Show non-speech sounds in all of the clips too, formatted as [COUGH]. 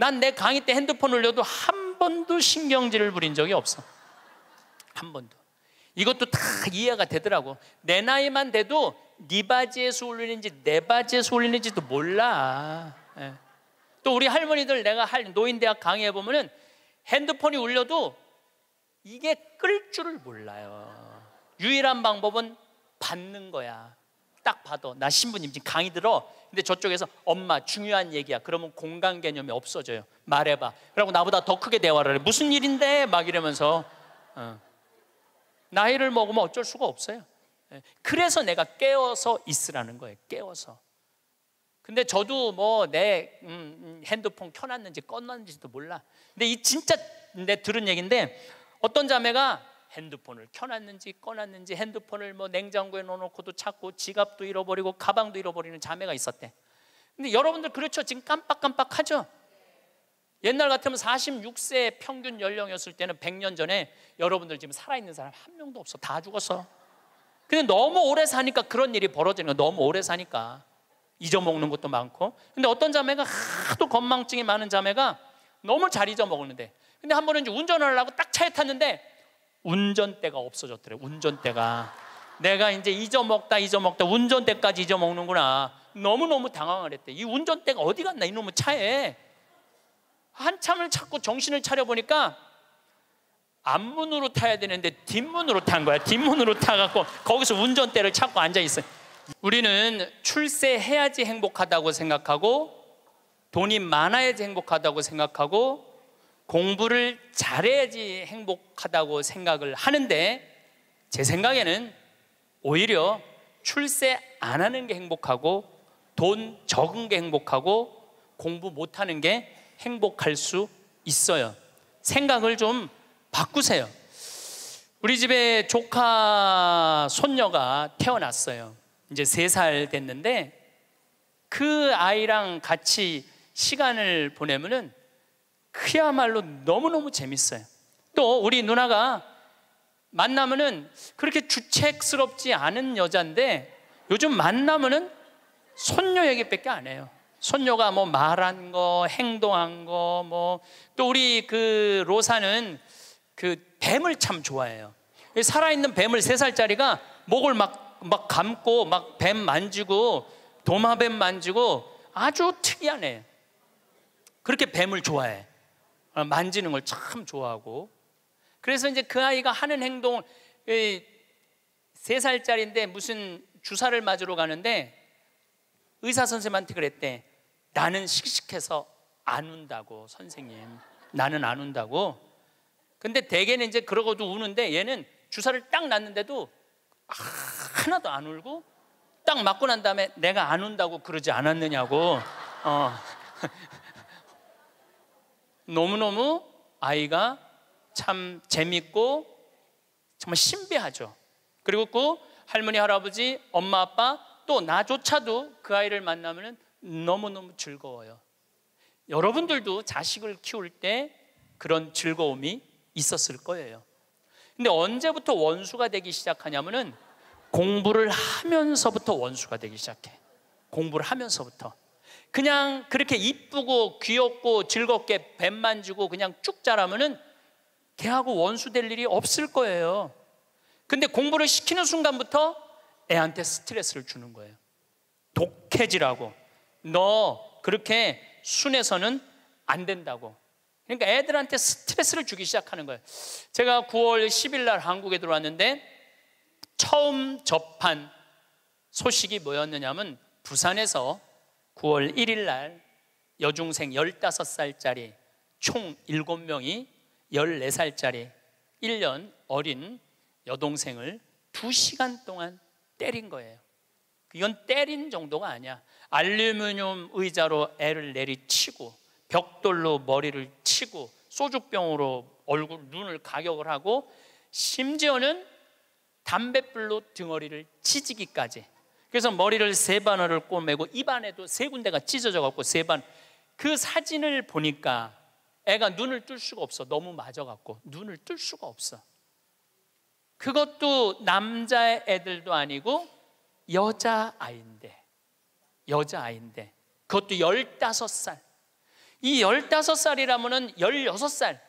난 내 강의 때 핸드폰 올려도 한 번도 신경질을 부린 적이 없어. 한 번도. 이것도 다 이해가 되더라고. 내 나이만 돼도 네 바지에서 올리는지내 바지에서 올리는지도 몰라. 예. 또 우리 할머니들 내가 할 노인대학 강의해 보면은 핸드폰이 울려도 이게 끌 줄을 몰라요. 유일한 방법은 받는 거야. 딱 봐도 나 신부님 지금 강의 들어 근데 저쪽에서 엄마 중요한 얘기야 그러면 공간 개념이 없어져요 말해봐 그러고 나보다 더 크게 대화를 해 무슨 일인데 막 이러면서 어. 나이를 먹으면 어쩔 수가 없어요 예. 그래서 내가 깨워서 있으라는 거예요 깨워서 근데 저도 뭐 내 음, 음, 핸드폰 켜놨는지 껐는지도 몰라 근데 이 진짜 내 들은 얘기인데 어떤 자매가 핸드폰을 켜놨는지 꺼놨는지 핸드폰을 뭐 냉장고에 넣어놓고도 찾고 지갑도 잃어버리고 가방도 잃어버리는 자매가 있었대. 근데 여러분들 그렇죠? 지금 깜빡깜빡하죠? 옛날 같으면 46세 평균 연령이었을 때는 100년 전에 여러분들 지금 살아있는 사람 한 명도 없어. 다 죽었어. 근데 너무 오래 사니까 그런 일이 벌어지는 거야. 너무 오래 사니까. 잊어먹는 것도 많고. 근데 어떤 자매가 하도 건망증이 많은 자매가 너무 잘 잊어먹는데. 었 근데 한 번은 운전하려고 딱 차에 탔는데 운전대가 없어졌더래. 운전대가. 내가 이제 잊어먹다 잊어먹다 운전대까지 잊어먹는구나. 너무너무 당황을 했대. 이 운전대가 어디 갔나 이놈의 차에. 한참을 찾고 정신을 차려보니까 앞문으로 타야 되는데 뒷문으로 탄 거야. 뒷문으로 타갖고 거기서 운전대를 찾고 앉아있어. 우리는 출세해야지 행복하다고 생각하고 돈이 많아야지 행복하다고 생각하고 공부를 잘해야지 행복하다고 생각을 하는데 제 생각에는 오히려 출세 안 하는 게 행복하고 돈 적은 게 행복하고 공부 못 하는 게 행복할 수 있어요. 생각을 좀 바꾸세요. 우리 집에 조카 손녀가 태어났어요. 이제 세 살 됐는데 그 아이랑 같이 시간을 보내면은 그야말로 너무너무 재밌어요. 또 우리 누나가 만나면은 그렇게 주책스럽지 않은 여자인데 요즘 만나면은 손녀 얘기밖에 안 해요. 손녀가 뭐 말한 거, 행동한 거, 뭐또 우리 그 로사는 그 뱀을 참 좋아해요. 살아있는 뱀을 세 살짜리가 목을 막, 막 감고 막 뱀 만지고 도마뱀 만지고 아주 특이하네. 그렇게 뱀을 좋아해. 어, 만지는 걸 참 좋아하고 그래서 이제 그 아이가 하는 행동을 세 살짜리인데 무슨 주사를 맞으러 가는데 의사 선생님한테 그랬대. 나는 씩씩해서 안 운다고 선생님. 나는 안 운다고. 근데 대개는 이제 그러고도 우는데 얘는 주사를 딱 놨는데도 하나도 안 울고 딱 맞고 난 다음에 내가 안 운다고 그러지 않았느냐고. 어. 너무너무 아이가 참 재밌고 정말 신비하죠. 그리고 그 할머니, 할아버지, 엄마, 아빠 또 나조차도 그 아이를 만나면 너무너무 즐거워요. 여러분들도 자식을 키울 때 그런 즐거움이 있었을 거예요. 근데 언제부터 원수가 되기 시작하냐면은 공부를 하면서부터 원수가 되기 시작해. 공부를 하면서부터. 그냥 그렇게 이쁘고 귀엽고 즐겁게 뱀만 주고 그냥 쭉 자라면은 걔하고 원수 될 일이 없을 거예요. 근데 공부를 시키는 순간부터 애한테 스트레스를 주는 거예요. 독해지라고. 너 그렇게 순해서는 안 된다고. 그러니까 애들한테 스트레스를 주기 시작하는 거예요. 제가 9월 10일 날 한국에 들어왔는데 처음 접한 소식이 뭐였느냐면 부산에서 9월 1일 날 여중생 15살짜리 총 7명이 14살짜리 1년 어린 여동생을 2시간 동안 때린 거예요. 이건 때린 정도가 아니야. 알루미늄 의자로 애를 내리치고 벽돌로 머리를 치고 소주병으로 얼굴 눈을 가격을 하고 심지어는 담뱃불로 등어리를 치지기까지 그래서 머리를 세 바늘을 꼬매고 입안에도 세 군데가 찢어져 갖고 세 바늘. 그 사진을 보니까 애가 눈을 뜰 수가 없어. 너무 맞아 갖고 눈을 뜰 수가 없어. 그것도 남자 애들도 아니고 여자 아이인데. 여자 아이인데. 그것도 15살. 이 15살이라면은 16살.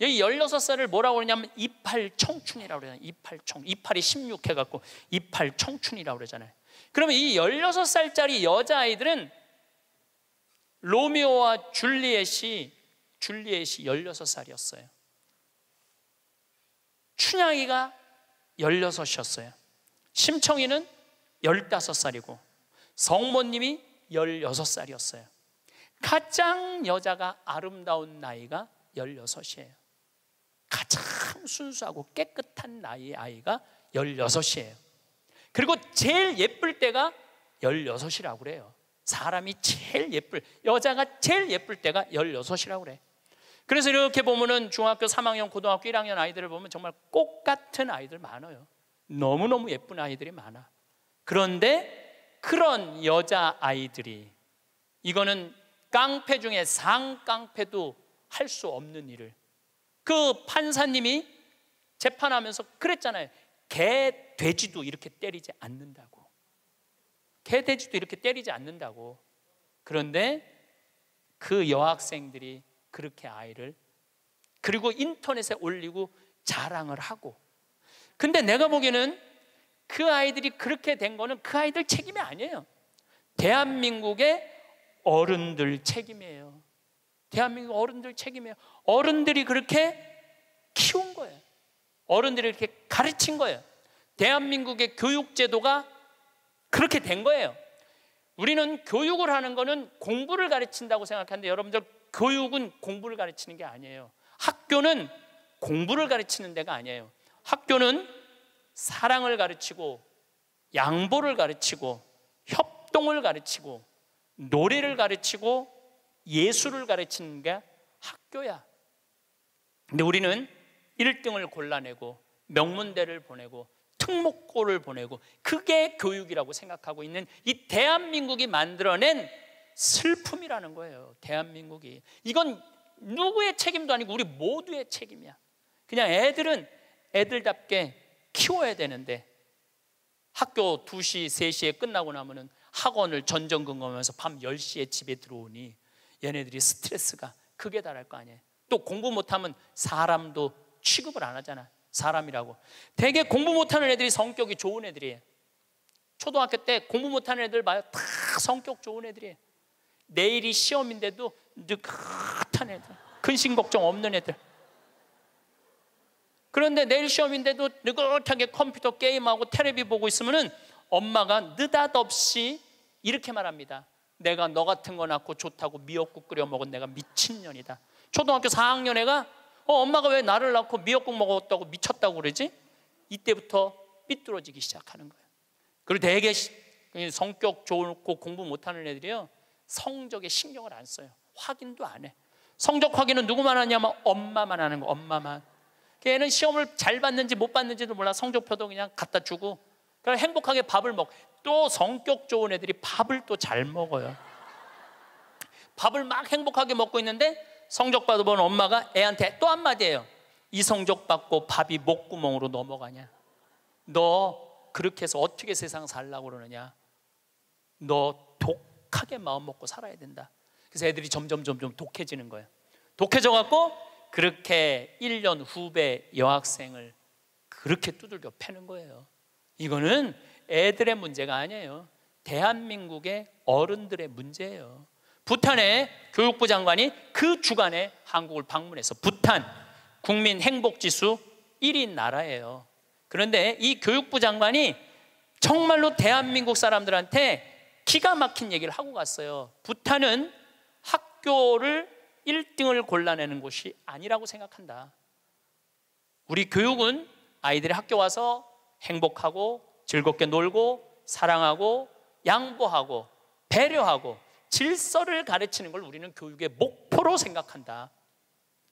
여기 16살을 뭐라고 그러냐면 이팔 청춘이라고 그러잖아요. 이팔 청. 이팔이 16해 갖고 이팔 청춘이라고 그러잖아요. 그러면 이 16살짜리 여자아이들은 로미오와 줄리엣이 줄리엣이 16살이었어요. 춘향이가 16이었어요. 심청이는 15살이고 성모님이 16살이었어요. 가장 여자가 아름다운 나이가 16이에요. 가장 순수하고 깨끗한 나이의 아이가 16이에요. 그리고 제일 예쁠 때가 16이라고 그래요. 사람이 제일 예쁠, 여자가 제일 예쁠 때가 16이라고 그래. 그래서 이렇게 보면은 중학교 3학년, 고등학교 1학년 아이들을 보면 정말 꽃 같은 아이들 많아요. 너무너무 예쁜 아이들이 많아. 그런데 그런 여자 아이들이 이거는 깡패 중에 상깡패도 할 수 없는 일을 그 판사님이 재판하면서 그랬잖아요. 개 돼지도 이렇게 때리지 않는다고. 개돼지도 이렇게 때리지 않는다고. 그런데 그 여학생들이 그렇게 아이를 그리고 인터넷에 올리고 자랑을 하고. 근데 내가 보기에는 그 아이들이 그렇게 된 거는 그 아이들 책임이 아니에요. 대한민국의 어른들 책임이에요. 대한민국 어른들 책임이에요. 어른들이 그렇게 키운 거예요. 어른들이 이렇게 가르친 거예요. 대한민국의 교육제도가 그렇게 된 거예요. 우리는 교육을 하는 거는 공부를 가르친다고 생각하는데 여러분들 교육은 공부를 가르치는 게 아니에요. 학교는 공부를 가르치는 데가 아니에요. 학교는 사랑을 가르치고 양보를 가르치고 협동을 가르치고 노래를 가르치고 예술을 가르치는 게 학교야. 근데 우리는 1등을 골라내고 명문대를 보내고 특목고를 보내고 그게 교육이라고 생각하고 있는 이 대한민국이 만들어낸 슬픔이라는 거예요. 대한민국이. 이건 누구의 책임도 아니고 우리 모두의 책임이야. 그냥 애들은 애들답게 키워야 되는데 학교 2시, 3시에 끝나고 나면은 학원을 전전긍거하면서밤 10시에 집에 들어오니 얘네들이 스트레스가 그게 달할 거 아니에요. 또 공부 못하면 사람도 취급을 안 하잖아. 사람이라고. 되게 공부 못하는 애들이 성격이 좋은 애들이에요. 초등학교 때 공부 못하는 애들 봐요. 다 성격 좋은 애들이에요. 내일이 시험인데도 느긋한 애들. 근심 걱정 없는 애들. 그런데 내일 시험인데도 느긋하게 컴퓨터 게임하고 테레비 보고 있으면은 엄마가 느닷없이 이렇게 말합니다. 내가 너 같은 거 낳고 좋다고 미역국 끓여 먹은 내가 미친년이다. 초등학교 4학년 애가 어, 엄마가 왜 나를 낳고 미역국 먹었다고 미쳤다고 그러지? 이때부터 삐뚤어지기 시작하는 거예요. 그리고 대개 그 성격 좋고 공부 못하는 애들이요. 성적에 신경을 안 써요. 확인도 안 해. 성적 확인은 누구만 하냐면 엄마만 하는 거, 엄마만. 걔는 시험을 잘 봤는지 못 봤는지도 몰라. 성적표도 그냥 갖다 주고. 그냥 행복하게 밥을 먹. 또 성격 좋은 애들이 밥을 또 잘 먹어요. 밥을 막 행복하게 먹고 있는데 성적 받아본 엄마가 애한테 또한마디해요이 성적 받고 밥이 목구멍으로 넘어가냐. 너 그렇게 해서 어떻게 세상 살라고 그러느냐. 너 독하게 마음 먹고 살아야 된다. 그래서 애들이 점점 점점 독해지는 거예요. 독해져 갖고 그렇게 1년 후배 여학생을 그렇게 두들겨 패는 거예요. 이거는 애들의 문제가 아니에요. 대한민국의 어른들의 문제예요. 부탄의 교육부 장관이 그 주간에 한국을 방문해서 부탄 국민 행복지수 1인 나라예요. 그런데 이 교육부 장관이 정말로 대한민국 사람들한테 기가 막힌 얘기를 하고 갔어요. 부탄은 학교를 1등을 골라내는 곳이 아니라고 생각한다. 우리 교육은 아이들이 학교 와서 행복하고 즐겁게 놀고 사랑하고 양보하고 배려하고 질서를 가르치는 걸 우리는 교육의 목표로 생각한다.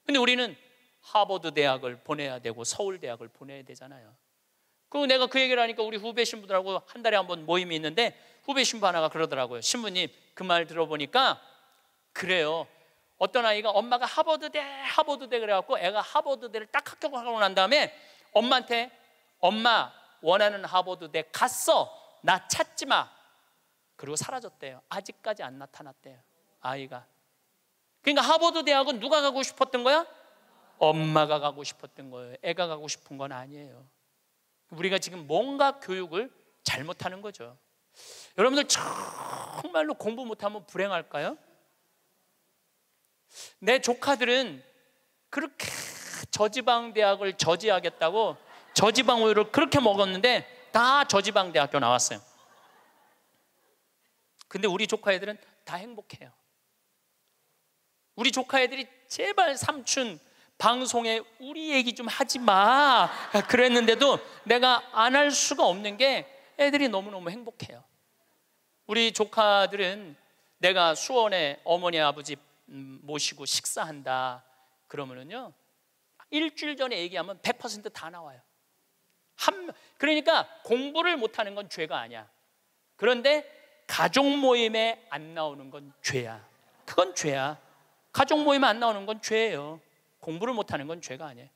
근데 우리는 하버드 대학을 보내야 되고 서울 대학을 보내야 되잖아요. 그리고 내가 그 얘기를 하니까 우리 후배 신부들하고 한 달에 한 번 모임이 있는데 후배 신부 하나가 그러더라고요. 신부님 그 말 들어보니까 그래요. 어떤 아이가 엄마가 하버드대 하버드대 그래갖고 애가 하버드대를 딱 합격하고 난 다음에 엄마한테 엄마 원하는 하버드대 갔어 나 찾지 마 그리고 사라졌대요. 아직까지 안 나타났대요. 아이가. 그러니까 하버드 대학은 누가 가고 싶었던 거야? 엄마가 가고 싶었던 거예요. 애가 가고 싶은 건 아니에요. 우리가 지금 뭔가 교육을 잘못하는 거죠. 여러분들 정말로 공부 못하면 불행할까요? 내 조카들은 그렇게 저지방 대학을 저지하겠다고 저지방 우유를 그렇게 먹었는데 다 저지방 대학교 나왔어요. 근데 우리 조카 애들은 다 행복해요. 우리 조카 애들이 제발 삼촌 방송에 우리 얘기 좀 하지 마. 그랬는데도 내가 안 할 수가 없는 게 애들이 너무너무 행복해요. 우리 조카들은 내가 수원에 어머니 아버지 음, 모시고 식사한다. 그러면은요. 일주일 전에 얘기하면 100%다 나와요. 한 그러니까 공부를 못 하는 건 죄가 아니야. 그런데 가족 모임에 안 나오는 건 죄야. 그건 죄야. 가족 모임에 안 나오는 건 죄예요. 공부를 못하는 건 죄가 아니에요.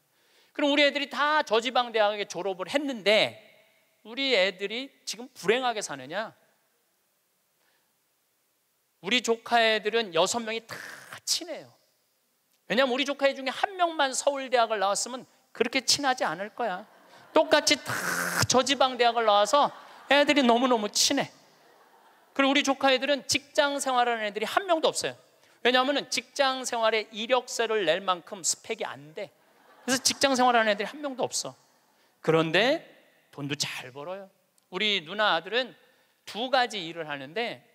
그럼 우리 애들이 다 저지방 대학에 졸업을 했는데 우리 애들이 지금 불행하게 사느냐? 우리 조카 애들은 여섯 명이 다 친해요. 왜냐하면 우리 조카 애 중에 한 명만 서울대학을 나왔으면 그렇게 친하지 않을 거야. 똑같이 다 저지방 대학을 나와서 애들이 너무너무 친해. 그리고 우리 조카 애들은 직장 생활하는 애들이 한 명도 없어요. 왜냐하면 직장 생활에 이력서를 낼 만큼 스펙이 안 돼. 그래서 직장 생활하는 애들이 한 명도 없어. 그런데 돈도 잘 벌어요. 우리 누나 아들은 두 가지 일을 하는데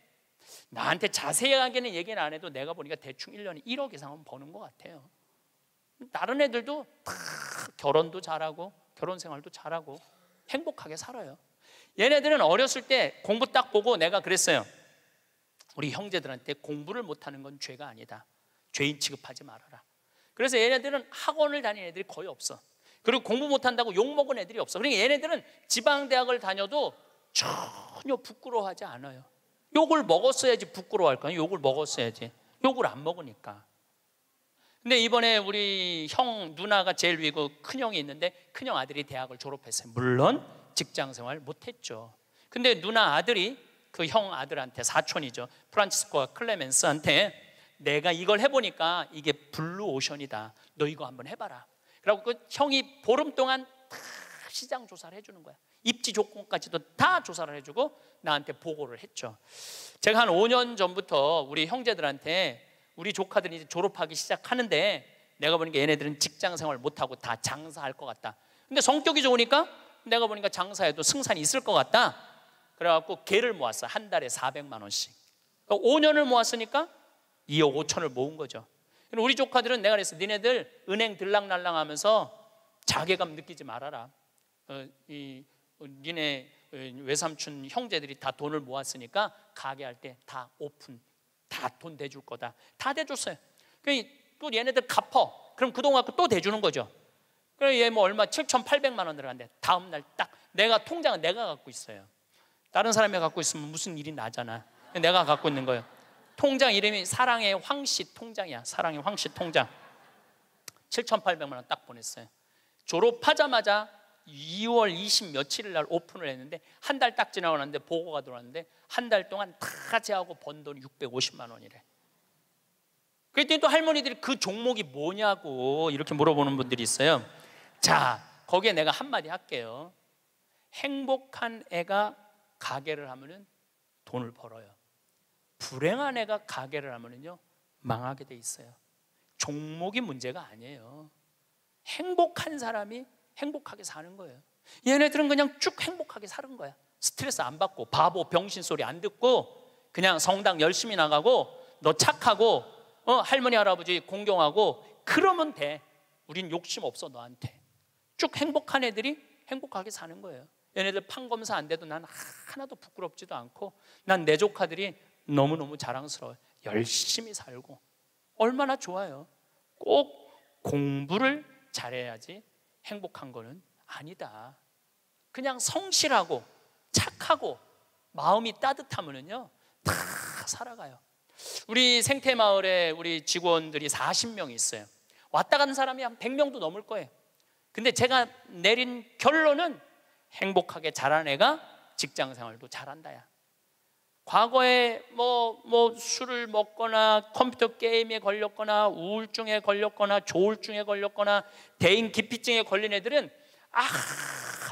나한테 자세하게는 얘기는 안 해도 내가 보니까 대충 1년에 1억 이상은 버는 것 같아요. 다른 애들도 다 결혼도 잘하고 결혼 생활도 잘하고 행복하게 살아요. 얘네들은 어렸을 때 공부 딱 보고 내가 그랬어요. 우리 형제들한테 공부를 못하는 건 죄가 아니다. 죄인 취급하지 말아라. 그래서 얘네들은 학원을 다니는 애들이 거의 없어. 그리고 공부 못한다고 욕먹은 애들이 없어. 그러니까 얘네들은 지방대학을 다녀도 전혀 부끄러워하지 않아요. 욕을 먹었어야지 부끄러워할 거아니에요 욕을 먹었어야지. 욕을 안 먹으니까. 근데 이번에 우리 형 누나가 제일 위고 그 큰 형이 있는데 큰 형 아들이 대학을 졸업했어요. 물론 직장 생활 못했죠. 근데 누나 아들이 그 형 아들한테 사촌이죠. 프란치스코와 클레멘스한테 내가 이걸 해보니까 이게 블루 오션이다. 너 이거 한번 해봐라. 그리고 그 형이 보름 동안 다 시장 조사를 해주는 거야. 입지 조건까지도 다 조사를 해주고 나한테 보고를 했죠. 제가 한 5년 전부터 우리 형제들한테 우리 조카들이 이제 졸업하기 시작하는데 내가 보니까 얘네들은 직장 생활 못하고 다 장사할 것 같다. 근데 성격이 좋으니까 내가 보니까 장사해도 승산이 있을 것 같다. 그래갖고 개를 모았어. 한 달에 400만 원씩. 그 그러니까 5년을 모았으니까 2억 5천을 모은 거죠. 우리 조카들은 내가 그랬어. 니네들 은행 들락날락 하면서 자괴감 느끼지 말아라. 어, 이, 어, 니네 외삼촌 형제들이 다 돈을 모았으니까 가게 할 때 다 오픈, 다 돈 대줄 거다. 다 대줬어요. 그러니까 또 얘네들 갚어. 그럼 그동안 또 대주는 거죠. 그래 얘뭐 얼마 7,800만 원 들어간대. 다음 날 딱 내가 통장은 내가 갖고 있어요. 다른 사람이 갖고 있으면 무슨 일이 나잖아. 내가 갖고 있는 거예요. 통장 이름이 사랑의 황씨 통장이야. 사랑의 황씨 통장. 7,800만 원 딱 보냈어요. 졸업하자마자 2월 20 며칠 날 오픈을 했는데 한 달 딱 지나고 는데 보고가 들어왔는데 한 달 동안 다 제하고 번 돈 650만 원이래. 그랬더니 또 할머니들이 그 종목이 뭐냐고 이렇게 물어보는 분들이 있어요. 자, 거기에 내가 한마디 할게요. 행복한 애가 가게를 하면은 돈을 벌어요. 불행한 애가 가게를 하면은요, 망하게 돼 있어요. 종목이 문제가 아니에요. 행복한 사람이 행복하게 사는 거예요. 얘네들은 그냥 쭉 행복하게 사는 거야. 스트레스 안 받고 바보 병신 소리 안 듣고 그냥 성당 열심히 나가고 너 착하고 어, 할머니 할아버지 공경하고 그러면 돼. 우린 욕심 없어 너한테. 쭉 행복한 애들이 행복하게 사는 거예요. 얘네들 판검사 안 돼도 난 하나도 부끄럽지도 않고 난 내 조카들이 너무너무 자랑스러워 열심히 살고 얼마나 좋아요. 꼭 공부를 잘해야지 행복한 거는 아니다. 그냥 성실하고 착하고 마음이 따뜻하면은요 다 살아가요. 우리 생태 마을에 우리 직원들이 4 0명 있어요. 왔다 간 사람이 한 100명도 넘을 거예요. 근데 제가 내린 결론은 행복하게 자란 애가 직장 생활도 잘한다야. 과거에 뭐, 뭐 술을 먹거나 컴퓨터 게임에 걸렸거나 우울증에 걸렸거나 조울증에 걸렸거나 대인 기피증에 걸린 애들은 아,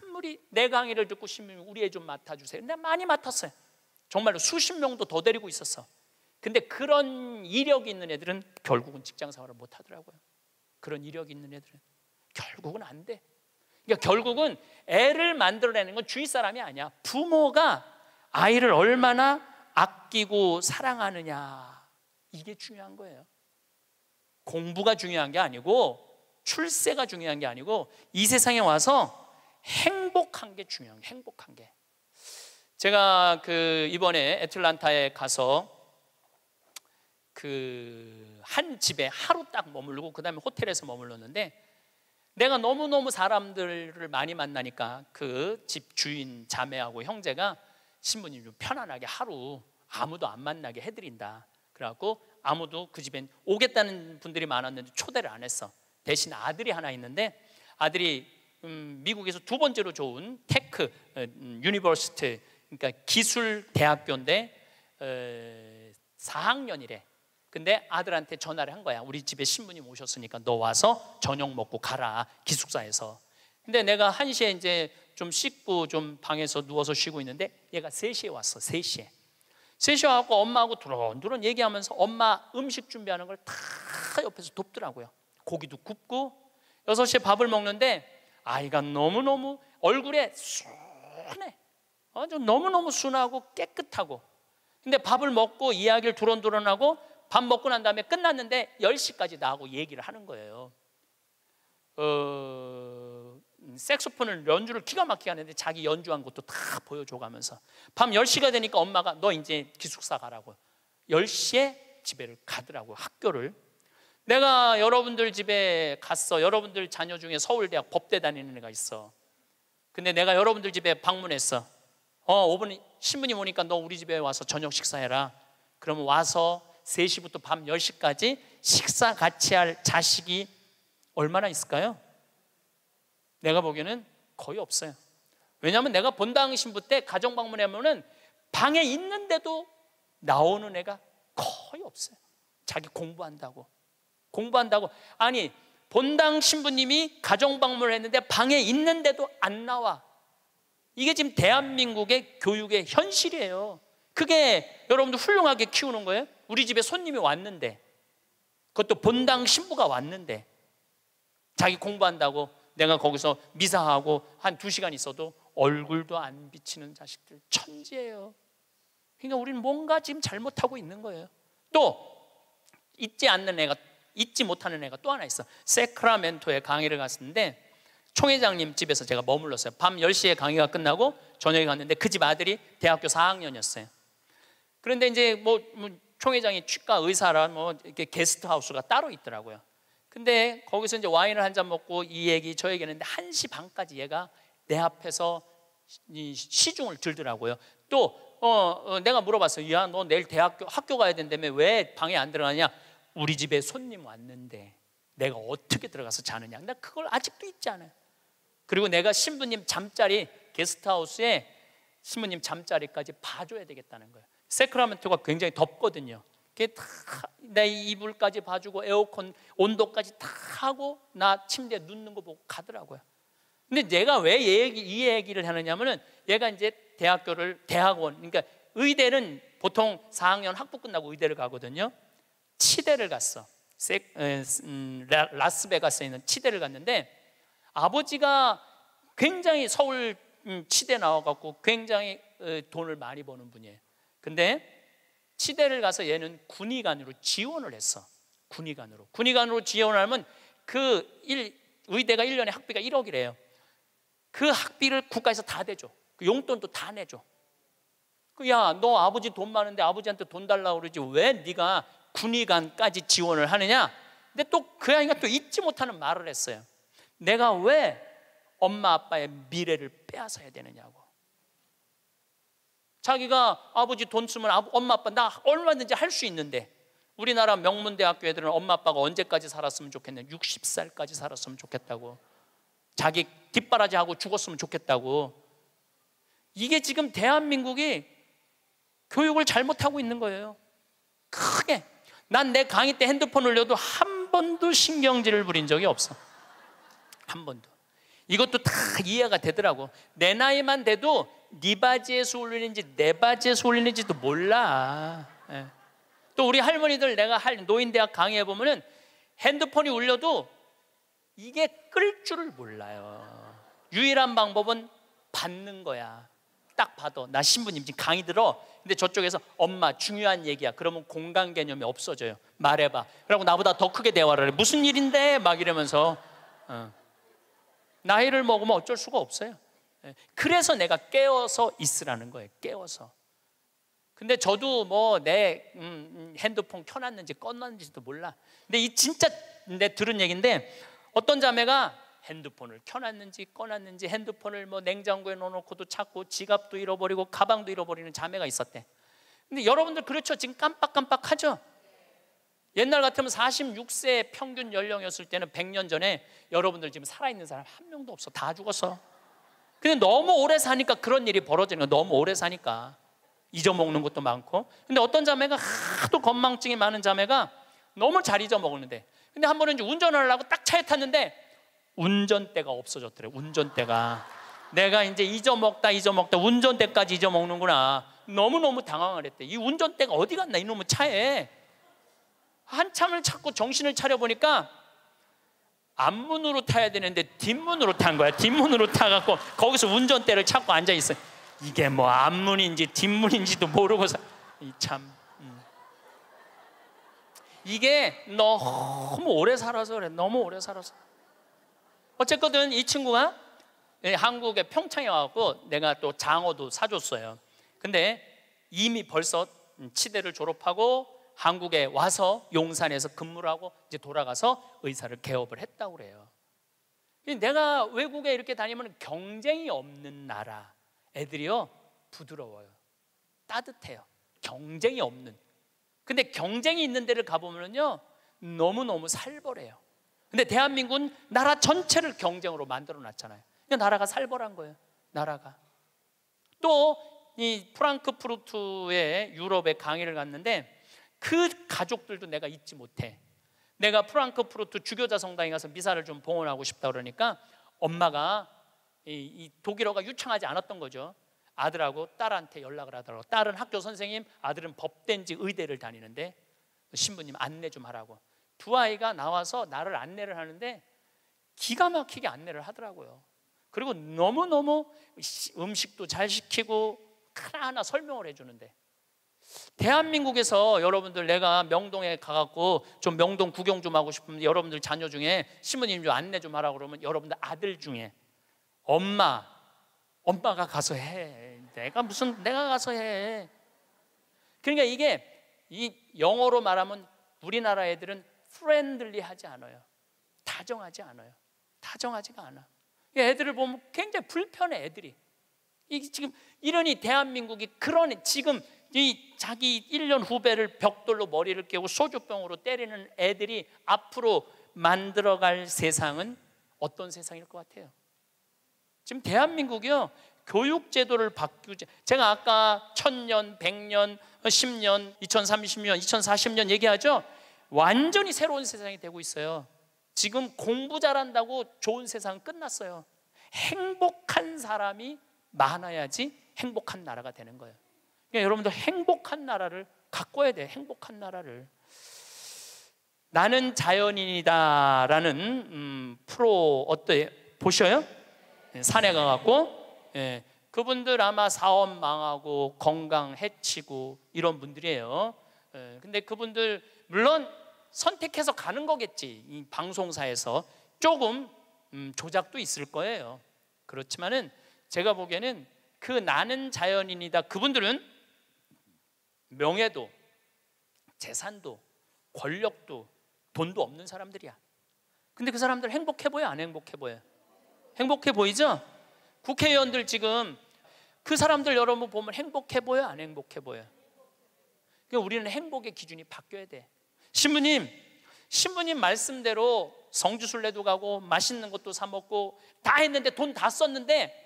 아무리 내 강의를 듣고 신부님 우리 애 좀 맡아주세요. 근데 많이 맡았어요. 정말로 수십 명도 더 데리고 있었어. 근데 그런 이력이 있는 애들은 결국은 직장 생활을 못 하더라고요. 그런 이력이 있는 애들은. 결국은 안 돼. 그러니까 결국은 애를 만들어내는 건 주위 사람이 아니야. 부모가 아이를 얼마나 아끼고 사랑하느냐. 이게 중요한 거예요. 공부가 중요한 게 아니고 출세가 중요한 게 아니고 이 세상에 와서 행복한 게 중요한 게 행복한 게. 제가 그 이번에 애틀란타에 가서 그 한 집에 하루 딱머무고 그다음에 호텔에서 머물렀는데 내가 너무너무 사람들을 많이 만나니까 그 집 주인 자매하고 형제가 신부님 좀 편안하게 하루 아무도 안 만나게 해드린다. 그래갖고 아무도 그 집엔 오겠다는 분들이 많았는데 초대를 안 했어. 대신 아들이 하나 있는데 아들이 음, 미국에서 두 번째로 좋은 테크 어, 음, 유니버시티 그러니까 기술 대학교인데 4학년이래. 어, 근데 아들한테 전화를 한 거야. 우리 집에 신부님 오셨으니까 너 와서 저녁 먹고 가라. 기숙사에서. 근데 내가 1시에 이제 좀 씻고 좀 방에서 누워서 쉬고 있는데 얘가 3시에 왔어. 3시에. 3시에 와갖고 엄마하고 두런두런 얘기하면서 엄마 음식 준비하는 걸 다 옆에서 돕더라고요. 고기도 굽고 6시에 밥을 먹는데 아이가 너무너무 얼굴에 순해. 아주 너무너무 순하고 깨끗하고. 근데 밥을 먹고 이야기를 두런두런하고 밥 먹고 난 다음에 끝났는데 10시까지 나하고 얘기를 하는 거예요. 어, 음, 색소폰을 연주를 기가 막히게 하는데 자기 연주한 것도 다 보여줘 가면서 밤 10시가 되니까 엄마가 너 이제 기숙사 가라고 10시에 집에를 가더라고 요 학교를 내가 여러분들 집에 갔어 여러분들 자녀 중에 서울대학 법대 다니는 애가 있어 근데 내가 여러분들 집에 방문했어 어 5분 신부님 오니까 너 우리 집에 와서 저녁 식사해라 그러면 와서 3시부터 밤 10시까지 식사 같이 할 자식이 얼마나 있을까요? 내가 보기에는 거의 없어요. 왜냐하면 내가 본당 신부 때 가정 방문하면 방에 있는데도 나오는 애가 거의 없어요. 자기 공부한다고. 공부한다고. 아니, 본당 신부님이 가정 방문을 했는데 방에 있는데도 안 나와. 이게 지금 대한민국의 교육의 현실이에요. 그게 여러분들 훌륭하게 키우는 거예요. 우리 집에 손님이 왔는데 그것도 본당 신부가 왔는데 자기 공부한다고 내가 거기서 미사하고 한 두 시간 있어도 얼굴도 안 비치는 자식들 천지예요. 그러니까 우리는 뭔가 지금 잘못하고 있는 거예요. 또 잊지 않는 애가 잊지 못하는 애가 또 하나 있어. 세크라멘토에 강의를 갔는데 총회장님 집에서 제가 머물렀어요. 밤 10시에 강의가 끝나고 저녁에 갔는데 그 집 아들이 대학교 4학년이었어요. 그런데 이제 뭐, 뭐 총회장이 치과 의사라뭐 이렇게 게스트 하우스가 따로 있더라고요. 근데 거기서 이제 와인을 한 잔 먹고 이 얘기 저 얘기 했는데 한 시 반까지 얘가 내 앞에서 시중을 들더라고요. 또 어, 어, 내가 물어봤어요. 야, 너 내일 대학교 학교 가야 된다며 왜 방에 안 들어가냐? 우리 집에 손님 왔는데 내가 어떻게 들어가서 자느냐? 나 그걸 아직도 잊지 않아요. 그리고 내가 신부님 잠자리 게스트하우스에 신부님 잠자리까지 봐줘야 되겠다는 거예요. 세크라멘토가 굉장히 덥거든요. 그게 다내 이불까지 봐주고 에어컨 온도까지 다 하고 나 침대에 눕는 거 보고 가더라고요. 근데 내가 왜 얘기, 이 얘기를 하느냐면은 얘가 이제 대학교를 대학원 그러니까 의대는 보통 4학년 학부 끝나고 의대를 가거든요. 치대를 갔어. 세, 에, 음, 라, 라스베가스에 있는 치대를 갔는데 아버지가 굉장히 서울 음, 치대 나와갖고 굉장히 어, 돈을 많이 버는 분이에요. 근데 치대를 가서 얘는 군의관으로 지원을 했어. 군의관으로. 군의관으로 지원을 하면 그 일, 의대가 1년에 학비가 1억이래요. 그 학비를 국가에서 다 대줘. 그 용돈도 다 내줘. 그 야, 너 아버지 돈 많은데 아버지한테 돈 달라고 그러지. 왜 네가 군의관까지 지원을 하느냐? 근데 또 그 아이가 또 잊지 못하는 말을 했어요. 내가 왜 엄마 아빠의 미래를 빼앗아야 되느냐고. 자기가 아버지 돈 쓰면 엄마 아빠 나 얼마든지 할 수 있는데 우리나라 명문대학교 애들은 엄마 아빠가 언제까지 살았으면 좋겠냐 60살까지 살았으면 좋겠다고 자기 뒷바라지하고 죽었으면 좋겠다고 이게 지금 대한민국이 교육을 잘못하고 있는 거예요 크게 난 내 강의 때 핸드폰 올려도 한 번도 신경질을 부린 적이 없어 한 번도 이것도 다 이해가 되더라고 내 나이만 돼도 네 바지에서 울리는지 내 바지에서 울리는지도 몰라. 예. 또 우리 할머니들 내가 할 노인대학 강의해 보면은 핸드폰이 울려도 이게 끌 줄을 몰라요. 유일한 방법은 받는 거야. 딱 봐도 나 신부님 지금 강의 들어. 근데 저쪽에서 엄마 중요한 얘기야. 그러면 공간 개념이 없어져요. 말해봐. 그러고 나보다 더 크게 대화를 해. 무슨 일인데? 막 이러면서 어. 나이를 먹으면 어쩔 수가 없어요. 예, 그래서 내가 깨어서 있으라는 거예요. 깨어서. 근데 저도 뭐내 음, 음, 핸드폰 켜놨는지 꺼놨는지도 몰라. 근데 이 진짜 내 들은 얘긴데 어떤 자매가 핸드폰을 켜놨는지 꺼놨는지 핸드폰을 뭐 냉장고에 넣어놓고도 찾고 지갑도 잃어버리고 가방도 잃어버리는 자매가 있었대. 근데 여러분들 그렇죠? 지금 깜빡깜빡하죠? 옛날 같으면 46세 평균 연령이었을 때는 100년 전에 여러분들 지금 살아있는 사람 한 명도 없어. 다 죽었어. 근데 너무 오래 사니까 그런 일이 벌어지는 거야. 너무 오래 사니까. 잊어먹는 것도 많고. 근데 어떤 자매가 하도 건망증이 많은 자매가 너무 잘 잊어먹는데. 근데 한 번은 이제 운전하려고 을딱 차에 탔는데 운전대가 없어졌더래. 운전대가. 내가 이제 잊어먹다 잊어먹다 운전대까지 잊어먹는구나. 너무너무 당황을 했대. 이 운전대가 어디 갔나 이놈의 차에. 한참을 찾고 정신을 차려보니까 앞문으로 타야 되는데 뒷문으로 탄 거야. 뒷문으로 타갖고 거기서 운전대를 찾고 앉아 있어. 이게 뭐 앞문인지 뒷문인지도 모르고서 참. 음. 이게 너무 오래 살아서 그래. 너무 오래 살아서. 어쨌거든 이 친구가 예, 한국에 평창에 와갖고 내가 또 장어도 사줬어요. 근데 이미 벌써 음, 치대를 졸업하고 한국에 와서 용산에서 근무를 하고 이제 돌아가서 의사를 개업을 했다고 그래요. 내가 외국에 이렇게 다니면 경쟁이 없는 나라 애들이요 부드러워요. 따뜻해요. 경쟁이 없는. 근데 경쟁이 있는 데를 가보면요 너무너무 살벌해요. 근데 대한민국은 나라 전체를 경쟁으로 만들어 놨잖아요. 나라가 살벌한 거예요. 나라가. 또 이 프랑크푸르트의 유럽에 강의를 갔는데 그 가족들도 내가 잊지 못해. 내가 프랑크푸르트 주교자 성당에 가서 미사를 좀 봉헌하고 싶다 그러니까 엄마가 이, 이 독일어가 유창하지 않았던 거죠. 아들하고 딸한테 연락을 하더라고. 딸은 학교 선생님, 아들은 법대인지 의대를 다니는데 신부님 안내 좀 하라고. 두 아이가 나와서 나를 안내를 하는데 기가 막히게 안내를 하더라고요. 그리고 너무너무 음식도 잘 시키고 하나하나 설명을 해주는데 대한민국에서 여러분들 내가 명동에 가갖고 좀 명동 구경 좀 하고 싶으면 여러분들 자녀 중에 시부님좀 안내 좀 하라고 그러면 여러분들 아들 중에 엄마 엄마가 가서 해 내가 무슨 내가 가서 해 그러니까 이게 이 영어로 말하면 우리나라 애들은 프렌들리하지 않아요 다정하지 않아요 다정하지가 않아 애들을 보면 굉장히 불편해 애들이 이 지금 이러니 대한민국이 그런 지금 이 자기 1년 후배를 벽돌로 머리를 깨고 소주병으로 때리는 애들이 앞으로 만들어갈 세상은 어떤 세상일 것 같아요? 지금 대한민국이요 교육제도를 바꾸지 제가 아까 천년, 백년, 십년, 이천삼십년, 이천사십년 얘기하죠 완전히 새로운 세상이 되고 있어요 지금 공부 잘한다고 좋은 세상 끝났어요 행복한 사람이 많아야지 행복한 나라가 되는 거예요 그러니까 여러분도 행복한 나라를 가꿔야 돼. 행복한 나라를. 나는 자연인이다라는 음, 프로 어때 보셔요? 산에 예, 가갖고 예, 그분들 아마 사업 망하고 건강 해치고 이런 분들이에요. 예, 근데 그분들 물론 선택해서 가는 거겠지. 이 방송사에서 조금 음, 조작도 있을 거예요. 그렇지만은 제가 보기에는 그 나는 자연인이다 그분들은 명예도 재산도 권력도 돈도 없는 사람들이야. 근데 그 사람들 행복해 보여? 안 행복해 보여? 행복해 보이죠? 국회의원들 지금 그 사람들 여러분 보면 행복해 보여? 안 행복해 보여? 그러니까 우리는 행복의 기준이 바뀌어야 돼. 신부님, 신부님 말씀대로 성주순례도 가고 맛있는 것도 사 먹고 다 했는데 돈 다 썼는데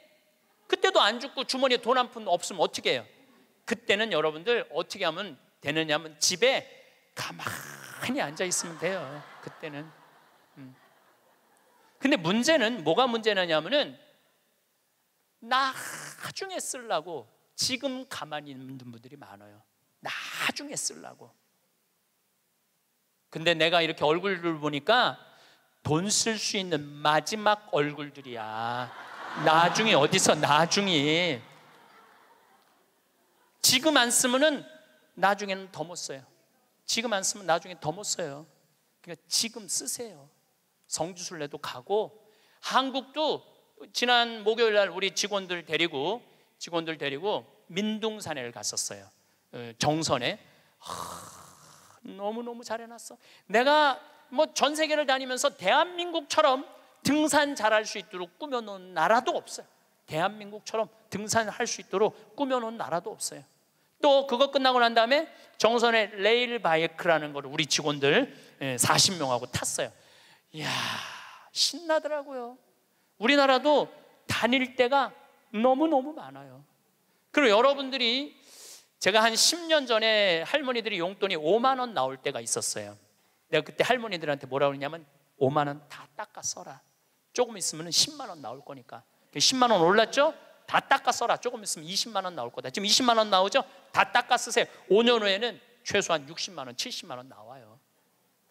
그때도 안 죽고 주머니에 돈 한 푼 없으면 어떻게 해요? 그때는 여러분들 어떻게 하면 되느냐면 집에 가만히 앉아 있으면 돼요. 그때는. 음. 근데 문제는 뭐가 문제냐면은 나중에 쓰려고 지금 가만히 있는 분들이 많아요. 나중에 쓰려고. 근데 내가 이렇게 얼굴을 보니까 돈 쓸 수 있는 마지막 얼굴들이야. 나중에 어디서 나중에 지금 안 쓰면은 나중에는 더 못 써요. 지금 안 쓰면 나중에 더 못 써요. 그러니까 지금 쓰세요. 성주순례도 가고 한국도 지난 목요일 날 우리 직원들 데리고 직원들 데리고 민둥산에를 갔었어요. 어, 정선에 너무 너무 잘해놨어. 내가 뭐 전 세계를 다니면서 대한민국처럼 등산 잘할 수 있도록 꾸며놓은 나라도 없어요. 대한민국처럼 등산을 할 수 있도록 꾸며놓은 나라도 없어요. 또 그거 끝나고 난 다음에 정선의 레일 바이크라는 걸 우리 직원들 40명하고 예, 탔어요. 이야 신나더라고요. 우리나라도 다닐 때가 너무너무 많아요. 그리고 여러분들이 제가 한 10년 전에 할머니들이 용돈이 5만 원 나올 때가 있었어요. 내가 그때 할머니들한테 뭐라 그러냐면 5만 원 다 닦아 써라. 조금 있으면 10만 원 나올 거니까 10만 원 올랐죠? 다 닦아 써라. 조금 있으면 20만 원 나올 거다. 지금 20만 원 나오죠? 다 닦아 쓰세요. 5년 후에는 최소한 60만 원, 70만 원 나와요.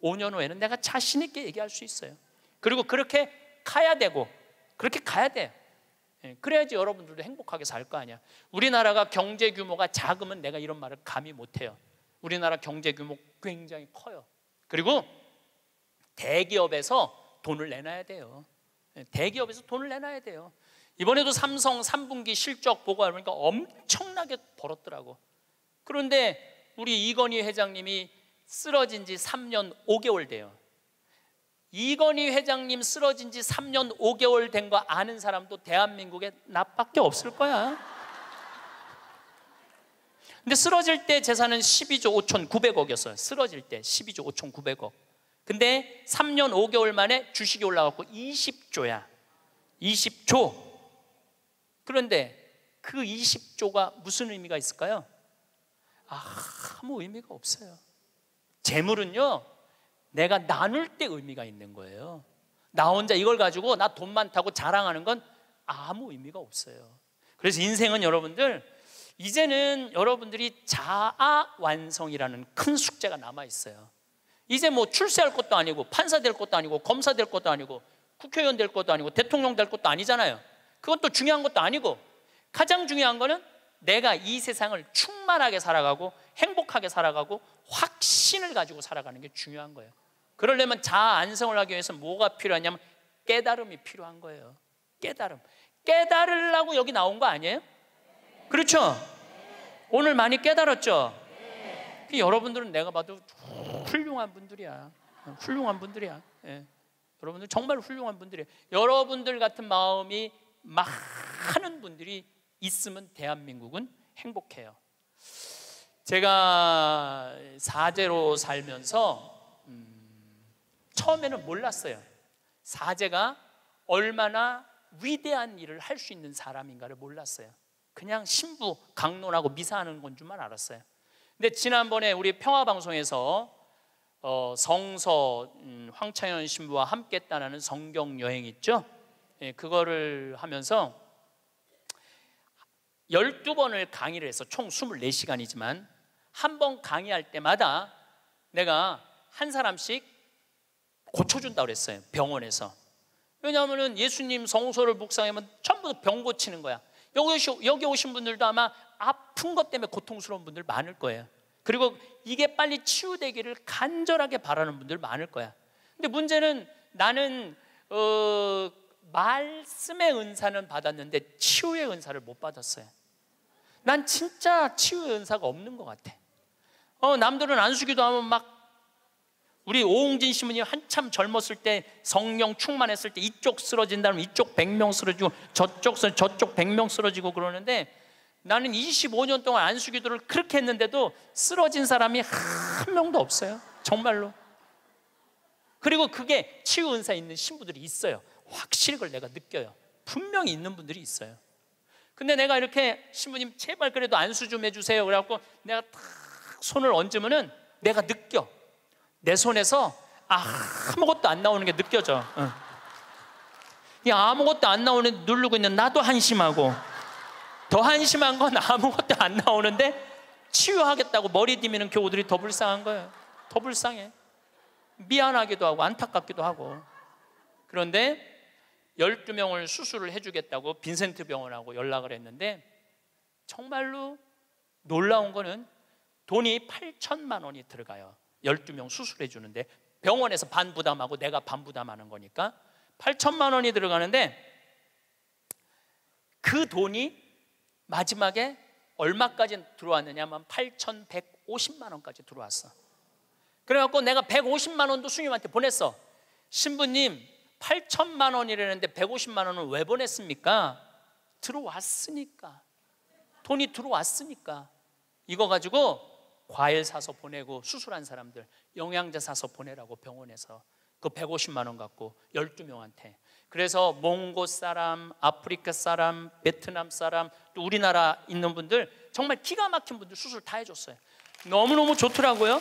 5년 후에는 내가 자신 있게 얘기할 수 있어요. 그리고 그렇게 가야 되고 그렇게 가야 돼요. 예, 그래야지 여러분들도 행복하게 살 거 아니야. 우리나라가 경제 규모가 작으면 내가 이런 말을 감히 못 해요. 우리나라 경제 규모 굉장히 커요. 그리고 대기업에서 돈을 내놔야 돼요. 예, 대기업에서 돈을 내놔야 돼요. 이번에도 삼성 3분기 실적 보고하니까 엄청나게 벌었더라고. 그런데 우리 이건희 회장님이 쓰러진 지 3년 5개월 돼요. 이건희 회장님 쓰러진 지 3년 5개월 된 거 아는 사람도 대한민국에 나밖에 없을 거야. 근데 쓰러질 때 재산은 12조 5,900억이었어요. 쓰러질 때 12조 5,900억. 근데 3년 5개월 만에 주식이 올라갔고 20조야. 20조. 그런데 그 20조가 무슨 의미가 있을까요? 아무 의미가 없어요. 재물은요, 내가 나눌 때 의미가 있는 거예요. 나 혼자 이걸 가지고 나 돈 많다고 자랑하는 건 아무 의미가 없어요. 그래서 인생은 여러분들, 이제는 여러분들이 자아 완성이라는 큰 숙제가 남아 있어요. 이제 뭐 출세할 것도 아니고 판사 될 것도 아니고 검사 될 것도 아니고 국회의원 될 것도 아니고 대통령 될 것도 아니잖아요. 그건 또 중요한 것도 아니고 가장 중요한 거는 내가 이 세상을 충만하게 살아가고 행복하게 살아가고 확신을 가지고 살아가는 게 중요한 거예요. 그러려면 자아 안성을 하기 위해서 뭐가 필요하냐면 깨달음이 필요한 거예요. 깨달음. 깨달으려고 여기 나온 거 아니에요? 그렇죠? 오늘 많이 깨달았죠? 그 여러분들은 내가 봐도 훌륭한 분들이야. 훌륭한 분들이야. 예. 여러분들 정말 훌륭한 분들이에요. 여러분들 같은 마음이 많은 분들이 있으면 대한민국은 행복해요. 제가 사제로 살면서 음, 처음에는 몰랐어요. 사제가 얼마나 위대한 일을 할 수 있는 사람인가를 몰랐어요. 그냥 신부 강론하고 미사하는 건 줄만 알았어요. 근데 지난번에 우리 평화 방송에서 어, 성서 음, 황창현 신부와 함께 따라는 성경 여행 있죠. 예, 그거를 하면서 12번을 강의를 해서 총 24시간이지만 한 번 강의할 때마다 내가 한 사람씩 고쳐준다고 그랬어요. 병원에서. 왜냐하면 예수님 성소를 묵상하면 전부 병 고치는 거야. 여기 오신 분들도 아마 아픈 것 때문에 고통스러운 분들 많을 거예요. 그리고 이게 빨리 치유되기를 간절하게 바라는 분들 많을 거야. 근데 문제는 나는 어, 말씀의 은사는 받았는데 치유의 은사를 못 받았어요. 난 진짜 치유의 은사가 없는 것 같아. 어, 남들은 안수기도 하면 막 우리 오웅진 시부님 한참 젊었을 때 성령 충만했을 때 이쪽 쓰러진다면 이쪽 100명 쓰러지고 저쪽 쓰러, 저쪽 100명 쓰러지고 그러는데 나는 25년 동안 안수 기도를 그렇게 했는데도 쓰러진 사람이 한 명도 없어요. 정말로. 그리고 그게 치유 은사 있는 신부들이 있어요. 확실히 그걸 내가 느껴요. 분명히 있는 분들이 있어요. 근데 내가 이렇게 신부님 제발 그래도 안수 좀 해주세요. 그래갖고 내가 탁 손을 얹으면은 내가 느껴. 내 손에서 아무것도 안 나오는 게 느껴져. 응. 어. 아무것도 안 나오는 누르고 있는 나도 한심하고 더 한심한 건 아무것도 안 나오는데 치유하겠다고 머리 디미는 교우들이 더 불쌍한 거예요. 더 불쌍해. 미안하기도 하고 안타깝기도 하고. 그런데 12명을 수술을 해주겠다고 빈센트 병원하고 연락을 했는데 정말로 놀라운 거는 돈이 8천만 원이 들어가요. 12명 수술해 주는데 병원에서 반 부담하고 내가 반 부담하는 거니까 8천만 원이 들어가는데 그 돈이 마지막에 얼마까지 들어왔느냐면 8,150만 원까지 들어왔어. 그래갖고 내가 150만 원도 수님한테 보냈어. 신부님, 8천만 원이라는데 150만 원을왜 보냈습니까? 들어왔으니까. 돈이 들어왔으니까. 이거 가지고 과일 사서 보내고 수술한 사람들 영양제 사서 보내라고 병원에서 그 150만 원 갖고 12명한테 그래서 몽고 사람, 아프리카 사람, 베트남 사람, 또 우리나라 있는 분들 정말 기가 막힌 분들 수술 다 해줬어요. 너무너무 좋더라고요.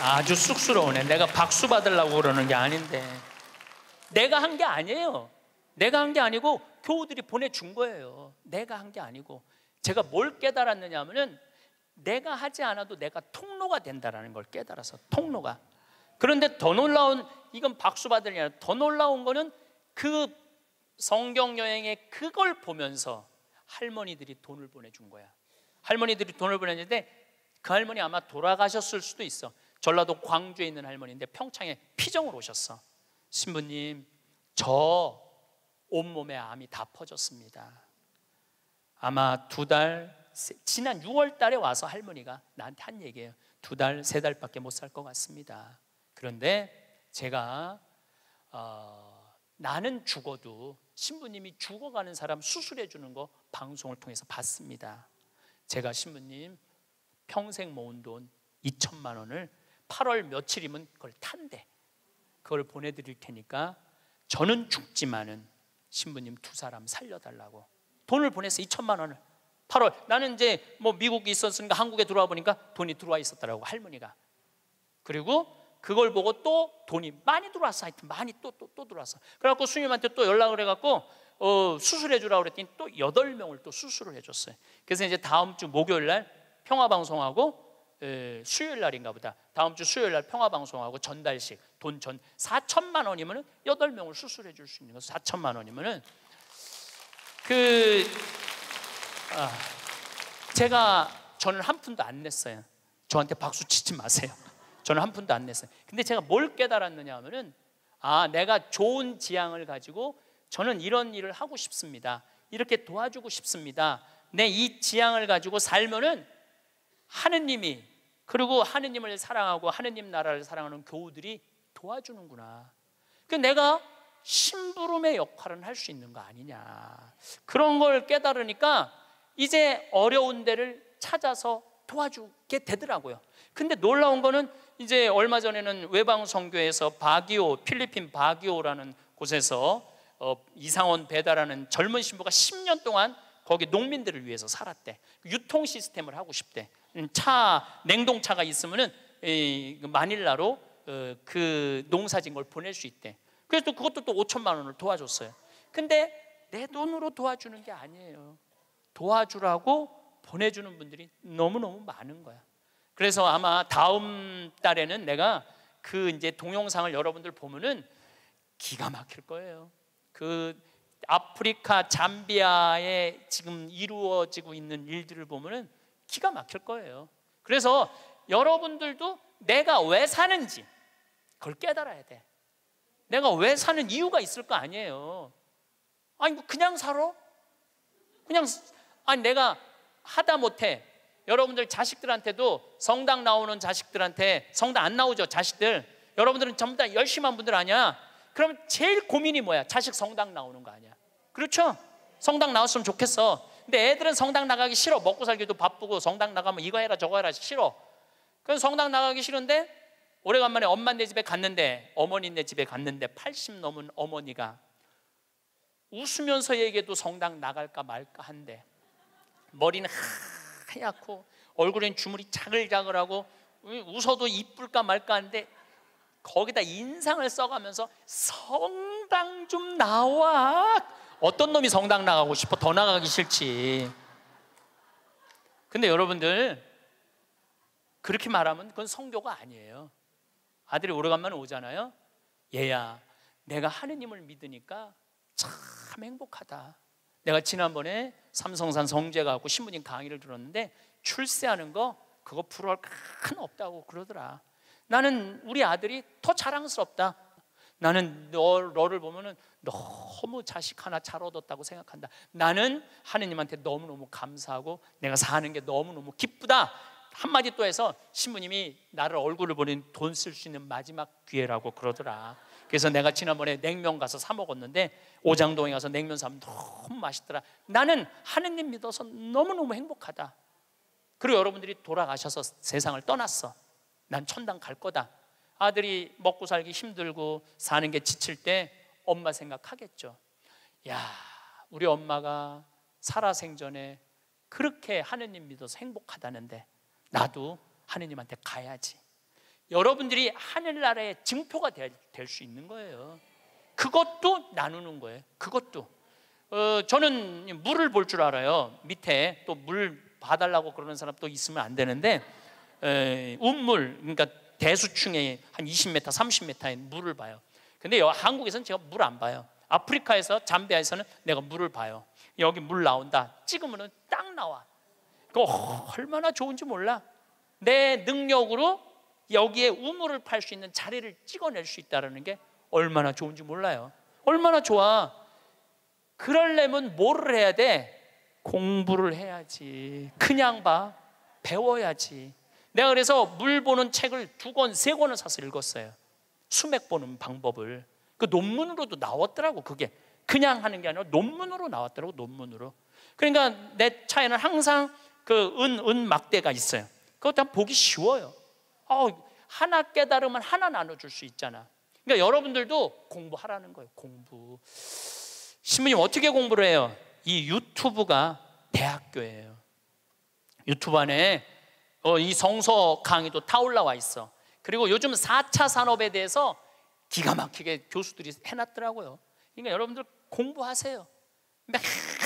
아주 쑥스러우네. 내가 박수 받으려고 그러는 게 아닌데. 내가 한 게 아니에요. 내가 한 게 아니고 교우들이 보내준 거예요. 내가 한 게 아니고. 제가 뭘 깨달았느냐 하면은 내가 하지 않아도 내가 통로가 된다라는 걸 깨달아서 통로가. 그런데 더 놀라운 이건 박수 받으냐 려더 놀라운 거는 그 성경 여행에 그걸 보면서 할머니들이 돈을 보내준 거야. 할머니들이 돈을 보냈는데 그 할머니 아마 돌아가셨을 수도 있어. 전라도 광주에 있는 할머니인데 평창에 피정을 오셨어. 신부님, 저 온몸에 암이 다 퍼졌습니다. 아마 두 달, 지난 6월 달에 와서 할머니가 나한테 한 얘기예요. 두 달, 세 달밖에 못 살 것 같습니다. 그런데 제가 어, 나는 죽어도 신부님이 죽어가는 사람 수술해 주는 거 방송을 통해서 봤습니다. 제가 신부님 평생 모은 돈 2천만 원을 8월 며칠이면 그걸 탄대. 그걸 보내드릴 테니까 저는 죽지만은 신부님 두 사람 살려달라고 돈을 보내서 2천만 원을 8월 나는 이제 뭐 미국에 있었으니까 한국에 들어와 보니까 돈이 들어와 있었더라고 할머니가 그리고 그걸 보고 또 돈이 많이 들어왔어 하여튼 많이 또 또 또 들어왔어 그래갖고 수님한테 또 연락을 해갖고 어, 수술해 주라고 그랬더니 또 여덟 명을또 수술을 해줬어요 그래서 이제 다음 주 목요일 날 평화방송하고 수요일 날인가 보다. 다음 주 수요일 날 평화 방송하고 전달식 돈 전 4천만 원이면은 8명을 수술해 줄 수 있는 거 4천만 원이면은 그 아, 제가 저는 한 푼도 안 냈어요. 저한테 박수 치지 마세요. 저는 한 푼도 안 냈어요. 근데 제가 뭘 깨달았느냐 하면은 아, 내가 좋은 지향을 가지고 저는 이런 일을 하고 싶습니다. 이렇게 도와주고 싶습니다. 내 이 지향을 가지고 살면은 하느님이 그리고 하느님을 사랑하고 하느님 나라를 사랑하는 교우들이 도와주는구나. 그 내가 심부름의 역할은 할 수 있는 거 아니냐. 그런 걸 깨달으니까 이제 어려운 데를 찾아서 도와주게 되더라고요. 근데 놀라운 거는 이제 얼마 전에는 외방 선교에서 바기오 필리핀 바기오라는 곳에서 어, 이상원 배달하는 젊은 신부가 10년 동안 거기 농민들을 위해서 살았대. 유통 시스템을 하고 싶대. 음, 차 냉동차가 있으면은 그 마닐라로 어, 그 농사진 걸 보낼 수 있대. 그래서 그것도 또 5천만 원을 도와줬어요. 근데 내 돈으로 도와주는 게 아니에요. 도와주라고 보내주는 분들이 너무너무 많은 거야. 그래서 아마 다음 달에는 내가 그 이제 동영상을 여러분들 보면은 기가 막힐 거예요. 그 아프리카 잠비아에 지금 이루어지고 있는 일들을 보면은 기가 막힐 거예요. 그래서 여러분들도 내가 왜 사는지 그걸 깨달아야 돼. 내가 왜 사는 이유가 있을 거 아니에요. 아니 뭐 그냥 살아? 그냥 아니 내가 하다 못해 여러분들 자식들한테도 성당 나오는 자식들한테 성당 안 나오죠 자식들 여러분들은 전부 다 열심한 분들 아니야 그럼 제일 고민이 뭐야 자식 성당 나오는 거 아니야 그렇죠 성당 나왔으면 좋겠어 근데 애들은 성당 나가기 싫어. 먹고 살기도 바쁘고 성당 나가면 이거 해라 저거 해라 싫어. 그래 성당 나가기 싫은데 오래간만에 엄마네 집에 갔는데 어머니네 집에 갔는데 80 넘은 어머니가 웃으면서 얘기해도 성당 나갈까 말까 한데 머리는 하얗고 얼굴엔 주물이 자글자글하고 웃어도 이쁠까 말까 한데 거기다 인상을 써가면서 성당 좀 나와 어떤 놈이 성당 나가고 싶어? 더 나가기 싫지. 근데 여러분들 그렇게 말하면 그건 성교가 아니에요. 아들이 오래간만에 오잖아요. 얘야, 내가 하느님을 믿으니까 참 행복하다. 내가 지난번에 삼성산 성제 가고 신부님 강의를 들었는데 출세하는 거 그거 부러울 큰 없다고 그러더라. 나는 우리 아들이 더 자랑스럽다. 나는 너, 너를 보면은 너무 자식 하나 잘 얻었다고 생각한다. 나는 하느님한테 너무너무 감사하고 내가 사는 게 너무너무 기쁘다. 한마디 또 해서 신부님이 나를 얼굴을 보는 돈쓸 수 있는 마지막 기회라고 그러더라. 그래서 내가 지난번에 냉면 가서 사 먹었는데 오장동에 가서 냉면 사면 너무 맛있더라. 나는 하느님 믿어서 너무너무 행복하다. 그리고 여러분들이 돌아가셔서 세상을 떠났어. 난 천당 갈 거다. 아들이 먹고 살기 힘들고 사는 게 지칠 때 엄마 생각하겠죠. 야, 우리 엄마가 살아생전에 그렇게 하느님 믿어서 행복하다는데 나도 하느님한테 가야지. 여러분들이 하늘나라의 증표가 될 수 있는 거예요. 그것도 나누는 거예요. 그것도. 어, 저는 물을 볼 줄 알아요. 밑에 또 물 봐달라고 그러는 사람 또 있으면 안 되는데, 에, 운물, 그러니까 대수충에 한 20m, 30m의 물을 봐요. 근데 한국에서는 제가 물 안 봐요. 아프리카에서 잠비아에서는 내가 물을 봐요. 여기 물 나온다. 찍으면 딱 나와. 그 얼마나 좋은지 몰라. 내 능력으로 여기에 우물을 팔 수 있는 자리를 찍어낼 수 있다는 게 얼마나 좋은지 몰라요. 얼마나 좋아. 그럴려면 뭐를 해야 돼? 공부를 해야지. 그냥 봐. 배워야지. 내가 그래서 물 보는 책을 두 권, 세 권을 사서 읽었어요. 수맥 보는 방법을. 그 논문으로도 나왔더라고, 그게. 그냥 하는 게 아니라 논문으로 나왔더라고, 논문으로. 그러니까 내 차에는 항상 그 은, 은 막대가 있어요. 그것도 보기 쉬워요. 어, 하나 깨달으면 하나 나눠줄 수 있잖아. 그러니까 여러분들도 공부하라는 거예요, 공부. 신부님, 어떻게 공부를 해요? 이 유튜브가 대학교예요. 유튜브 안에 어, 이 성서 강의도 타올라와 있어. 그리고 요즘 4차 산업에 대해서 기가 막히게 교수들이 해놨더라고요. 그러니까 여러분들 공부하세요.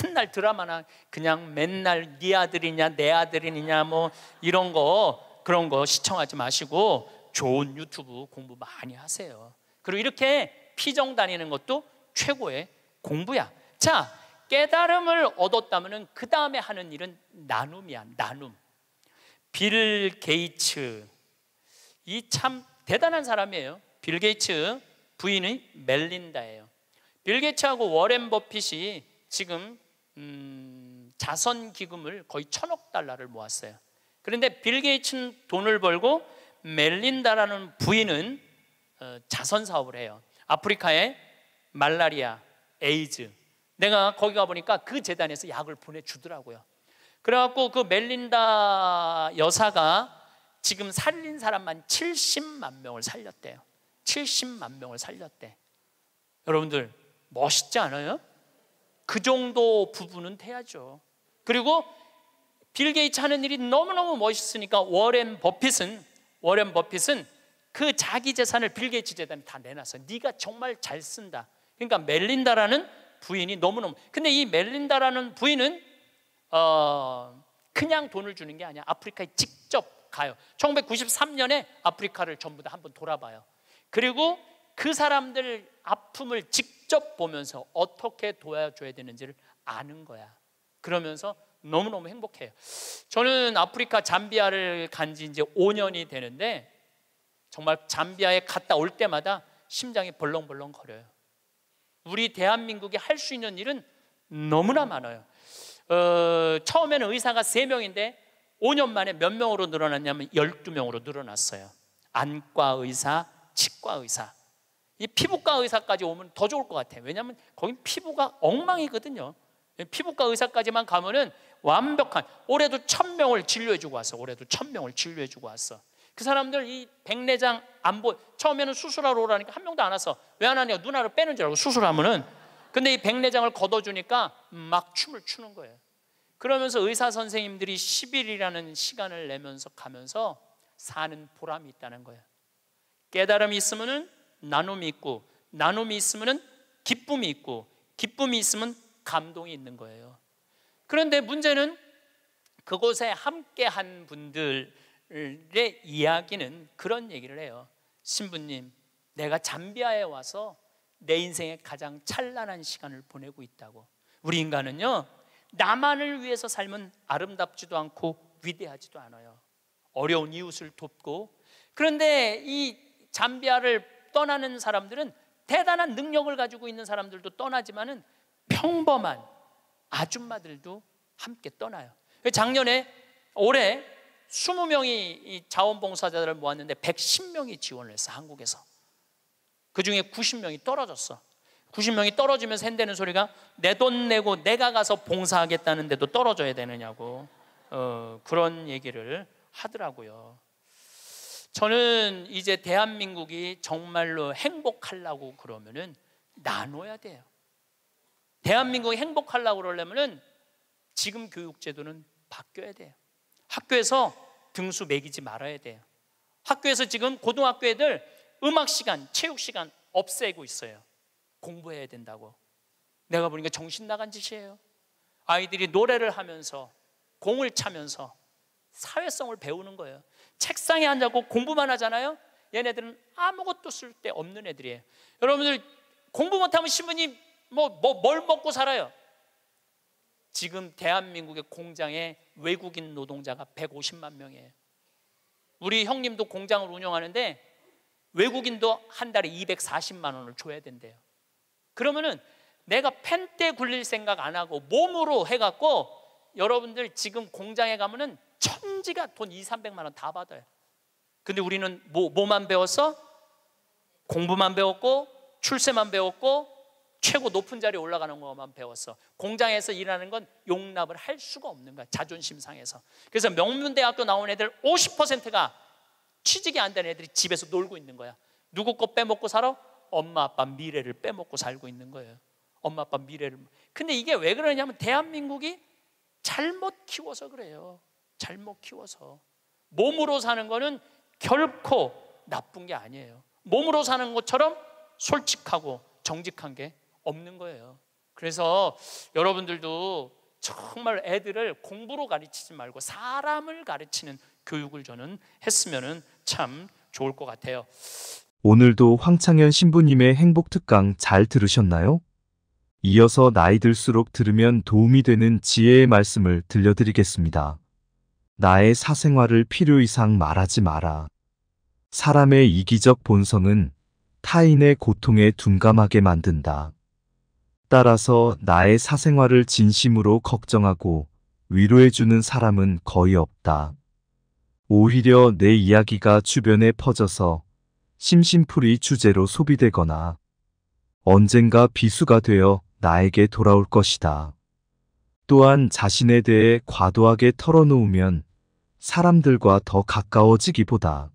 맨날 드라마나 그냥 맨날 네 아들이냐 내 아들이냐 뭐 이런 거 그런 거 시청하지 마시고 좋은 유튜브 공부 많이 하세요. 그리고 이렇게 피정 다니는 것도 최고의 공부야. 자, 깨달음을 얻었다면 그 다음에 하는 일은 나눔이야. 나눔. 빌 게이츠 이 참 대단한 사람이에요. 빌 게이츠 부인이 멜린다예요. 빌 게이츠하고 워렌 버핏이 지금 음, 자선 기금을 거의 천억 달러를 모았어요. 그런데 빌 게이츠는 돈을 벌고 멜린다라는 부인은 어, 자선 사업을 해요. 아프리카에 말라리아, 에이즈. 내가 거기 가보니까 그 재단에서 약을 보내주더라고요. 그래갖고 그 멜린다 여사가 지금 살린 사람만 70만 명을 살렸대요. 70만 명을 살렸대. 여러분들 멋있지 않아요? 그 정도 부분은 돼야죠. 그리고 빌 게이츠 하는 일이 너무너무 멋있으니까 워렌 버핏은 워렌 버핏은 그 자기 재산을 빌 게이츠 재단에 다 내놨어. 네가 정말 잘 쓴다. 그러니까 멜린다라는 부인이 너무너무 근데 이 멜린다라는 부인은 어, 그냥 돈을 주는 게 아니야. 아프리카에 직접 가요. 1993년에 아프리카를 전부 다 한번 돌아봐요. 그리고 그 사람들 아픔을 직접 보면서 어떻게 도와줘야 되는지를 아는 거야. 그러면서 너무너무 행복해요. 저는 아프리카 잠비아를 간 지 이제 5년이 되는데 정말 잠비아에 갔다 올 때마다 심장이 벌렁벌렁 거려요. 우리 대한민국이 할 수 있는 일은 너무나 많아요. 어, 처음에는 의사가 3명인데 5년 만에 몇 명으로 늘어났냐면 12명으로 늘어났어요. 안과 의사, 치과 의사. 이 피부과 의사까지 오면 더 좋을 것 같아요. 왜냐하면 거긴 피부가 엉망이거든요. 피부과 의사까지만 가면은 완벽한 올해도 천명을 진료해주고 왔어. 올해도 천명을 진료해주고 왔어. 그 사람들 이 백내장 안 보. 처음에는 수술하러 오라니까 한 명도 안 와서 왜안 하냐? 누나를 빼는 줄 알고 수술하면은 근데 이 백내장을 걷어주니까 막 춤을 추는 거예요. 그러면서 의사 선생님들이 10일이라는 시간을 내면서 가면서 사는 보람이 있다는 거예요. 깨달음이 있으면 나눔이 있고 나눔이 있으면 기쁨이 있고 기쁨이 있으면 감동이 있는 거예요. 그런데 문제는 그곳에 함께 한 분들의 이야기는 그런 얘기를 해요. 신부님, 내가 잠비아에 와서 내 인생의 가장 찬란한 시간을 보내고 있다고. 우리 인간은요, 나만을 위해서 삶은 아름답지도 않고 위대하지도 않아요. 어려운 이웃을 돕고 그런데 이 잠비아를 떠나는 사람들은 대단한 능력을 가지고 있는 사람들도 떠나지만은 평범한 아줌마들도 함께 떠나요. 작년에 올해 20명이 자원봉사자들을 모았는데 110명이 지원을 해서 한국에서. 그 중에 90명이 떨어졌어. 90명이 떨어지면서 샌대는 소리가 내 돈 내고 내가 가서 봉사하겠다는데도 떨어져야 되느냐고 어, 그런 얘기를 하더라고요. 저는 이제 대한민국이 정말로 행복하려고 그러면은 나눠야 돼요. 대한민국이 행복하려고 그러려면은 지금 교육제도는 바뀌어야 돼요. 학교에서 등수 매기지 말아야 돼요. 학교에서 지금 고등학교 애들 음악 시간, 체육 시간 없애고 있어요. 공부해야 된다고. 내가 보니까 정신 나간 짓이에요. 아이들이 노래를 하면서 공을 차면서 사회성을 배우는 거예요. 책상에 앉아고 공부만 하잖아요. 얘네들은 아무것도 쓸데 없는 애들이에요. 여러분들 공부 못하면 신부님 뭐뭘 뭐, 먹고 살아요? 지금 대한민국의 공장에 외국인 노동자가 150만 명이에요. 우리 형님도 공장을 운영하는데 외국인도 한 달에 240만 원을 줘야 된대요. 그러면은 내가 펜때 굴릴 생각 안 하고 몸으로 해갖고 여러분들 지금 공장에 가면은 천지가 돈 2, 300만 원 다 받아요. 근데 우리는 뭐, 뭐만 배웠어? 공부만 배웠고 출세만 배웠고 최고 높은 자리에 올라가는 것만 배웠어. 공장에서 일하는 건 용납을 할 수가 없는 거야. 자존심 상해서. 그래서 명문대학교 나온 애들 50%가 취직이 안 되는 애들이 집에서 놀고 있는 거야. 누구 거 빼먹고 살아? 엄마 아빠 미래를 빼먹고 살고 있는 거예요. 엄마 아빠 미래를. 근데 이게 왜 그러냐면 대한민국이 잘못 키워서 그래요. 잘못 키워서. 몸으로 사는 거는 결코 나쁜 게 아니에요. 몸으로 사는 것처럼 솔직하고 정직한 게 없는 거예요. 그래서 여러분들도 정말 애들을 공부로 가르치지 말고 사람을 가르치는 교육을 저는 했으면 참 좋을 것 같아요. 오늘도 황창현 신부님의 행복 특강 잘 들으셨나요? 이어서 나이 들수록 들으면 도움이 되는 지혜의 말씀을 들려드리겠습니다. 나의 사생활을 필요 이상 말하지 마라. 사람의 이기적 본성은 타인의 고통에 둔감하게 만든다. 따라서 나의 사생활을 진심으로 걱정하고 위로해주는 사람은 거의 없다. 오히려 내 이야기가 주변에 퍼져서 심심풀이 주제로 소비되거나 언젠가 비수가 되어 나에게 돌아올 것이다. 또한 자신에 대해 과도하게 털어놓으면 사람들과 더 가까워지기보다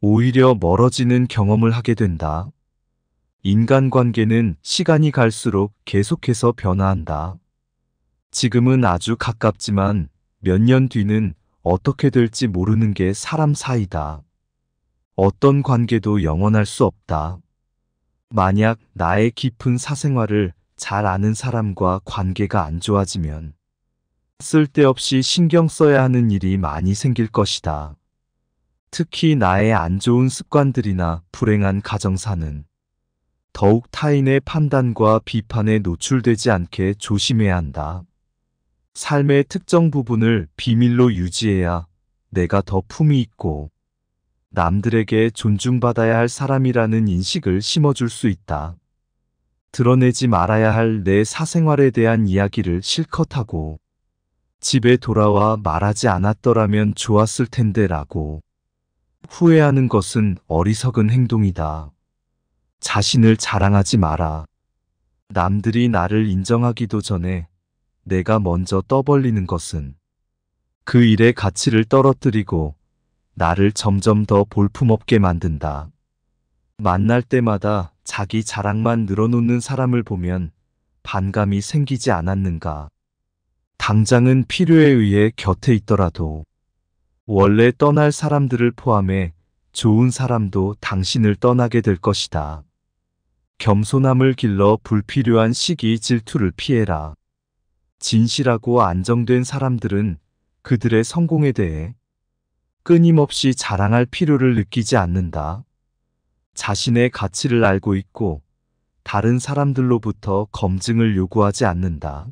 오히려 멀어지는 경험을 하게 된다. 인간관계는 시간이 갈수록 계속해서 변화한다. 지금은 아주 가깝지만 몇 년 뒤는 어떻게 될지 모르는 게 사람 사이다. 어떤 관계도 영원할 수 없다. 만약 나의 깊은 사생활을 잘 아는 사람과 관계가 안 좋아지면 쓸데없이 신경 써야 하는 일이 많이 생길 것이다. 특히 나의 안 좋은 습관들이나 불행한 가정사는 더욱 타인의 판단과 비판에 노출되지 않게 조심해야 한다. 삶의 특정 부분을 비밀로 유지해야 내가 더 품위 있고 남들에게 존중받아야 할 사람이라는 인식을 심어줄 수 있다. 드러내지 말아야 할 내 사생활에 대한 이야기를 실컷 하고 집에 돌아와 말하지 않았더라면 좋았을 텐데 라고 후회하는 것은 어리석은 행동이다. 자신을 자랑하지 마라. 남들이 나를 인정하기도 전에 내가 먼저 떠벌리는 것은 그 일의 가치를 떨어뜨리고 나를 점점 더 볼품없게 만든다. 만날 때마다 자기 자랑만 늘어놓는 사람을 보면 반감이 생기지 않았는가. 당장은 필요에 의해 곁에 있더라도 원래 떠날 사람들을 포함해 좋은 사람도 당신을 떠나게 될 것이다. 겸손함을 길러 불필요한 시기 질투를 피해라. 진실하고 안정된 사람들은 그들의 성공에 대해 끊임없이 자랑할 필요를 느끼지 않는다. 자신의 가치를 알고 있고 다른 사람들로부터 검증을 요구하지 않는다.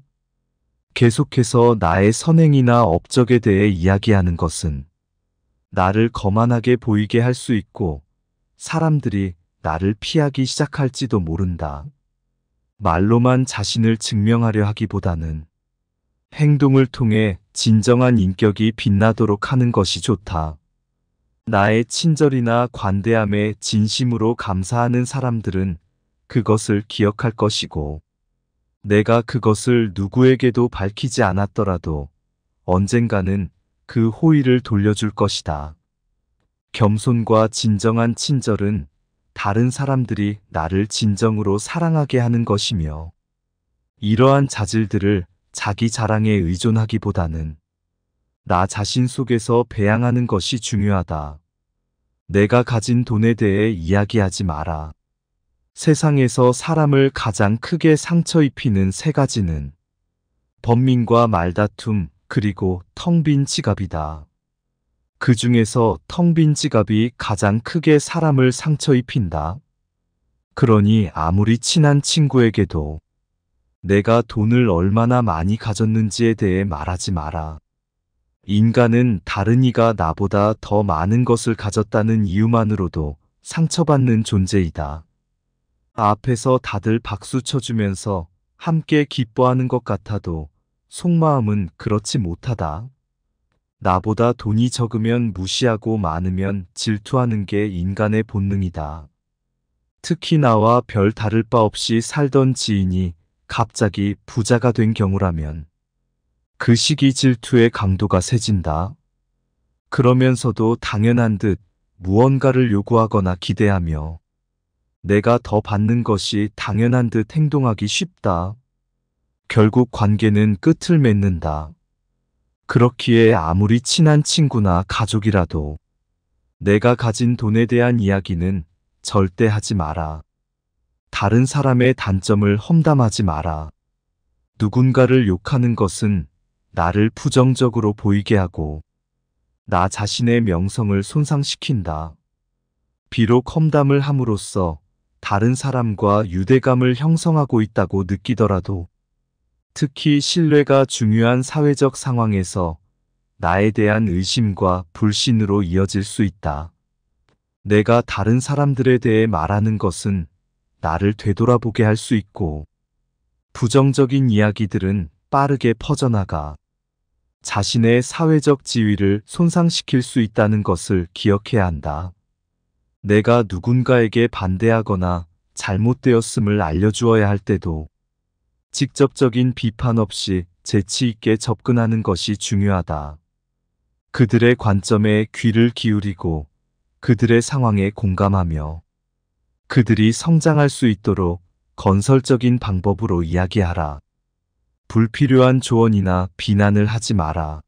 계속해서 나의 선행이나 업적에 대해 이야기하는 것은 나를 거만하게 보이게 할 수 있고 사람들이 나를 피하기 시작할지도 모른다. 말로만 자신을 증명하려 하기보다는 행동을 통해 진정한 인격이 빛나도록 하는 것이 좋다. 나의 친절이나 관대함에 진심으로 감사하는 사람들은 그것을 기억할 것이고, 내가 그것을 누구에게도 밝히지 않았더라도 언젠가는 그 호의를 돌려줄 것이다. 겸손과 진정한 친절은 다른 사람들이 나를 진정으로 사랑하게 하는 것이며, 이러한 자질들을 자기 자랑에 의존하기보다는 나 자신 속에서 배양하는 것이 중요하다. 내가 가진 돈에 대해 이야기하지 마라. 세상에서 사람을 가장 크게 상처 입히는 세 가지는 범민과 말다툼, 그리고 텅 빈 지갑이다. 그 중에서 텅 빈 지갑이 가장 크게 사람을 상처 입힌다. 그러니 아무리 친한 친구에게도 내가 돈을 얼마나 많이 가졌는지에 대해 말하지 마라. 인간은 다른 이가 나보다 더 많은 것을 가졌다는 이유만으로도 상처받는 존재이다. 앞에서 다들 박수 쳐주면서 함께 기뻐하는 것 같아도 속마음은 그렇지 못하다. 나보다 돈이 적으면 무시하고 많으면 질투하는 게 인간의 본능이다. 특히 나와 별 다를 바 없이 살던 지인이 갑자기 부자가 된 경우라면 그 시기 질투의 강도가 세진다. 그러면서도 당연한 듯 무언가를 요구하거나 기대하며 내가 더 받는 것이 당연한 듯 행동하기 쉽다. 결국 관계는 끝을 맺는다. 그렇기에 아무리 친한 친구나 가족이라도 내가 가진 돈에 대한 이야기는 절대 하지 마라. 다른 사람의 단점을 험담하지 마라. 누군가를 욕하는 것은 나를 부정적으로 보이게 하고 나 자신의 명성을 손상시킨다. 비록 험담을 함으로써 다른 사람과 유대감을 형성하고 있다고 느끼더라도 특히 신뢰가 중요한 사회적 상황에서 나에 대한 의심과 불신으로 이어질 수 있다. 내가 다른 사람들에 대해 말하는 것은 나를 되돌아보게 할 수 있고 부정적인 이야기들은 빠르게 퍼져나가 자신의 사회적 지위를 손상시킬 수 있다는 것을 기억해야 한다. 내가 누군가에게 반대하거나 잘못되었음을 알려주어야 할 때도 직접적인 비판 없이 재치 있게 접근하는 것이 중요하다. 그들의 관점에 귀를 기울이고 그들의 상황에 공감하며 그들이 성장할 수 있도록 건설적인 방법으로 이야기하라. 불필요한 조언이나 비난을 하지 마라.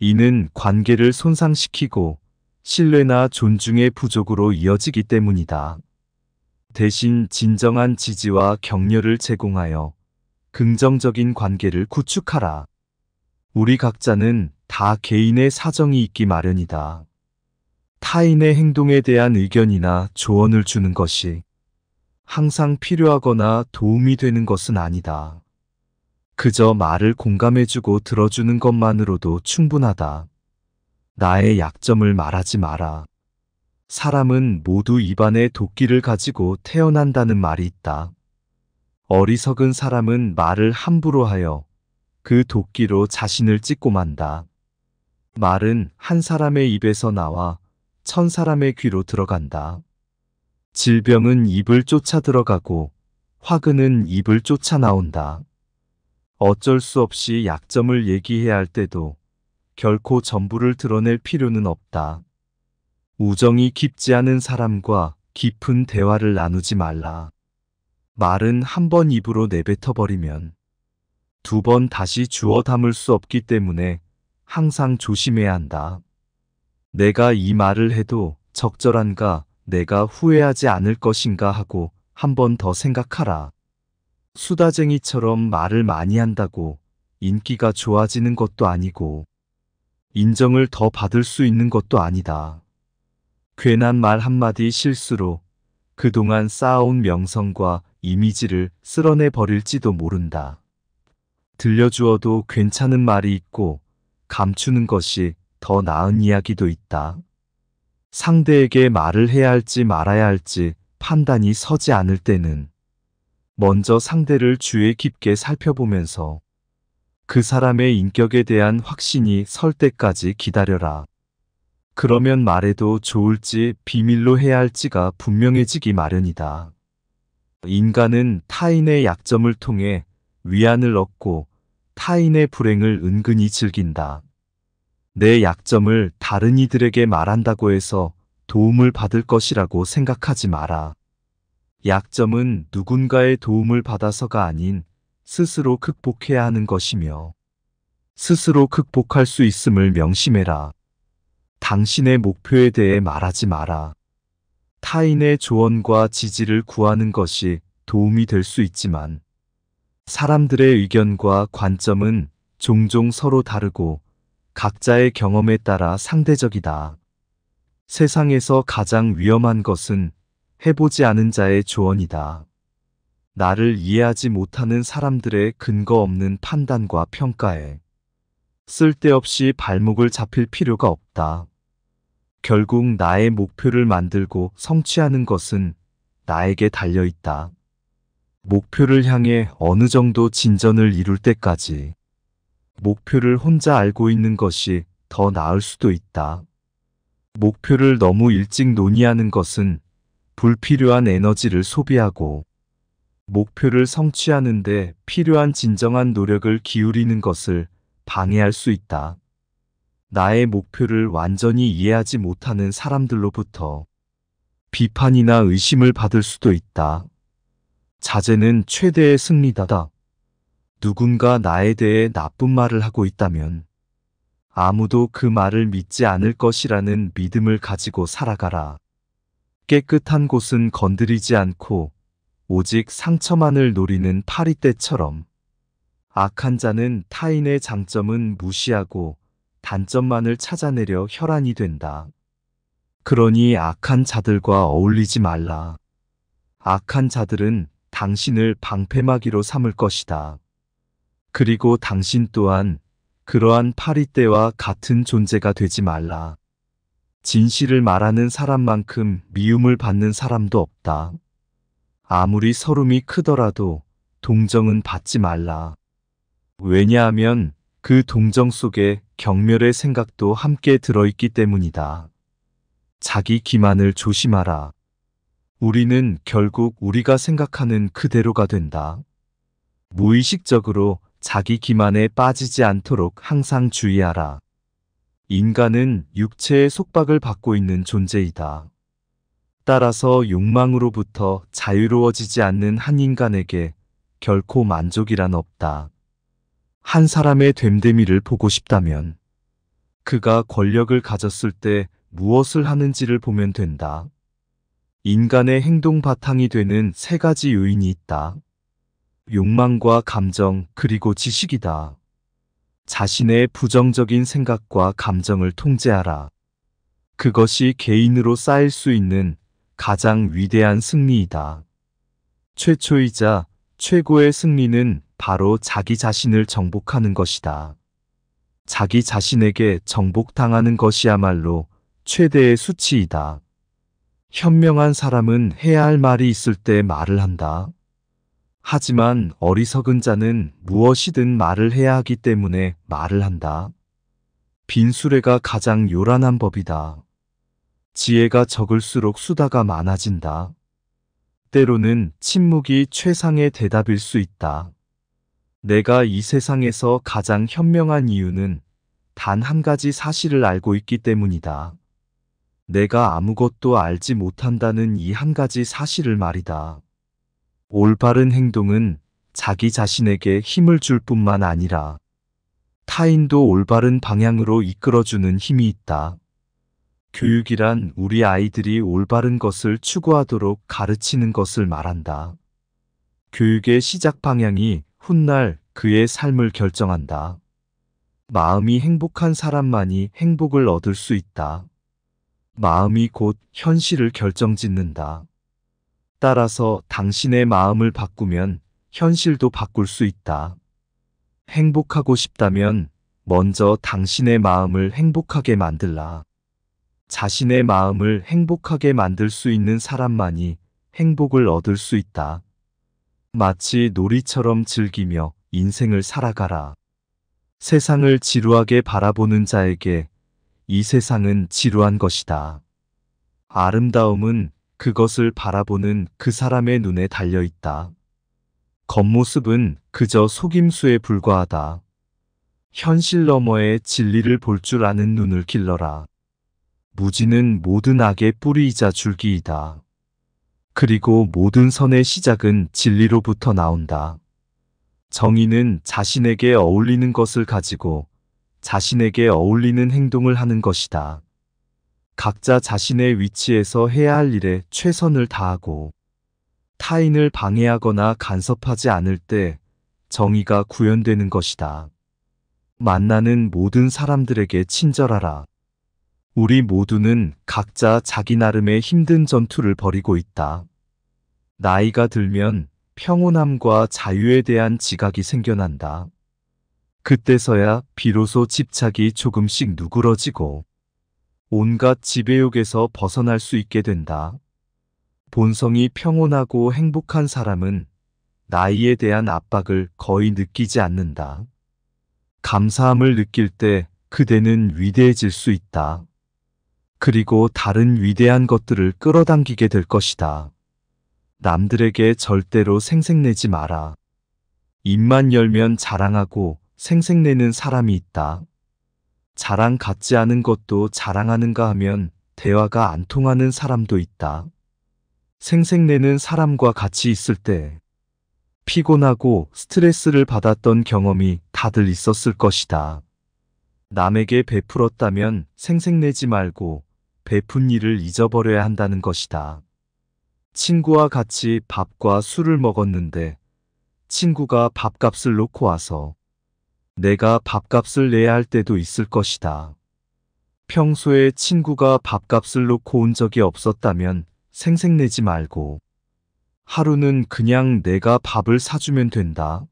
이는 관계를 손상시키고 신뢰나 존중의 부족으로 이어지기 때문이다. 대신 진정한 지지와 격려를 제공하여 긍정적인 관계를 구축하라. 우리 각자는 다 개인의 사정이 있기 마련이다. 타인의 행동에 대한 의견이나 조언을 주는 것이 항상 필요하거나 도움이 되는 것은 아니다. 그저 말을 공감해주고 들어주는 것만으로도 충분하다. 나의 약점을 말하지 마라. 사람은 모두 입안에 도끼를 가지고 태어난다는 말이 있다. 어리석은 사람은 말을 함부로 하여 그 도끼로 자신을 찢고 만다. 말은 한 사람의 입에서 나와 천 사람의 귀로 들어간다. 질병은 입을 쫓아 들어가고 화근은 입을 쫓아 나온다. 어쩔 수 없이 약점을 얘기해야 할 때도 결코 전부를 드러낼 필요는 없다. 우정이 깊지 않은 사람과 깊은 대화를 나누지 말라. 말은 한 번 입으로 내뱉어버리면 두 번 다시 주워 담을 수 없기 때문에 항상 조심해야 한다. 내가 이 말을 해도 적절한가, 내가 후회하지 않을 것인가 하고 한 번 더 생각하라. 수다쟁이처럼 말을 많이 한다고 인기가 좋아지는 것도 아니고 인정을 더 받을 수 있는 것도 아니다. 괜한 말 한마디 실수로 그동안 쌓아온 명성과 이미지를 쓸어내 버릴지도 모른다. 들려주어도 괜찮은 말이 있고 감추는 것이 더 나은 이야기도 있다. 상대에게 말을 해야 할지 말아야 할지 판단이 서지 않을 때는 먼저 상대를 주의 깊게 살펴보면서 그 사람의 인격에 대한 확신이 설 때까지 기다려라. 그러면 말해도 좋을지 비밀로 해야 할지가 분명해지기 마련이다. 인간은 타인의 약점을 통해 위안을 얻고 타인의 불행을 은근히 즐긴다. 내 약점을 다른 이들에게 말한다고 해서 도움을 받을 것이라고 생각하지 마라. 약점은 누군가의 도움을 받아서가 아닌 스스로 극복해야 하는 것이며 스스로 극복할 수 있음을 명심해라. 당신의 목표에 대해 말하지 마라. 타인의 조언과 지지를 구하는 것이 도움이 될 수 있지만 사람들의 의견과 관점은 종종 서로 다르고 각자의 경험에 따라 상대적이다. 세상에서 가장 위험한 것은 해보지 않은 자의 조언이다. 나를 이해하지 못하는 사람들의 근거 없는 판단과 평가에 쓸데없이 발목을 잡힐 필요가 없다. 결국 나의 목표를 만들고 성취하는 것은 나에게 달려있다. 목표를 향해 어느 정도 진전을 이룰 때까지 목표를 혼자 알고 있는 것이 더 나을 수도 있다. 목표를 너무 일찍 논의하는 것은 불필요한 에너지를 소비하고 목표를 성취하는데 필요한 진정한 노력을 기울이는 것을 방해할 수 있다. 나의 목표를 완전히 이해하지 못하는 사람들로부터 비판이나 의심을 받을 수도 있다. 자제는 최대의 승리다다. 누군가 나에 대해 나쁜 말을 하고 있다면 아무도 그 말을 믿지 않을 것이라는 믿음을 가지고 살아가라. 깨끗한 곳은 건드리지 않고 오직 상처만을 노리는 파리떼처럼 악한 자는 타인의 장점은 무시하고 단점만을 찾아내려 혈안이 된다. 그러니 악한 자들과 어울리지 말라. 악한 자들은 당신을 방패막이로 삼을 것이다. 그리고 당신 또한 그러한 파리떼와 같은 존재가 되지 말라. 진실을 말하는 사람만큼 미움을 받는 사람도 없다. 아무리 서름이 크더라도 동정은 받지 말라. 왜냐하면 그 동정 속에 경멸의 생각도 함께 들어있기 때문이다. 자기 기만을 조심하라. 우리는 결국 우리가 생각하는 그대로가 된다. 무의식적으로 자기 기만에 빠지지 않도록 항상 주의하라. 인간은 육체의 속박을 받고 있는 존재이다. 따라서 욕망으로부터 자유로워지지 않는 한 인간에게 결코 만족이란 없다. 한 사람의 됨됨이를 보고 싶다면 그가 권력을 가졌을 때 무엇을 하는지를 보면 된다. 인간의 행동 바탕이 되는 세 가지 요인이 있다. 욕망과 감정, 그리고 지식이다. 자신의 부정적인 생각과 감정을 통제하라. 그것이 개인으로 쌓일 수 있는 가장 위대한 승리이다. 최초이자 최고의 승리는 바로 자기 자신을 정복하는 것이다. 자기 자신에게 정복당하는 것이야말로 최대의 수치이다. 현명한 사람은 해야 할 말이 있을 때 말을 한다. 하지만 어리석은 자는 무엇이든 말을 해야 하기 때문에 말을 한다. 빈수레가 가장 요란한 법이다. 지혜가 적을수록 수다가 많아진다. 때로는 침묵이 최상의 대답일 수 있다. 내가 이 세상에서 가장 현명한 이유는 단 한 가지 사실을 알고 있기 때문이다. 내가 아무것도 알지 못한다는 이 한 가지 사실을 말이다. 올바른 행동은 자기 자신에게 힘을 줄 뿐만 아니라 타인도 올바른 방향으로 이끌어주는 힘이 있다. 교육이란 우리 아이들이 올바른 것을 추구하도록 가르치는 것을 말한다. 교육의 시작 방향이 훗날 그의 삶을 결정한다. 마음이 행복한 사람만이 행복을 얻을 수 있다. 마음이 곧 현실을 결정짓는다. 따라서 당신의 마음을 바꾸면 현실도 바꿀 수 있다. 행복하고 싶다면 먼저 당신의 마음을 행복하게 만들라. 자신의 마음을 행복하게 만들 수 있는 사람만이 행복을 얻을 수 있다. 마치 놀이처럼 즐기며 인생을 살아가라. 세상을 지루하게 바라보는 자에게 이 세상은 지루한 것이다. 아름다움은 그것을 바라보는 그 사람의 눈에 달려 있다. 겉모습은 그저 속임수에 불과하다. 현실 너머의 진리를 볼 줄 아는 눈을 길러라. 무지는 모든 악의 뿌리이자 줄기이다. 그리고 모든 선의 시작은 진리로부터 나온다. 정의는 자신에게 어울리는 것을 가지고 자신에게 어울리는 행동을 하는 것이다. 각자 자신의 위치에서 해야 할 일에 최선을 다하고 타인을 방해하거나 간섭하지 않을 때 정의가 구현되는 것이다. 만나는 모든 사람들에게 친절하라. 우리 모두는 각자 자기 나름의 힘든 전투를 벌이고 있다. 나이가 들면 평온함과 자유에 대한 지각이 생겨난다. 그때서야 비로소 집착이 조금씩 누그러지고 온갖 지배욕에서 벗어날 수 있게 된다. 본성이 평온하고 행복한 사람은 나이에 대한 압박을 거의 느끼지 않는다. 감사함을 느낄 때 그대는 위대해질 수 있다. 그리고 다른 위대한 것들을 끌어당기게 될 것이다. 남들에게 절대로 생색내지 마라. 입만 열면 자랑하고 생색내는 사람이 있다. 자랑 같지 않은 것도 자랑하는가 하면 대화가 안 통하는 사람도 있다. 생색내는 사람과 같이 있을 때 피곤하고 스트레스를 받았던 경험이 다들 있었을 것이다. 남에게 베풀었다면 생색내지 말고 베푼 일을 잊어버려야 한다는 것이다. 친구와 같이 밥과 술을 먹었는데 친구가 밥값을 놓고 와서 내가 밥값을 내야 할 때도 있을 것이다. 평소에 친구가 밥값을 놓고 온 적이 없었다면 생색내지 말고 하루는 그냥 내가 밥을 사주면 된다.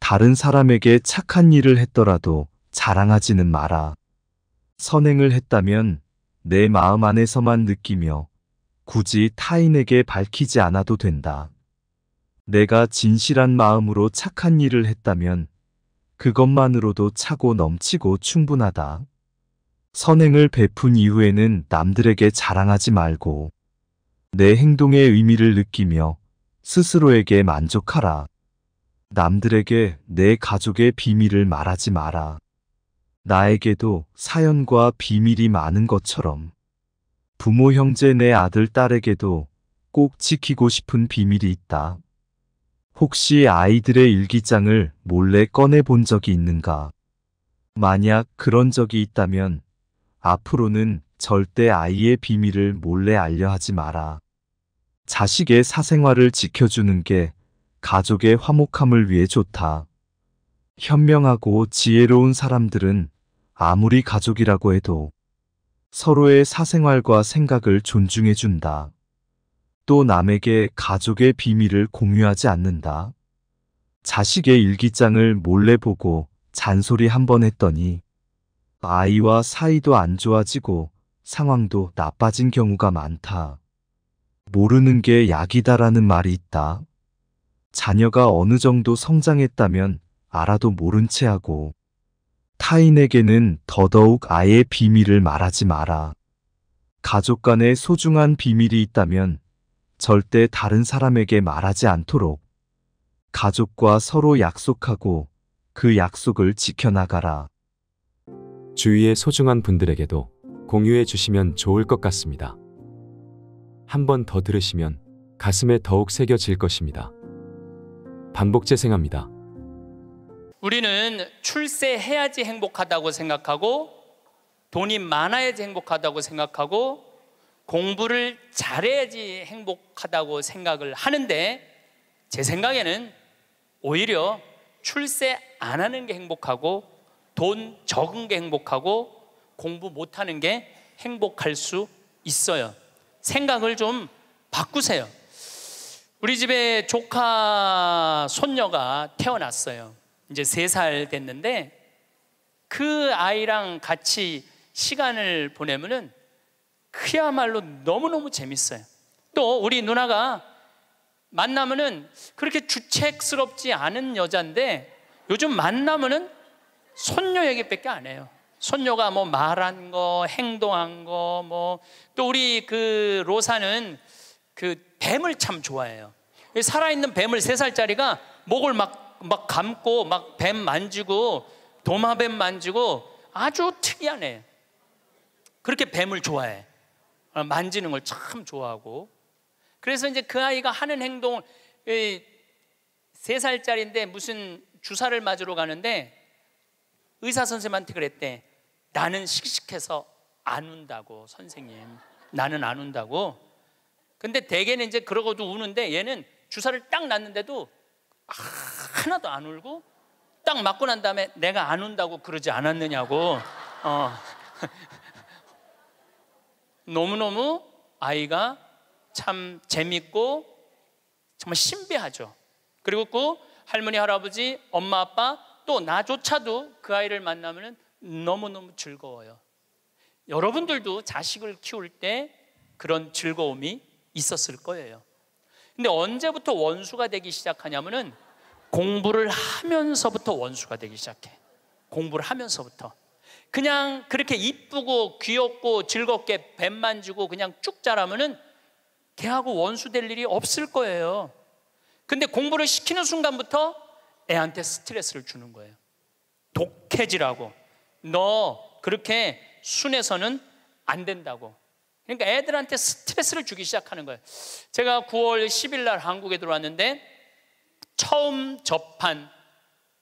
다른 사람에게 착한 일을 했더라도 자랑하지는 마라. 선행을 했다면 내 마음 안에서만 느끼며 굳이 타인에게 밝히지 않아도 된다. 내가 진실한 마음으로 착한 일을 했다면 그것만으로도 차고 넘치고 충분하다. 선행을 베푼 이후에는 남들에게 자랑하지 말고 내 행동의 의미를 느끼며 스스로에게 만족하라. 남들에게 내 가족의 비밀을 말하지 마라. 나에게도 사연과 비밀이 많은 것처럼 부모 형제 내 아들 딸에게도 꼭 지키고 싶은 비밀이 있다. 혹시 아이들의 일기장을 몰래 꺼내 본 적이 있는가? 만약 그런 적이 있다면 앞으로는 절대 아이의 비밀을 몰래 알려 하지 마라. 자식의 사생활을 지켜주는 게 가족의 화목함을 위해 좋다. 현명하고 지혜로운 사람들은 아무리 가족이라고 해도 서로의 사생활과 생각을 존중해준다. 또 남에게 가족의 비밀을 공유하지 않는다. 자식의 일기장을 몰래 보고 잔소리 한 번 했더니 아이와 사이도 안 좋아지고 상황도 나빠진 경우가 많다. 모르는 게 약이다라는 말이 있다. 자녀가 어느 정도 성장했다면 알아도 모른 채 하고 타인에게는 더더욱 아예 비밀을 말하지 마라. 가족 간에 소중한 비밀이 있다면 절대 다른 사람에게 말하지 않도록 가족과 서로 약속하고 그 약속을 지켜나가라. 주위의 소중한 분들에게도 공유해 주시면 좋을 것 같습니다. 한 번 더 들으시면 가슴에 더욱 새겨질 것입니다. 반복 재생합니다. 우리는 출세해야지 행복하다고 생각하고 돈이 많아야지 행복하다고 생각하고 공부를 잘해야지 행복하다고 생각을 하는데 제 생각에는 오히려 출세 안 하는 게 행복하고 돈 적은 게 행복하고 공부 못 하는 게 행복할 수 있어요. 생각을 좀 바꾸세요. 우리 집에 조카 손녀가 태어났어요. 이제 세 살 됐는데 그 아이랑 같이 시간을 보내면은 그야말로 너무너무 재밌어요. 또 우리 누나가 만나면은 그렇게 주책스럽지 않은 여자인데 요즘 만나면은 손녀 얘기밖에 안 해요. 손녀가 뭐 말한 거, 행동한 거, 뭐또 우리 그 로사는 그 뱀을 참 좋아해요. 살아있는 뱀을 세 살짜리가 목을 막, 막 감고 막 뱀 만지고 도마뱀 만지고 아주 특이하네. 그렇게 뱀을 좋아해. 어, 만지는 걸 참 좋아하고 그래서 이제 그 아이가 하는 행동을 세 살짜리인데 무슨 주사를 맞으러 가는데 의사 선생님한테 그랬대. 나는 씩씩해서 안 운다고 선생님. 나는 안 운다고. 근데 대개는 이제 그러고도 우는데 얘는 주사를 딱 놨는데도 하나도 안 울고 딱 맞고 난 다음에 내가 안 운다고 그러지 않았느냐고. 어. 너무너무 아이가 참 재밌고 정말 신비하죠. 그리고 그 할머니, 할아버지, 엄마, 아빠 또 나조차도 그 아이를 만나면 너무너무 즐거워요. 여러분들도 자식을 키울 때 그런 즐거움이 있었을 거예요. 근데 언제부터 원수가 되기 시작하냐면은 공부를 하면서부터 원수가 되기 시작해. 공부를 하면서부터. 그냥 그렇게 이쁘고 귀엽고 즐겁게 뱀만 주고 그냥 쭉 자라면은 걔하고 원수 될 일이 없을 거예요. 근데 공부를 시키는 순간부터 애한테 스트레스를 주는 거예요. 독해지라고. 너 그렇게 순해서는 안 된다고. 그러니까 애들한테 스트레스를 주기 시작하는 거예요. 제가 9월 10일 날 한국에 들어왔는데 처음 접한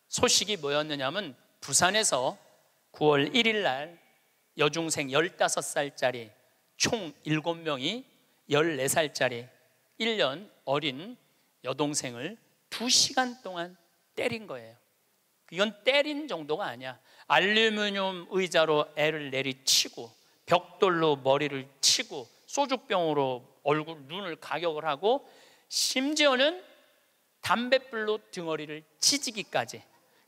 소식이 뭐였느냐면 부산에서 9월 1일 날 여중생 15살짜리 총 7명이 14살짜리 1년 어린 여동생을 2시간 동안 때린 거예요. 이건 때린 정도가 아니야. 알루미늄 의자로 애를 내리치고 벽돌로 머리를 치고 소주병으로 얼굴 눈을 가격을 하고 심지어는 담뱃불로 등어리를 치지기까지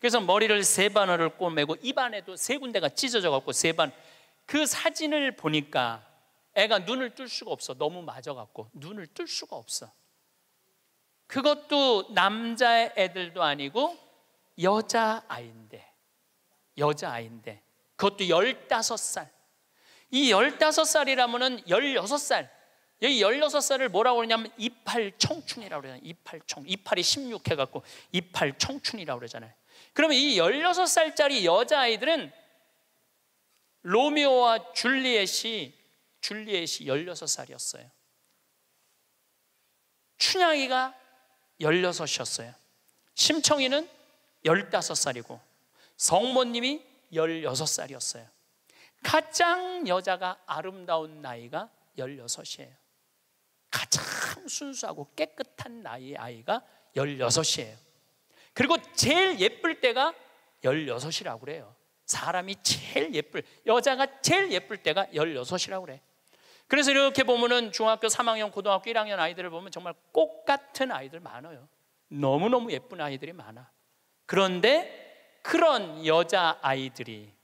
그래서 머리를 세 바늘을 꼬매고 입안에도 세 군데가 찢어져 갖고 세 반. 그 사진을 보니까 애가 눈을 뜰 수가 없어. 너무 맞아 갖고 눈을 뜰 수가 없어. 그것도 남자 애들도 아니고 여자 아이인데. 여자 아이인데. 그것도 15살. 이 15살이라면은 16살. 여기 16살을 뭐라고 그러냐면 이팔 청춘이라고 그러잖아요. 이팔 청. 이팔이 16해 갖고 이팔 청춘이라고 그러잖아요. 그러면 이 16살짜리 여자아이들은 로미오와 줄리엣이 줄리엣이 16살이었어요. 춘향이가 16이었어요. 심청이는 15살이고 성모님이 16살이었어요. 가장 여자가 아름다운 나이가 16이에요. 가장 순수하고 깨끗한 나이의 아이가 16이에요. 그리고 제일 예쁠 때가 16이라고 그래요. 사람이 제일 예쁠, 여자가 제일 예쁠 때가 16이라고 그래. 그래서 이렇게 보면은 중학교 3학년, 고등학교 1학년 아이들을 보면 정말 꽃 같은 아이들 많아요. 너무너무 예쁜 아이들이 많아. 그런데 그런 여자 아이들이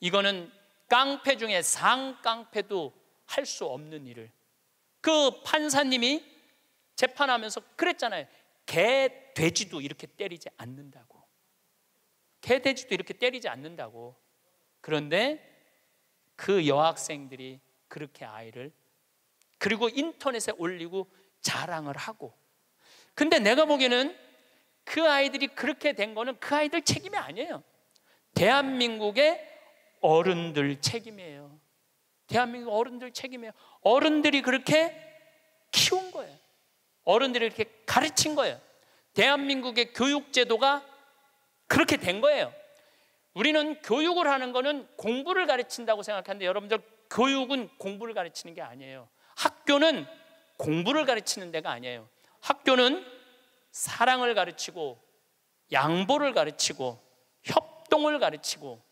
이거는 깡패 중에 상깡패도 할 수 없는 일을 그 판사님이 재판하면서 그랬잖아요. 개 돼지도 이렇게 때리지 않는다고. 개 돼지도 이렇게 때리지 않는다고. 그런데 그 여학생들이 그렇게 아이를 그리고 인터넷에 올리고 자랑을 하고. 근데 내가 보기에는 그 아이들이 그렇게 된 거는 그 아이들 책임이 아니에요. 대한민국의 어른들 책임이에요. 대한민국 어른들 책임이에요. 어른들이 그렇게 키운 거예요. 어른들이 이렇게 가르친 거예요. 대한민국의 교육제도가 그렇게 된 거예요. 우리는 교육을 하는 거는 공부를 가르친다고 생각하는데 여러분들 교육은 공부를 가르치는 게 아니에요. 학교는 공부를 가르치는 데가 아니에요. 학교는 사랑을 가르치고 양보를 가르치고 협동을 가르치고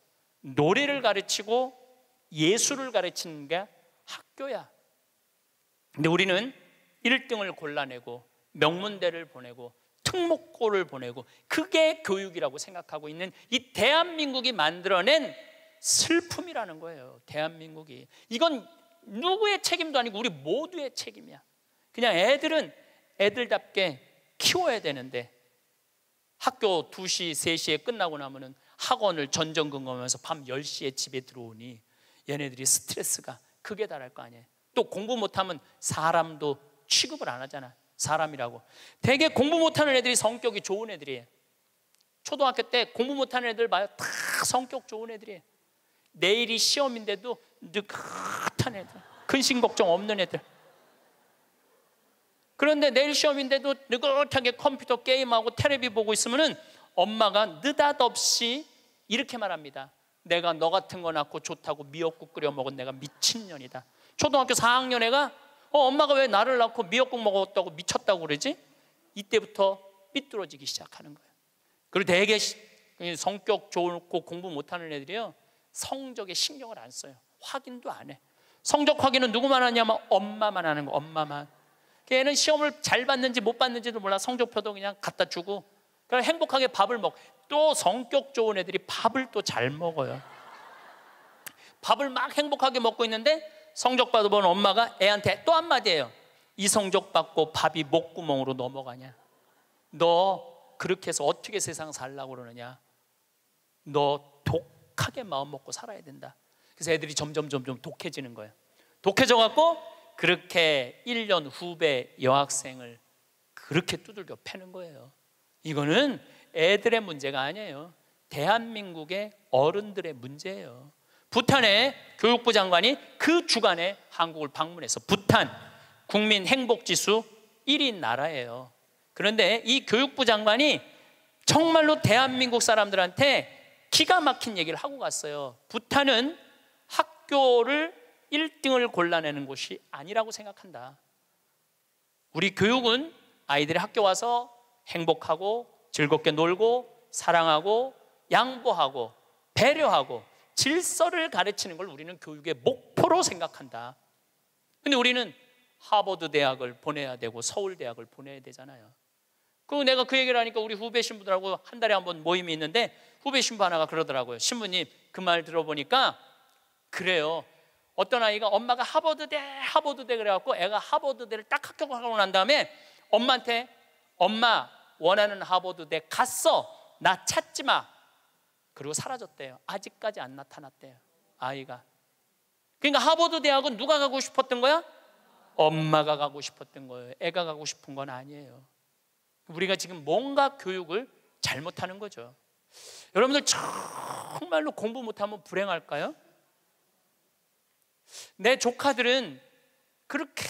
노래를 가르치고 예술을 가르치는 게 학교야. 근데 우리는 1등을 골라내고 명문대를 보내고 특목고를 보내고 그게 교육이라고 생각하고 있는 이 대한민국이 만들어낸 슬픔이라는 거예요. 대한민국이. 이건 누구의 책임도 아니고 우리 모두의 책임이야. 그냥 애들은 애들답게 키워야 되는데 학교 2시, 3시에 끝나고 나면은 학원을 전전긍긍하면서 밤 10시에 집에 들어오니 얘네들이 스트레스가 크게 달할 거 아니에요. 또 공부 못하면 사람도 취급을 안 하잖아. 사람이라고. 되게 공부 못하는 애들이 성격이 좋은 애들이에요. 초등학교 때 공부 못하는 애들 봐요. 다 성격 좋은 애들이에요. 내일이 시험인데도 느긋한 애들. 근심 걱정 없는 애들. 그런데 내일 시험인데도 느긋하게 컴퓨터 게임하고 테레비 보고 있으면은 엄마가 느닷없이 이렇게 말합니다. 내가 너 같은 거 낳고 좋다고 미역국 끓여 먹은 내가 미친년이다. 초등학교 4학년 애가 어, 엄마가 왜 나를 낳고 미역국 먹었다고 미쳤다고 그러지? 이때부터 삐뚤어지기 시작하는 거예요. 그리고 대개 성격 좋고 공부 못하는 애들이요. 성적에 신경을 안 써요. 확인도 안 해. 성적 확인은 누구만 하냐면 엄마만 하는 거, 엄마만. 걔는 시험을 잘 봤는지 못 봤는지도 몰라. 성적표도 그냥 갖다 주고. 그냥 행복하게 밥을 먹. 또 성격 좋은 애들이 밥을 또 잘 먹어요. 밥을 막 행복하게 먹고 있는데 성적 받아본 엄마가 애한테 또한마디해요이 성적 받고 밥이 목구멍으로 넘어가냐? 너 그렇게 해서 어떻게 세상 살라고 그러느냐? 너 독하게 마음 먹고 살아야 된다. 그래서 애들이 점점 점점 독해지는 거예요. 독해져 갖고 그렇게 1년 후배 여학생을 그렇게 두들겨 패는 거예요. 이거는 애들의 문제가 아니에요. 대한민국의 어른들의 문제예요. 부탄의 교육부 장관이 그 주간에 한국을 방문해서 부탄 국민 행복 지수 1인 나라예요. 그런데 이 교육부 장관이 정말로 대한민국 사람들한테 기가 막힌 얘기를 하고 갔어요. 부탄은 학교를 1등을 골라내는 곳이 아니라고 생각한다. 우리 교육은 아이들이 학교 와서 행복하고 즐겁게 놀고 사랑하고 양보하고 배려하고 질서를 가르치는 걸 우리는 교육의 목표로 생각한다. 근데 우리는 하버드 대학을 보내야 되고 서울 대학을 보내야 되잖아요. 그 내가 그 얘기를 하니까 우리 후배 신부들하고 한 달에 한 번 모임이 있는데 후배 신부 하나가 그러더라고요. 신부님 그 말 들어보니까 그래요. 어떤 아이가 엄마가 하버드대 하버드대 그래갖고 애가 하버드대를 딱 합격하고 난 다음에 엄마한테 엄마 원하는 하버드대 갔어 나 찾지 마 그리고 사라졌대요. 아직까지 안 나타났대요. 아이가. 그러니까 하버드 대학은 누가 가고 싶었던 거야? 엄마가 가고 싶었던 거예요. 애가 가고 싶은 건 아니에요. 우리가 지금 뭔가 교육을 잘못하는 거죠. 여러분들 정말로 공부 못하면 불행할까요? 내 조카들은 그렇게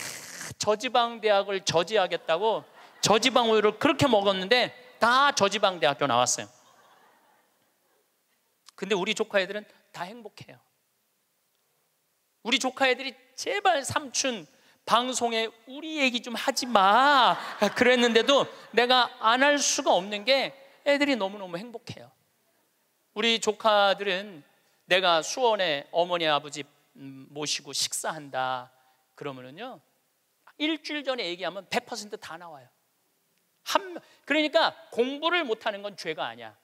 저지방 대학을 저지하겠다고 저지방 우유를 그렇게 먹었는데 다 저지방 대학교 나왔어요. 근데 우리 조카 애들은 다 행복해요. 우리 조카 애들이 제발 삼촌 방송에 우리 얘기 좀 하지 마. 그랬는데도 내가 안 할 수가 없는 게 애들이 너무너무 행복해요. 우리 조카들은 내가 수원에 어머니 아버지 모시고 식사한다. 그러면은요. 일주일 전에 얘기하면 100%다 나와요. 한, 그러니까 공부를 못하는 건 죄가 아니야.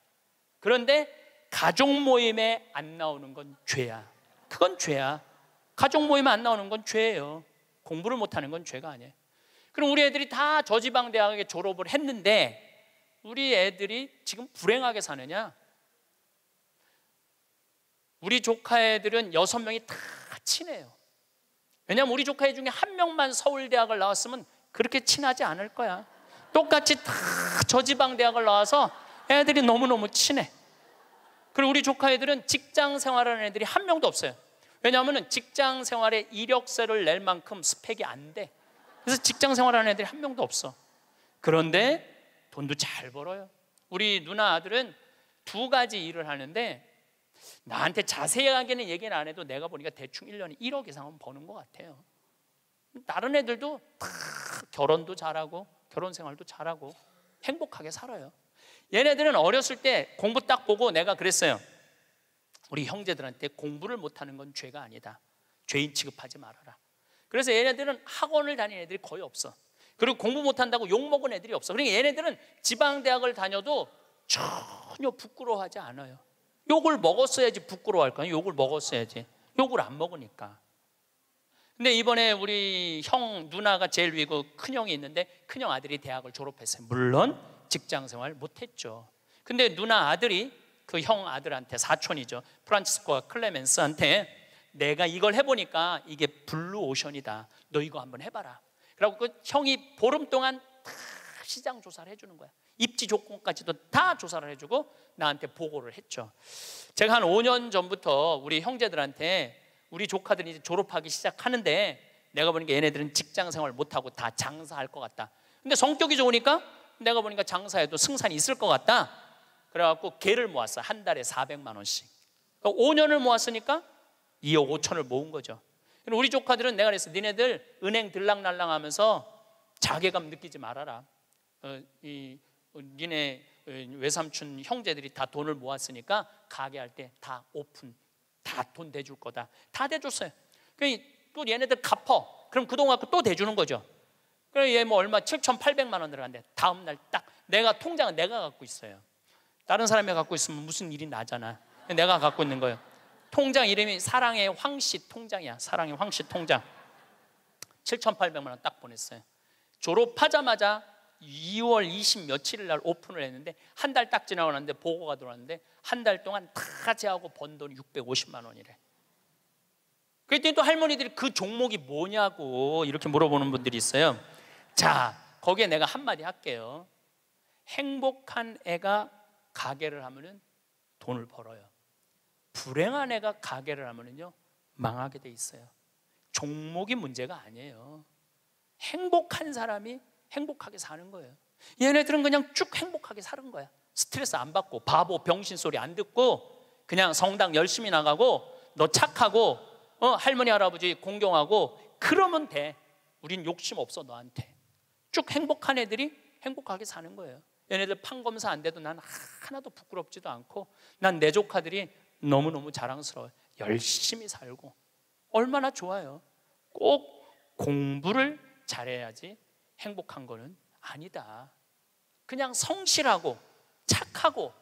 그런데 가족 모임에 안 나오는 건 죄야. 그건 죄야. 가족 모임에 안 나오는 건 죄예요. 공부를 못하는 건 죄가 아니에요. 그럼 우리 애들이 다 저지방 대학에 졸업을 했는데 우리 애들이 지금 불행하게 사느냐? 우리 조카 애들은 여섯 명이 다 친해요. 왜냐하면 우리 조카 애 중에 한 명만 서울대학을 나왔으면 그렇게 친하지 않을 거야. 똑같이 다 저지방 대학을 나와서 애들이 너무너무 친해. 그리고 우리 조카애들은 직장 생활하는 애들이 한 명도 없어요. 왜냐하면 직장 생활에 이력서를 낼 만큼 스펙이 안 돼. 그래서 직장 생활하는 애들이 한 명도 없어. 그런데 돈도 잘 벌어요. 우리 누나 아들은 두 가지 일을 하는데 나한테 자세하게는 얘기는 안 해도 내가 보니까 대충 1년에 1억 이상은 버는 것 같아요. 다른 애들도 다 결혼도 잘하고 결혼 생활도 잘하고 행복하게 살아요. 얘네들은 어렸을 때 공부 딱 보고 내가 그랬어요. 우리 형제들한테 공부를 못하는 건 죄가 아니다. 죄인 취급하지 말아라. 그래서 얘네들은 학원을 다니는 애들이 거의 없어. 그리고 공부 못한다고 욕먹은 애들이 없어. 그러니까 얘네들은 지방대학을 다녀도 전혀 부끄러워하지 않아요. 욕을 먹었어야지 부끄러워할 거 아니에요. 욕을 먹었어야지. 욕을 안 먹으니까. 근데 이번에 우리 형 누나가 제일 위고 큰형이 있는데 큰 형 아들이 대학을 졸업했어요. 물론 직장 생활 못했죠. 근데 누나 아들이 그 형 아들한테 사촌이죠. 프란치스코와 클레멘스한테 내가 이걸 해보니까 이게 블루 오션이다. 너 이거 한번 해봐라. 그리고 그 형이 보름 동안 다 시장 조사를 해주는 거야. 입지 조건까지도 다 조사를 해주고 나한테 보고를 했죠. 제가 한 5년 전부터 우리 형제들한테 우리 조카들이 이제 졸업하기 시작하는데 내가 보니까 얘네들은 직장 생활 못하고 다 장사할 것 같다. 근데 성격이 좋으니까 내가 보니까 장사해도 승산이 있을 것 같다. 그래갖고 개를 모았어. 한 달에 400만 원씩. 그러니까 5년을 모았으니까 2억 5천을 모은 거죠. 우리 조카들은 내가 그래서 니네들 은행 들락날락 하면서 자괴감 느끼지 말아라. 어, 이, 어, 니네 어, 외삼촌 형제들이 다 돈을 모았으니까 가게 할 때 다 오픈, 다 돈 대줄 거다. 다 대줬어요. 그러니까 또 얘네들 갚어. 그럼 그돈 갖고 또 대주는 거죠. 그래 얘뭐 얼마 7,800만 원 들어간대. 다음 날 딱 내가 통장은 내가 갖고 있어요. 다른 사람이 갖고 있으면 무슨 일이 나잖아. 내가 갖고 있는 거예요. 통장 이름이 사랑의 황씨 통장이야. 사랑의 황씨 통장. 7,800만 원 딱 보냈어요. 졸업하자마자 2월 20 며칠 날 오픈을 했는데 한 달 딱 지나고 났는데 보고가 들어왔는데 한 달 동안 다 제하고 번 돈 650만 원이래. 그랬더니 또 할머니들이 그 종목이 뭐냐고 이렇게 물어보는 분들이 있어요. 자, 거기에 내가 한마디 할게요. 행복한 애가 가게를 하면은 돈을 벌어요. 불행한 애가 가게를 하면은요, 망하게 돼 있어요. 종목이 문제가 아니에요. 행복한 사람이 행복하게 사는 거예요. 얘네들은 그냥 쭉 행복하게 사는 거야. 스트레스 안 받고 바보 병신 소리 안 듣고 그냥 성당 열심히 나가고 너 착하고 어, 할머니 할아버지 공경하고 그러면 돼. 우린 욕심 없어 너한테. 쭉 행복한 애들이 행복하게 사는 거예요. 얘네들 판검사 안 돼도 난 하나도 부끄럽지도 않고 난 내 조카들이 너무너무 자랑스러워요. 열심히 살고 얼마나 좋아요. 꼭 공부를 잘해야지 행복한 거는 아니다. 그냥 성실하고 착하고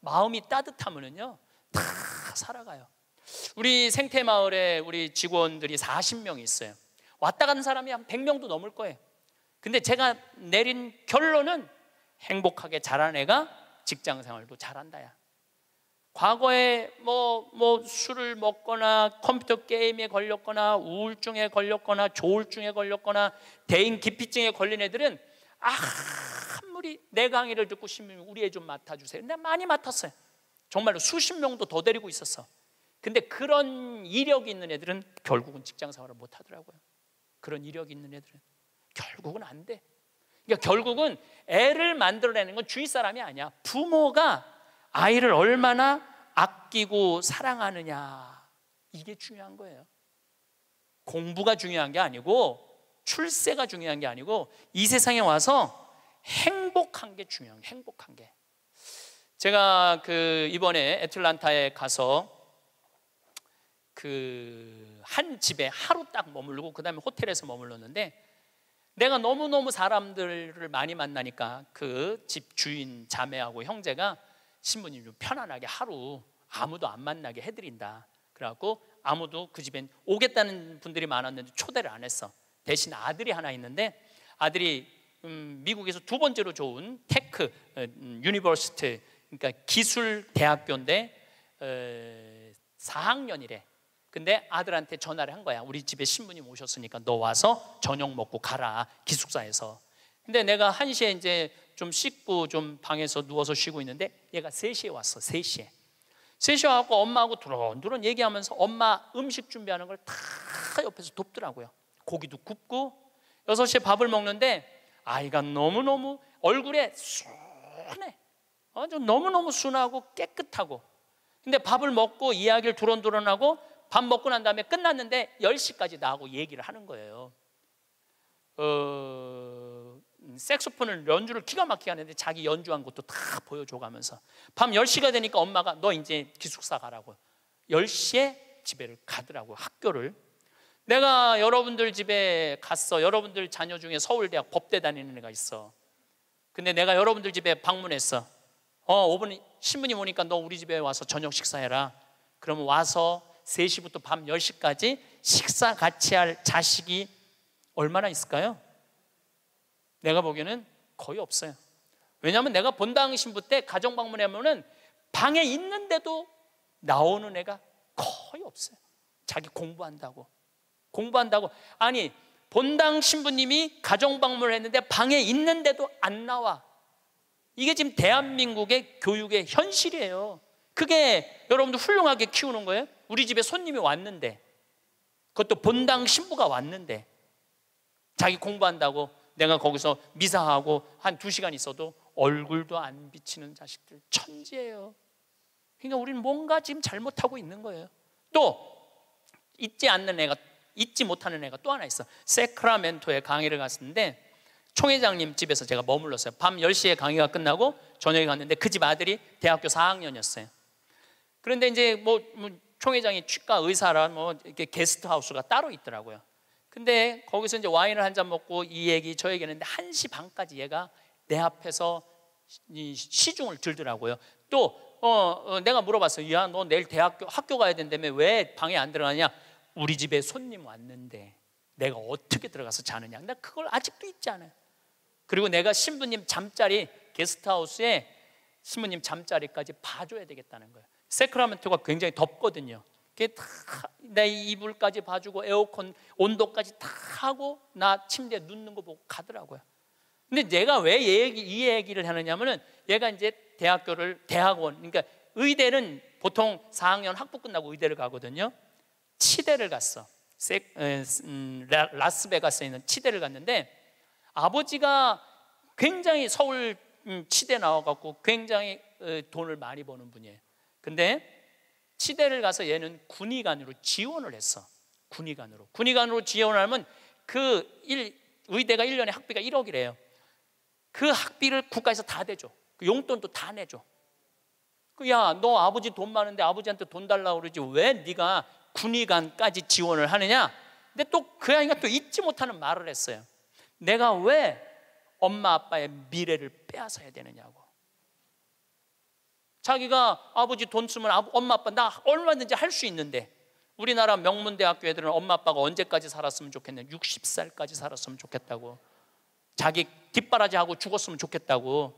마음이 따뜻하면은요. 다 살아가요. 우리 생태 마을에 우리 직원들이 4 0명 있어요. 왔다 간 사람이 한 100명도 넘을 거예요. 근데 제가 내린 결론은 행복하게 자란 애가 직장 생활도 잘한다야. 과거에 뭐, 뭐 술을 먹거나 컴퓨터 게임에 걸렸거나 우울증에 걸렸거나 조울증에 걸렸거나 대인 기피증에 걸린 애들은 아, 아무리 내 강의를 듣고 싶으면 우리 애 좀 맡아주세요. 내가 많이 맡았어요. 정말로 수십 명도 더 데리고 있었어. 근데 그런 이력이 있는 애들은 결국은 직장 생활을 못 하더라고요. 그런 이력이 있는 애들은. 결국은 안 돼. 그러니까 결국은 애를 만들어내는 건 주위 사람이 아니야. 부모가 아이를 얼마나 아끼고 사랑하느냐. 이게 중요한 거예요. 공부가 중요한 게 아니고 출세가 중요한 게 아니고 이 세상에 와서 행복한 게 중요한 게 행복한 게. 제가 그 이번에 애틀란타에 가서 그 한 집에 하루 딱머무고 그다음에 호텔에서 머물렀는데 내가 너무너무 사람들을 많이 만나니까 그 집 주인 자매하고 형제가 신부님 을 편안하게 하루 아무도 안 만나게 해드린다. 그래갖고 아무도 그 집엔 오겠다는 분들이 많았는데 초대를 안 했어. 대신 아들이 하나 있는데 아들이 음, 미국에서 두 번째로 좋은 테크 어, 음, 유니버시티 그러니까 기술 대학교인데 에, 어, 4학년이래. 근데 아들한테 전화를 한 거야. 우리 집에 신부님 오셨으니까 너 와서 저녁 먹고 가라. 기숙사에서. 근데 내가 1시에 이제 좀 씻고 좀 방에서 누워서 쉬고 있는데 얘가 3시에 왔어. 3시에. 3시에 와갖고 엄마하고 두런두런 얘기하면서 엄마 음식 준비하는 걸 다 옆에서 돕더라고요. 고기도 굽고 6시에 밥을 먹는데 아이가 너무너무 얼굴에 순해. 어, 좀 너무너무 순하고 깨끗하고. 근데 밥을 먹고 이야기를 두런두런하고 밥 먹고 난 다음에 끝났는데 10시까지 나하고 얘기를 하는 거예요. 어, 음, 색소폰을 연주를 기가 막히게 하는데 자기 연주한 것도 다 보여줘 가면서 밤 10시가 되니까 엄마가 너 이제 기숙사 가라고 10시에 집에를 가더라고 학교를 내가 여러분들 집에 갔어 여러분들 자녀 중에 서울대학 법대 다니는 애가 있어 근데 내가 여러분들 집에 방문했어 어 5분 신부님 오니까 너 우리 집에 와서 저녁 식사해라 그러면 와서 3시부터 밤 10시까지 식사 같이 할 자식이 얼마나 있을까요? 내가 보기에는 거의 없어요. 왜냐하면 내가 본당 신부 때 가정 방문하면은 방에 있는데도 나오는 애가 거의 없어요. 자기 공부한다고. 공부한다고. 아니, 본당 신부님이 가정 방문을 했는데 방에 있는데도 안 나와. 이게 지금 대한민국의 교육의 현실이에요. 그게 여러분들 훌륭하게 키우는 거예요? 우리 집에 손님이 왔는데 그것도 본당 신부가 왔는데 자기 공부한다고 내가 거기서 미사하고 한 두 시간 있어도 얼굴도 안 비치는 자식들 천지예요. 그러니까 우리는 뭔가 지금 잘못하고 있는 거예요. 또 잊지 않는 애가 잊지 못하는 애가 또 하나 있어. 세크라멘토에 강의를 갔었는데 총회장님 집에서 제가 머물렀어요. 밤 10시에 강의가 끝나고 저녁에 갔는데 그 집 아들이 대학교 4학년이었어요. 그런데 이제 뭐, 뭐 총회장이 치과 의사랑 뭐 이렇게 게스트하우스가 따로 있더라고요. 근데 거기서 이제 와인을 한 잔 먹고 이 얘기 저 얘기 했는데 1시 반까지 얘가 내 앞에서 시중을 들더라고요. 또 어, 어, 내가 물어봤어요. 야, 너 내일 대학교 학교 가야 된다며 왜 방에 안 들어가냐? 우리 집에 손님 왔는데 내가 어떻게 들어가서 자느냐? 나 그걸 아직도 잊지 않아요. 그리고 내가 신부님 잠자리 게스트하우스에 신부님 잠자리까지 봐줘야 되겠다는 거예요. 세크라멘토가 굉장히 덥거든요. 그게 다내 이불까지 봐주고 에어컨 온도까지 다 하고 나 침대에 눕는 거 보고 가더라고요. 근데 내가 왜 얘기, 이 얘기를 하느냐면은 얘가 이제 대학교를 대학원 그러니까 의대는 보통 4학년 학부 끝나고 의대를 가거든요. 치대를 갔어. 세, 음, 라스베가스에 있는 치대를 갔는데 아버지가 굉장히 서울 음, 치대 나와갖고 굉장히 어, 돈을 많이 버는 분이에요. 근데 치대를 가서 얘는 군의관으로 지원을 했어. 군의관으로. 군의관으로 지원하면 을그 일, 의대가 1년에 학비가 1억이래요. 그 학비를 국가에서 다 대줘. 그 용돈도 다 내줘. 그 야, 너 아버지 돈 많은데 아버지한테 돈 달라고 그러지. 왜 네가 군의관까지 지원을 하느냐? 근데 또 그 아이가 또 잊지 못하는 말을 했어요. 내가 왜 엄마 아빠의 미래를 빼앗아야 되느냐고. 자기가 아버지 돈 쓰면 엄마 아빠 나 얼마든지 할 수 있는데 우리나라 명문대학교 애들은 엄마 아빠가 언제까지 살았으면 좋겠냐 60살까지 살았으면 좋겠다고 자기 뒷바라지하고 죽었으면 좋겠다고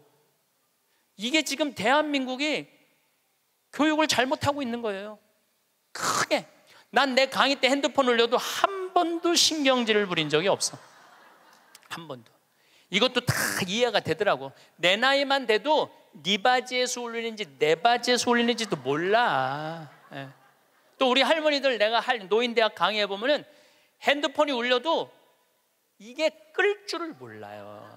이게 지금 대한민국이 교육을 잘못하고 있는 거예요 크게 난 내 강의 때 핸드폰 올려도 한 번도 신경질을 부린 적이 없어 한 번도 이것도 다 이해가 되더라고 내 나이만 돼도 네 바지에서 울리는지 내 바지에서 울리는지도 몰라. 예. 또 우리 할머니들 내가 할 노인대학 강의해 보면은 핸드폰이 울려도 이게 끌 줄을 몰라요.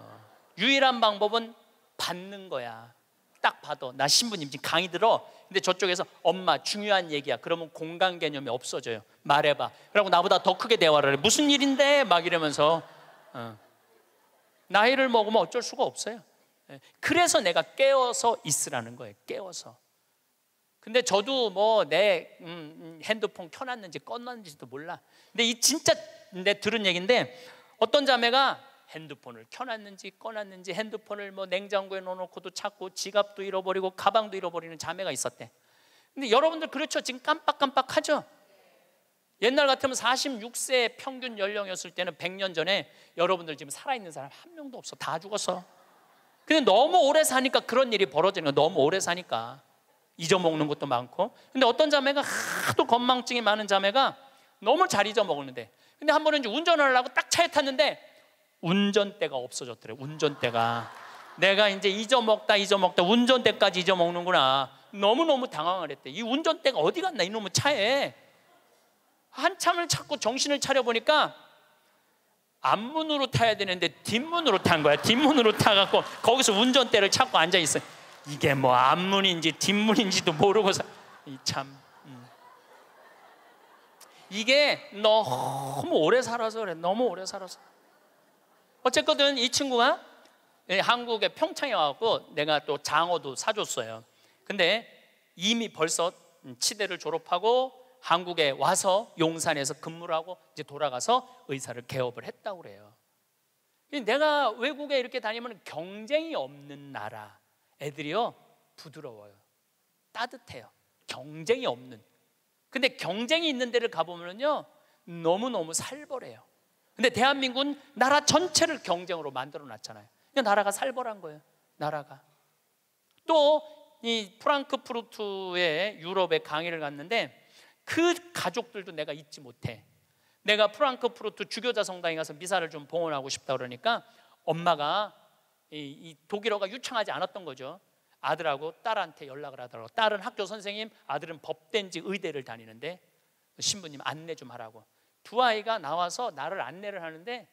유일한 방법은 받는 거야. 딱 봐도 나 신부님지 금 강의 들어. 근데 저쪽에서 엄마 중요한 얘기야. 그러면 공간 개념이 없어져요. 말해봐. 그러고 나보다 더 크게 대화를 해. 무슨 일인데? 막 이러면서 어. 나이를 먹으면 어쩔 수가 없어요. 예, 그래서 내가 깨어서 있으라는 거예요. 깨어서. 근데 저도 뭐내 음, 음, 핸드폰 켜놨는지 꺼놨는지도 몰라. 근데 이 진짜 내 들은 얘기인데 어떤 자매가 핸드폰을 켜놨는지 꺼놨는지 핸드폰을 뭐 냉장고에 넣어놓고도 찾고 지갑도 잃어버리고 가방도 잃어버리는 자매가 있었대. 근데 여러분들 그렇죠? 지금 깜빡깜빡하죠? 옛날 같으면 46세 평균 연령이었을 때는 100년 전에 여러분들 지금 살아있는 사람 한 명도 없어. 다 죽었어. 근데 너무 오래 사니까 그런 일이 벌어지는 거야. 너무 오래 사니까. 잊어먹는 것도 많고. 근데 어떤 자매가 하도 건망증이 많은 자매가 너무 잘 잊어먹는데. 근데 한 번은 이제 운전하려고 딱 차에 탔는데 운전대가 없어졌더래. 요 운전대가. 내가 이제 잊어먹다 잊어먹다 운전대까지 잊어먹는구나. 너무너무 당황을 했대. 이 운전대가 어디 갔나 이놈의 차에. 한참을 찾고 정신을 차려보니까 앞문으로 타야 되는데 뒷문으로 탄 거야. 뒷문으로 타갖고 거기서 운전대를 찾고 앉아 있어. 이게 뭐 앞문인지 뒷문인지도 모르고 서 참. 음. 이게 너무 오래 살아서 그래. 너무 오래 살아서. 어쨌거든 이 친구가 예, 한국에 평창에 와갖고 내가 또 장어도 사줬어요. 근데 이미 벌써 음, 치대를 졸업하고 한국에 와서 용산에서 근무를 하고 이제 돌아가서 의사를 개업을 했다고 그래요. 내가 외국에 이렇게 다니면 경쟁이 없는 나라 애들이요 부드러워요. 따뜻해요. 경쟁이 없는. 근데 경쟁이 있는 데를 가보면요 너무너무 살벌해요. 근데 대한민국은 나라 전체를 경쟁으로 만들어 놨잖아요. 그러니까 나라가 살벌한 거예요. 나라가. 또 이 프랑크푸르트의 유럽에 강의를 갔는데 그 가족들도 내가 잊지 못해. 내가 프랑크푸르트 주교자 성당에 가서 미사를 좀 봉헌하고 싶다 그러니까 엄마가 이, 이 독일어가 유창하지 않았던 거죠. 아들하고 딸한테 연락을 하더라고. 딸은 학교 선생님, 아들은 법대인지 의대를 다니는데 신부님 안내 좀 하라고. 두 아이가 나와서 나를 안내를 하는데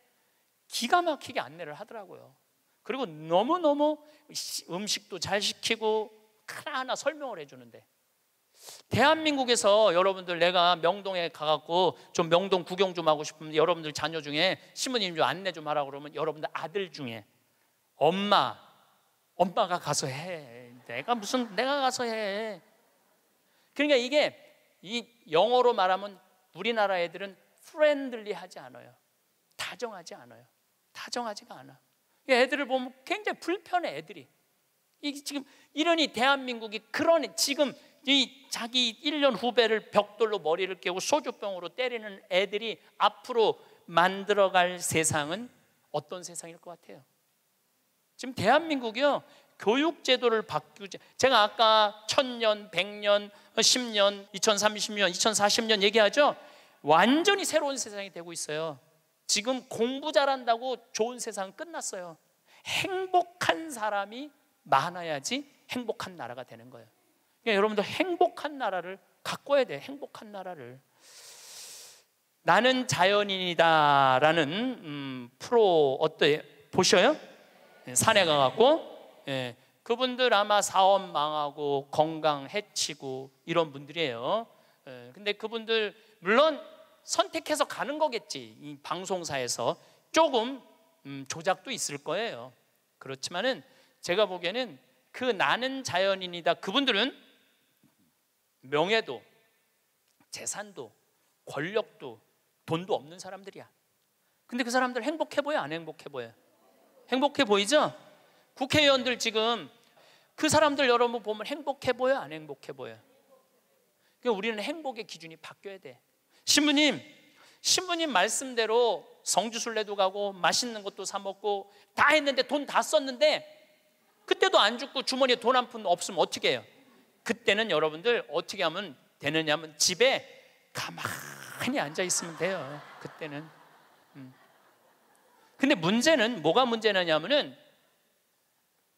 기가 막히게 안내를 하더라고요. 그리고 너무너무 음식도 잘 시키고 하나하나 설명을 해주는데 대한민국에서 여러분들 내가 명동에 가갖고 좀 명동 구경 좀 하고 싶은데 여러분들 자녀 중에 시모님좀 안내 좀 하라 그러면 여러분들 아들 중에 엄마 엄마가 가서 해 내가 무슨 내가 가서 해 그러니까 이게 이 영어로 말하면 우리나라 애들은 프렌들리하지 않아요 다정하지 않아요 다정하지가 않아 애들을 보면 굉장히 불편해 애들이 이 지금 이러니 대한민국이 그러니 지금 이 자기 1년 후배를 벽돌로 머리를 깨고 소주병으로 때리는 애들이 앞으로 만들어갈 세상은 어떤 세상일 것 같아요? 지금 대한민국이요 교육제도를 바꾸자 제가 아까 천년, 백년, 십년, 이천삼십 년 이천사십 년 얘기하죠 완전히 새로운 세상이 되고 있어요 지금 공부 잘한다고 좋은 세상 끝났어요 행복한 사람이 많아야지 행복한 나라가 되는 거예요 그러니까 여러분도 행복한 나라를 가꿔야 돼. 행복한 나라를. 나는 자연인이다라는 음, 프로 어때 보셔요? 산에 예, 가갖고 예, 그분들 아마 사업 망하고 건강 해치고 이런 분들이에요. 예, 근데 그분들 물론 선택해서 가는 거겠지. 이 방송사에서 조금 음, 조작도 있을 거예요. 그렇지만은 제가 보기에는 그 나는 자연인이다 그분들은 명예도 재산도 권력도 돈도 없는 사람들이야. 근데 그 사람들 행복해 보여? 안 행복해 보여? 행복해 보이죠? 국회의원들 지금 그 사람들 여러분 보면 행복해 보여? 안 행복해 보여? 그러니까 우리는 행복의 기준이 바뀌어야 돼. 신부님, 신부님 말씀대로 성주순례도 가고 맛있는 것도 사 먹고 다 했는데 돈 다 썼는데 그때도 안 죽고 주머니에 돈 한 푼 없으면 어떻게 해요? 그때는 여러분들 어떻게 하면 되느냐면 집에 가만히 앉아 있으면 돼요. 그때는. 음. 근데 문제는 뭐가 문제냐면은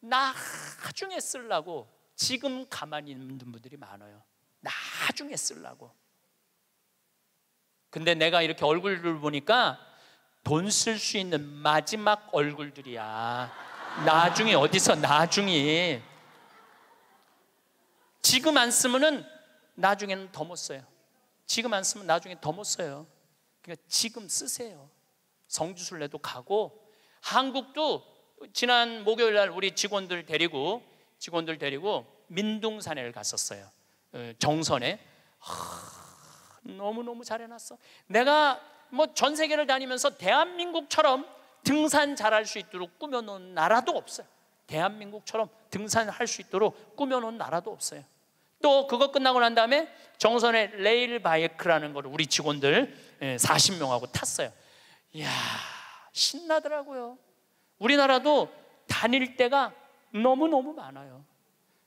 나중에 쓰려고 지금 가만히 있는 분들이 많아요. 나중에 쓰려고. 근데 내가 이렇게 얼굴을 보니까 돈 쓸 수 있는 마지막 얼굴들이야. 나중에 어디서 나중에 지금 안 쓰면은 나중에는 더 못 써요. 지금 안 쓰면 나중에 더 못 써요. 그러니까 지금 쓰세요. 성주순례도 가고 한국도 지난 목요일 날 우리 직원들 데리고 직원들 데리고 민둥산에 갔었어요. 어, 정선에 너무너무 잘해놨어. 내가 뭐 전 세계를 다니면서 대한민국처럼 등산 잘할 수 있도록 꾸며놓은 나라도 없어요. 대한민국처럼 등산할 수 있도록 꾸며놓은 나라도 없어요. 또 그거 끝나고 난 다음에 정선의 레일 바이크라는 걸 우리 직원들 40명하고 예, 탔어요. 이야 신나더라고요. 우리나라도 다닐 때가 너무너무 많아요.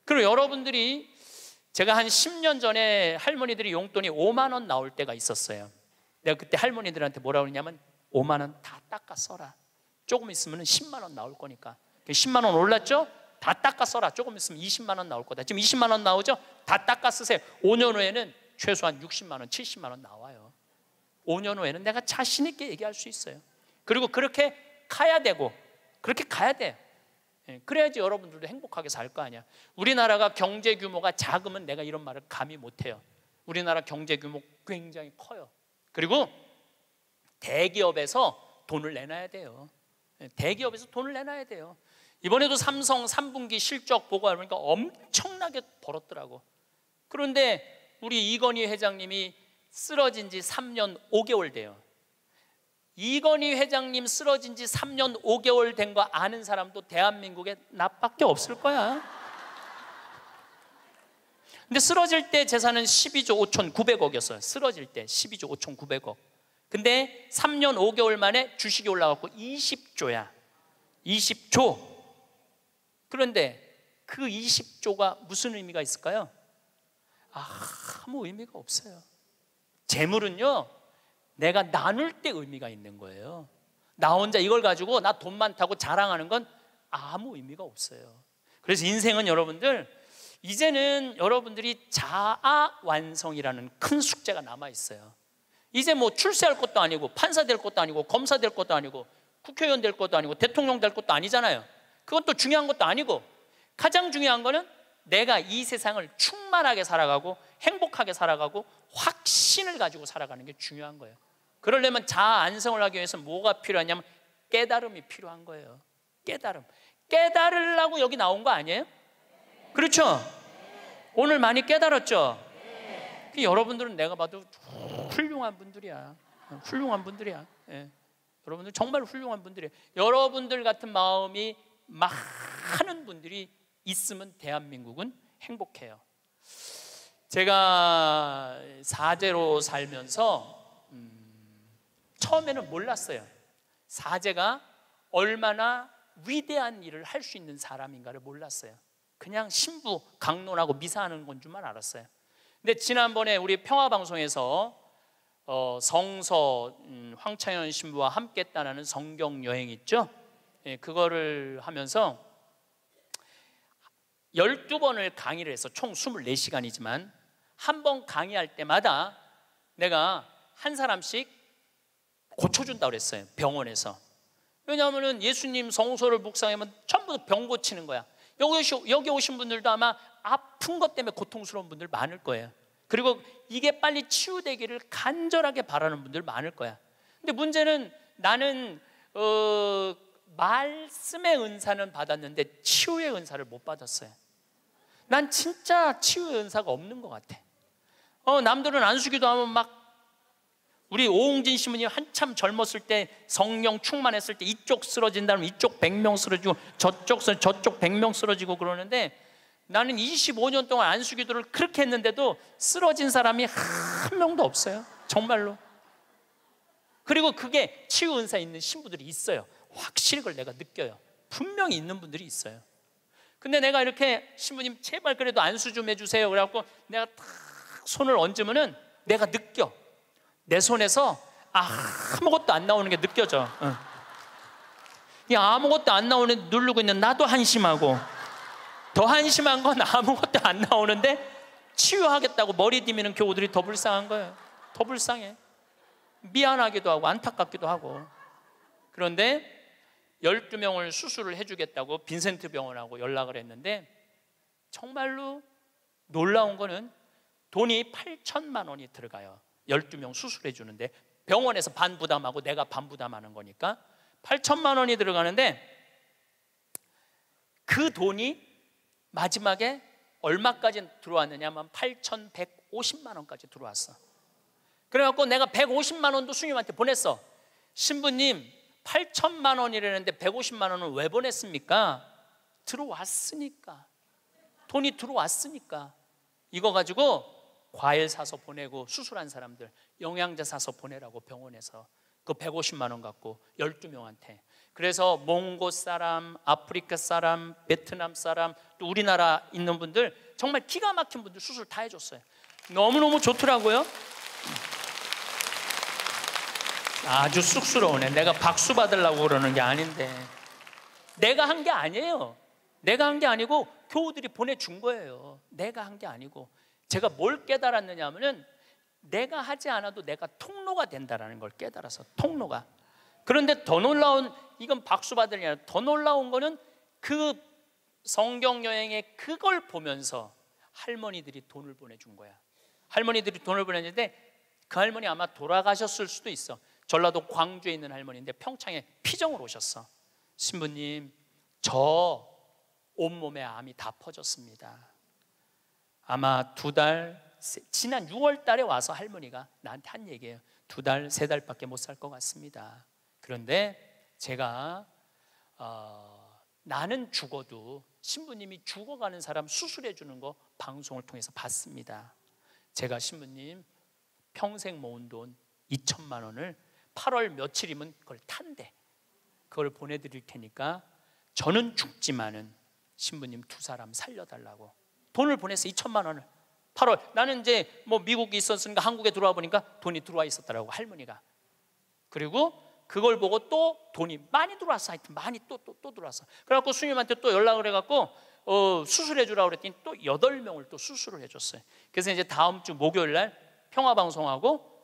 그리고 여러분들이 제가 한 10년 전에 할머니들이 용돈이 5만 원 나올 때가 있었어요. 내가 그때 할머니들한테 뭐라 고했냐면 5만 원 다 닦아 써라. 조금 있으면 10만 원 나올 거니까 10만 그 원 올랐죠? 다 닦아 써라. 조금 있으면 20만 원 나올 거다. 지금 20만 원 나오죠? 다 닦아 쓰세요. 5년 후에는 최소한 60만 원, 70만 원 나와요. 5년 후에는 내가 자신 있게 얘기할 수 있어요. 그리고 그렇게 가야 되고 그렇게 가야 돼요. 예, 그래야지 여러분들도 행복하게 살 거 아니야. 우리나라가 경제 규모가 작으면 내가 이런 말을 감히 못 해요. 우리나라 경제 규모 굉장히 커요. 그리고 대기업에서 돈을 내놔야 돼요. 예, 대기업에서 돈을 내놔야 돼요. 이번에도 삼성 3분기 실적 보고하니까 엄청나게 벌었더라고. 그런데 우리 이건희 회장님이 쓰러진 지 3년 5개월 돼요. 이건희 회장님 쓰러진 지 3년 5개월 된 거 아는 사람도 대한민국에 나밖에 없을 거야. 근데 쓰러질 때 재산은 12조 5,900억이었어요. 쓰러질 때 12조 5,900억. 근데 3년 5개월 만에 주식이 올라갔고 20조야. 20조. 그런데 그 20조가 무슨 의미가 있을까요? 아무 의미가 없어요. 재물은요, 내가 나눌 때 의미가 있는 거예요. 나 혼자 이걸 가지고 나 돈 많다고 자랑하는 건 아무 의미가 없어요. 그래서 인생은 여러분들, 이제는 여러분들이 자아 완성이라는 큰 숙제가 남아 있어요. 이제 뭐 출세할 것도 아니고, 판사 될 것도 아니고, 검사 될 것도 아니고, 국회의원 될 것도 아니고, 대통령 될 것도 아니잖아요. 그건 또 중요한 것도 아니고 가장 중요한 거는 내가 이 세상을 충만하게 살아가고 행복하게 살아가고 확신을 가지고 살아가는 게 중요한 거예요. 그러려면 자아 안성을 하기 위해서 뭐가 필요하냐면 깨달음이 필요한 거예요. 깨달음. 깨달으려고 여기 나온 거 아니에요? 그렇죠? 오늘 많이 깨달았죠? 그 여러분들은 내가 봐도 훌륭한 분들이야. 훌륭한 분들이야. 예. 여러분들 정말 훌륭한 분들이에요. 여러분들 같은 마음이 많은 분들이 있으면 대한민국은 행복해요. 제가 사제로 살면서 음, 처음에는 몰랐어요. 사제가 얼마나 위대한 일을 할 수 있는 사람인가를 몰랐어요. 그냥 신부 강론하고 미사하는 건 줄만 알았어요. 근데 지난번에 우리 평화 방송에서 어, 성서 음, 황창현 신부와 함께 따라는 성경 여행 있죠. 예, 그거를 하면서 12번을 강의를 해서 총 24시간이지만 한 번 강의할 때마다 내가 한 사람씩 고쳐준다고 그랬어요. 병원에서. 왜냐하면 예수님 성소를 묵상하면 전부 병 고치는 거야. 여기, 오신 분들도 아마 아픈 것 때문에 고통스러운 분들 많을 거예요. 그리고 이게 빨리 치유되기를 간절하게 바라는 분들 많을 거야. 근데 문제는 나는 어, 말씀의 은사는 받았는데 치유의 은사를 못 받았어요. 난 진짜 치유의 은사가 없는 것 같아. 어, 남들은 안수기도 하면 막 우리 오홍진 시부님 한참 젊었을 때 성령 충만했을 때 이쪽 쓰러진다면 이쪽 100명 쓰러지고 저쪽 쓰 저쪽 100명 쓰러지고 그러는데 나는 25년 동안 안수기도를 그렇게 했는데도 쓰러진 사람이 한 명도 없어요. 정말로. 그리고 그게 치유 은사 있는 신부들이 있어요. 확실히 그걸 내가 느껴요. 분명히 있는 분들이 있어요. 근데 내가 이렇게 신부님 제발 그래도 안수 좀 해주세요. 그래갖고 내가 탁 손을 얹으면은 내가 느껴. 내 손에서 아무것도 안 나오는 게 느껴져. 응. 이 아무것도 안 나오는 누르고 있는 나도 한심하고 더 한심한 건 아무것도 안 나오는데 치유하겠다고 머리 디미는 교우들이 더 불쌍한 거예요. 더 불쌍해. 미안하기도 하고 안타깝기도 하고. 그런데 12명을 수술을 해주겠다고 빈센트 병원하고 연락을 했는데 정말로 놀라운 거는 돈이 8천만 원이 들어가요. 12명 수술해 주는데 병원에서 반 부담하고 내가 반 부담하는 거니까 8천만 원이 들어가는데 그 돈이 마지막에 얼마까지 들어왔느냐면 하 8,150만 원까지 들어왔어. 그래갖고 내가 150만 원도 수님한테 보냈어. 신부님 8천만 원이라는데 150만 원은 왜 보냈습니까? 들어왔으니까. 돈이 들어왔으니까. 이거 가지고 과일 사서 보내고 수술한 사람들 영양제 사서 보내라고 병원에서 그 150만 원 갖고 12명한테 그래서 몽고 사람, 아프리카 사람, 베트남 사람, 또 우리나라 있는 분들 정말 기가 막힌 분들 수술 다 해줬어요. 너무너무 좋더라고요. 아주 쑥스러우네. 내가 박수 받으려고 그러는 게 아닌데. 내가 한 게 아니에요. 내가 한 게 아니고 교우들이 보내준 거예요. 내가 한 게 아니고. 제가 뭘 깨달았느냐 하면은 내가 하지 않아도 내가 통로가 된다는걸 깨달아서 통로가. 그런데 더 놀라운 이건 박수 받으냐 려더 놀라운 거는 그 성경 여행에 그걸 보면서 할머니들이 돈을 보내준 거야. 할머니들이 돈을 보냈는데 그 할머니 아마 돌아가셨을 수도 있어. 전라도 광주에 있는 할머니인데 평창에 피정을 오셨어. 신부님, 저 온몸에 암이 다 퍼졌습니다. 아마 두 달, 지난 6월 달에 와서 할머니가 나한테 한 얘기예요. 두 달, 세 달밖에 못 살 것 같습니다. 그런데 제가, 어, 나는 죽어도 신부님이 죽어가는 사람 수술해 주는 거 방송을 통해서 봤습니다. 제가 신부님 평생 모은 돈 2천만 원을 8월 며칠이면 그걸 탄대. 그걸 보내드릴 테니까 저는 죽지만은 신부님 두 사람 살려달라고 돈을 보냈어 2천만 원을 8월 나는 이제 뭐 미국에 있었으니까 한국에 들어와 보니까 돈이 들어와 있었다라고 할머니가 그리고 그걸 보고 또 돈이 많이 들어왔어 하여튼 많이 또 또 또 들어왔어 그래갖고 수님한테 또 연락을 해갖고 어, 수술해 주라 그랬더니 또8 명을또 수술을 해줬어요 그래서 이제 다음 주 목요일 날 평화방송하고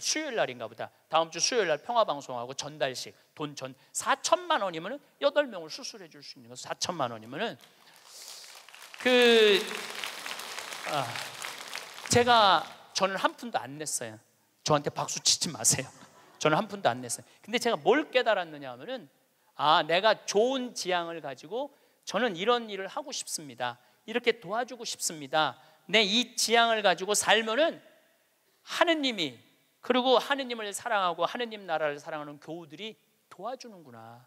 수요일 날인가 보다. 다음 주 수요일 날 평화 방송하고 전달식 돈 전 4천만 원이면은 8명을 수술해 줄 수 있는 거 4천만 원이면은 그 아, 제가 저는 한 푼도 안 냈어요. 저한테 박수 치지 마세요. [LAUGHS] 저는 한 푼도 안 냈어요. 근데 제가 뭘 깨달았느냐 하면은 아, 내가 좋은 지향을 가지고 저는 이런 일을 하고 싶습니다. 이렇게 도와주고 싶습니다. 내 이 지향을 가지고 살면은 하느님이 그리고 하느님을 사랑하고 하느님 나라를 사랑하는 교우들이 도와주는구나.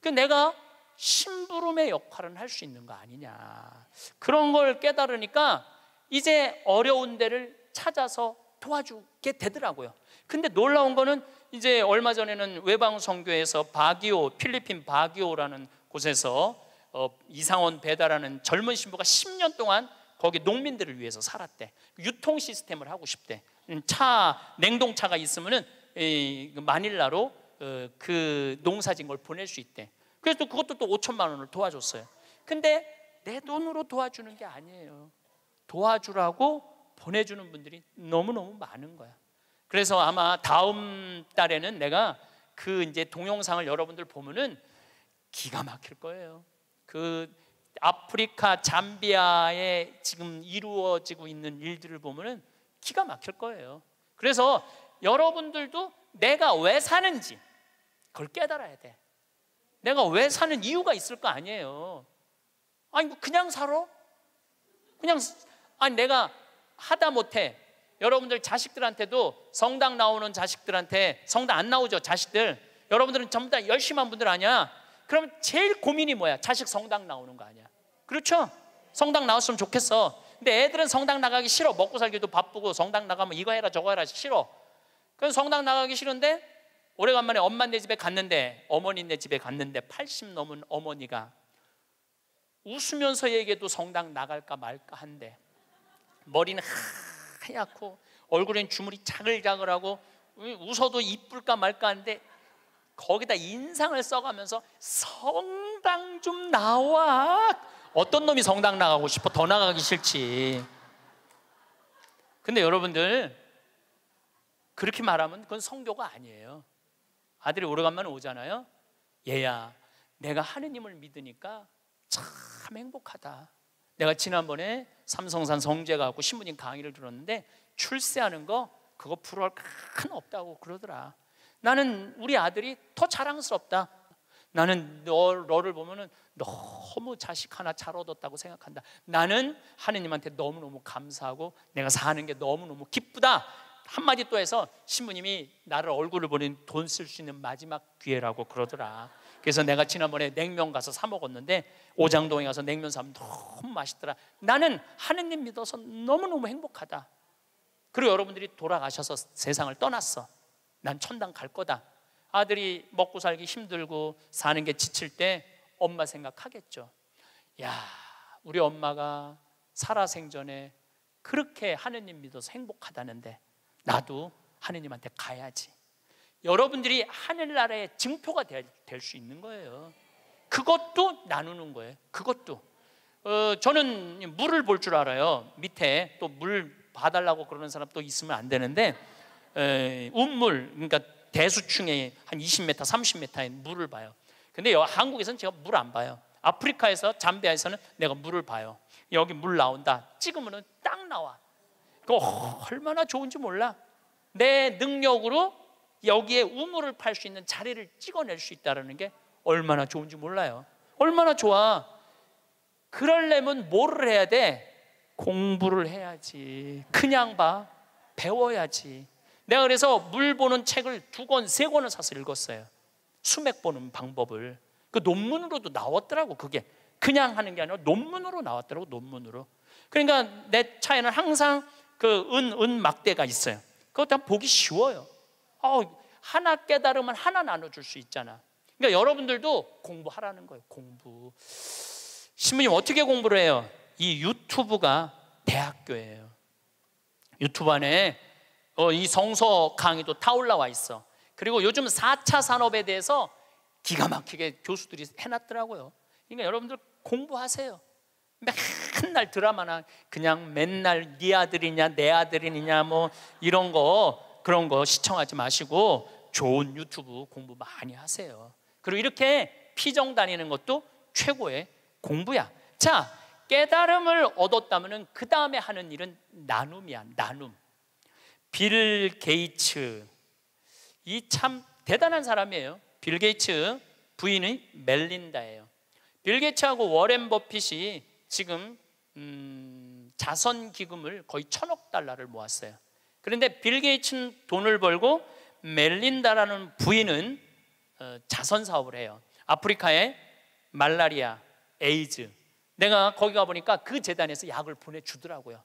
그 내가 심부름의 역할은 할 수 있는 거 아니냐. 그런 걸 깨달으니까 이제 어려운 데를 찾아서 도와주게 되더라고요. 근데 놀라운 거는 이제 얼마 전에는 외방 선교에서 바기오 필리핀 바기오라는 곳에서 어, 이상원 배달하는 젊은 신부가 10년 동안 거기 농민들을 위해서 살았대. 유통 시스템을 하고 싶대. 음, 차 냉동차가 있으면은 그 마닐라로 어, 그 농사진 걸 보낼 수 있대. 그래서 그것도 또 5천만 원을 도와줬어요. 근데 내 돈으로 도와주는 게 아니에요. 도와주라고 보내주는 분들이 너무너무 많은 거야. 그래서 아마 다음 달에는 내가 그 이제 동영상을 여러분들 보면은 기가 막힐 거예요. 그 아프리카 잠비아에 지금 이루어지고 있는 일들을 보면은 기가 막힐 거예요. 그래서 여러분들도 내가 왜 사는지 그걸 깨달아야 돼. 내가 왜 사는 이유가 있을 거 아니에요. 아니 뭐 그냥 살아? 그냥 아니 내가 하다 못해 여러분들 자식들한테도 성당 나오는 자식들한테 성당 안 나오죠 자식들 여러분들은 전부 다 열심한 분들 아니야 그럼 제일 고민이 뭐야 자식 성당 나오는 거 아니야 그렇죠 성당 나왔으면 좋겠어 근데 애들은 성당 나가기 싫어. 먹고 살기도 바쁘고 성당 나가면 이거 해라 저거 해라 싫어. 그래서 성당 나가기 싫은데 오래간만에 엄마네 집에 갔는데 어머니네 집에 갔는데 80 넘은 어머니가 웃으면서 얘기해도 성당 나갈까 말까 한데 머리는 하얗고 얼굴엔 주물이 자글자글하고 웃어도 이쁠까 말까 한데 거기다 인상을 써가면서 성당 좀 나와 어떤 놈이 성당 나가고 싶어? 더 나가기 싫지. 근데 여러분들 그렇게 말하면 그건 성교가 아니에요. 아들이 오래간만에 오잖아요. 얘야, 내가 하느님을 믿으니까 참 행복하다. 내가 지난번에 삼성산 성제 가고 신부님 강의를 들었는데 출세하는 거 그거 부러울 큰 없다고 그러더라. 나는 우리 아들이 더 자랑스럽다. 나는 너, 너를 보면은 너무 자식 하나 잘 얻었다고 생각한다. 나는 하느님한테 너무너무 감사하고 내가 사는 게 너무너무 기쁘다. 한마디 또 해서 신부님이 나를 얼굴을 보는 돈쓸 수 있는 마지막 기회라고 그러더라. 그래서 내가 지난번에 냉면 가서 사 먹었는데 오장동에 가서 냉면 사면 너무 맛있더라. 나는 하느님 믿어서 너무너무 행복하다. 그리고 여러분들이 돌아가셔서 세상을 떠났어. 난 천당 갈 거다. 아들이 먹고 살기 힘들고 사는 게 지칠 때 엄마 생각하겠죠. 야, 우리 엄마가 살아생전에 그렇게 하느님 믿어서 행복하다는데 나도 하느님한테 가야지. 여러분들이 하늘나라의 증표가 될 수 있는 거예요. 그것도 나누는 거예요. 그것도. 어, 저는 물을 볼 줄 알아요. 밑에 또 물 봐달라고 그러는 사람 또 있으면 안 되는데, 에, 운물, 그러니까 대수충에 한 20m, 30m의 물을 봐요. 근데 한국에서는 제가 물 안 봐요. 아프리카에서 잠비아에서는 내가 물을 봐요. 여기 물 나온다. 찍으면딱 나와. 그 얼마나 좋은지 몰라. 내 능력으로 여기에 우물을 팔 수 있는 자리를 찍어낼 수 있다라는 게 얼마나 좋은지 몰라요. 얼마나 좋아. 그럴려면 뭐를 해야 돼? 공부를 해야지. 그냥 봐. 배워야지. 내가 그래서 물 보는 책을 두 권, 세 권을 사서 읽었어요. 수맥 보는 방법을. 그 논문으로도 나왔더라고, 그게. 그냥 하는 게 아니라 논문으로 나왔더라고, 논문으로. 그러니까 내 차에는 항상 그 은, 은 막대가 있어요. 그것도 보기 쉬워요. 어, 하나 깨달으면 하나 나눠줄 수 있잖아. 그러니까 여러분들도 공부하라는 거예요, 공부. 신부님, 어떻게 공부를 해요? 이 유튜브가 대학교예요. 유튜브 안에 어, 이 성서 강의도 타올라와 있어. 그리고 요즘 4차 산업에 대해서 기가 막히게 교수들이 해놨더라고요. 그러니까 여러분들 공부하세요. 맨날 드라마나 그냥 맨날 네 아들이냐 내 아들이냐 뭐 이런 거 그런 거 시청하지 마시고 좋은 유튜브 공부 많이 하세요. 그리고 이렇게 피정 다니는 것도 최고의 공부야. 자, 깨달음을 얻었다면그 다음에 하는 일은 나눔이야. 나눔. 빌 게이츠 이 참 대단한 사람이에요. 빌 게이츠 부인의 멜린다예요. 빌 게이츠하고 워렌 버핏이 지금 음, 자선 기금을 거의 천억 달러를 모았어요. 그런데 빌 게이츠는 돈을 벌고 멜린다라는 부인은 어, 자선 사업을 해요. 아프리카에 말라리아, 에이즈. 내가 거기 가 보니까 그 재단에서 약을 보내주더라고요.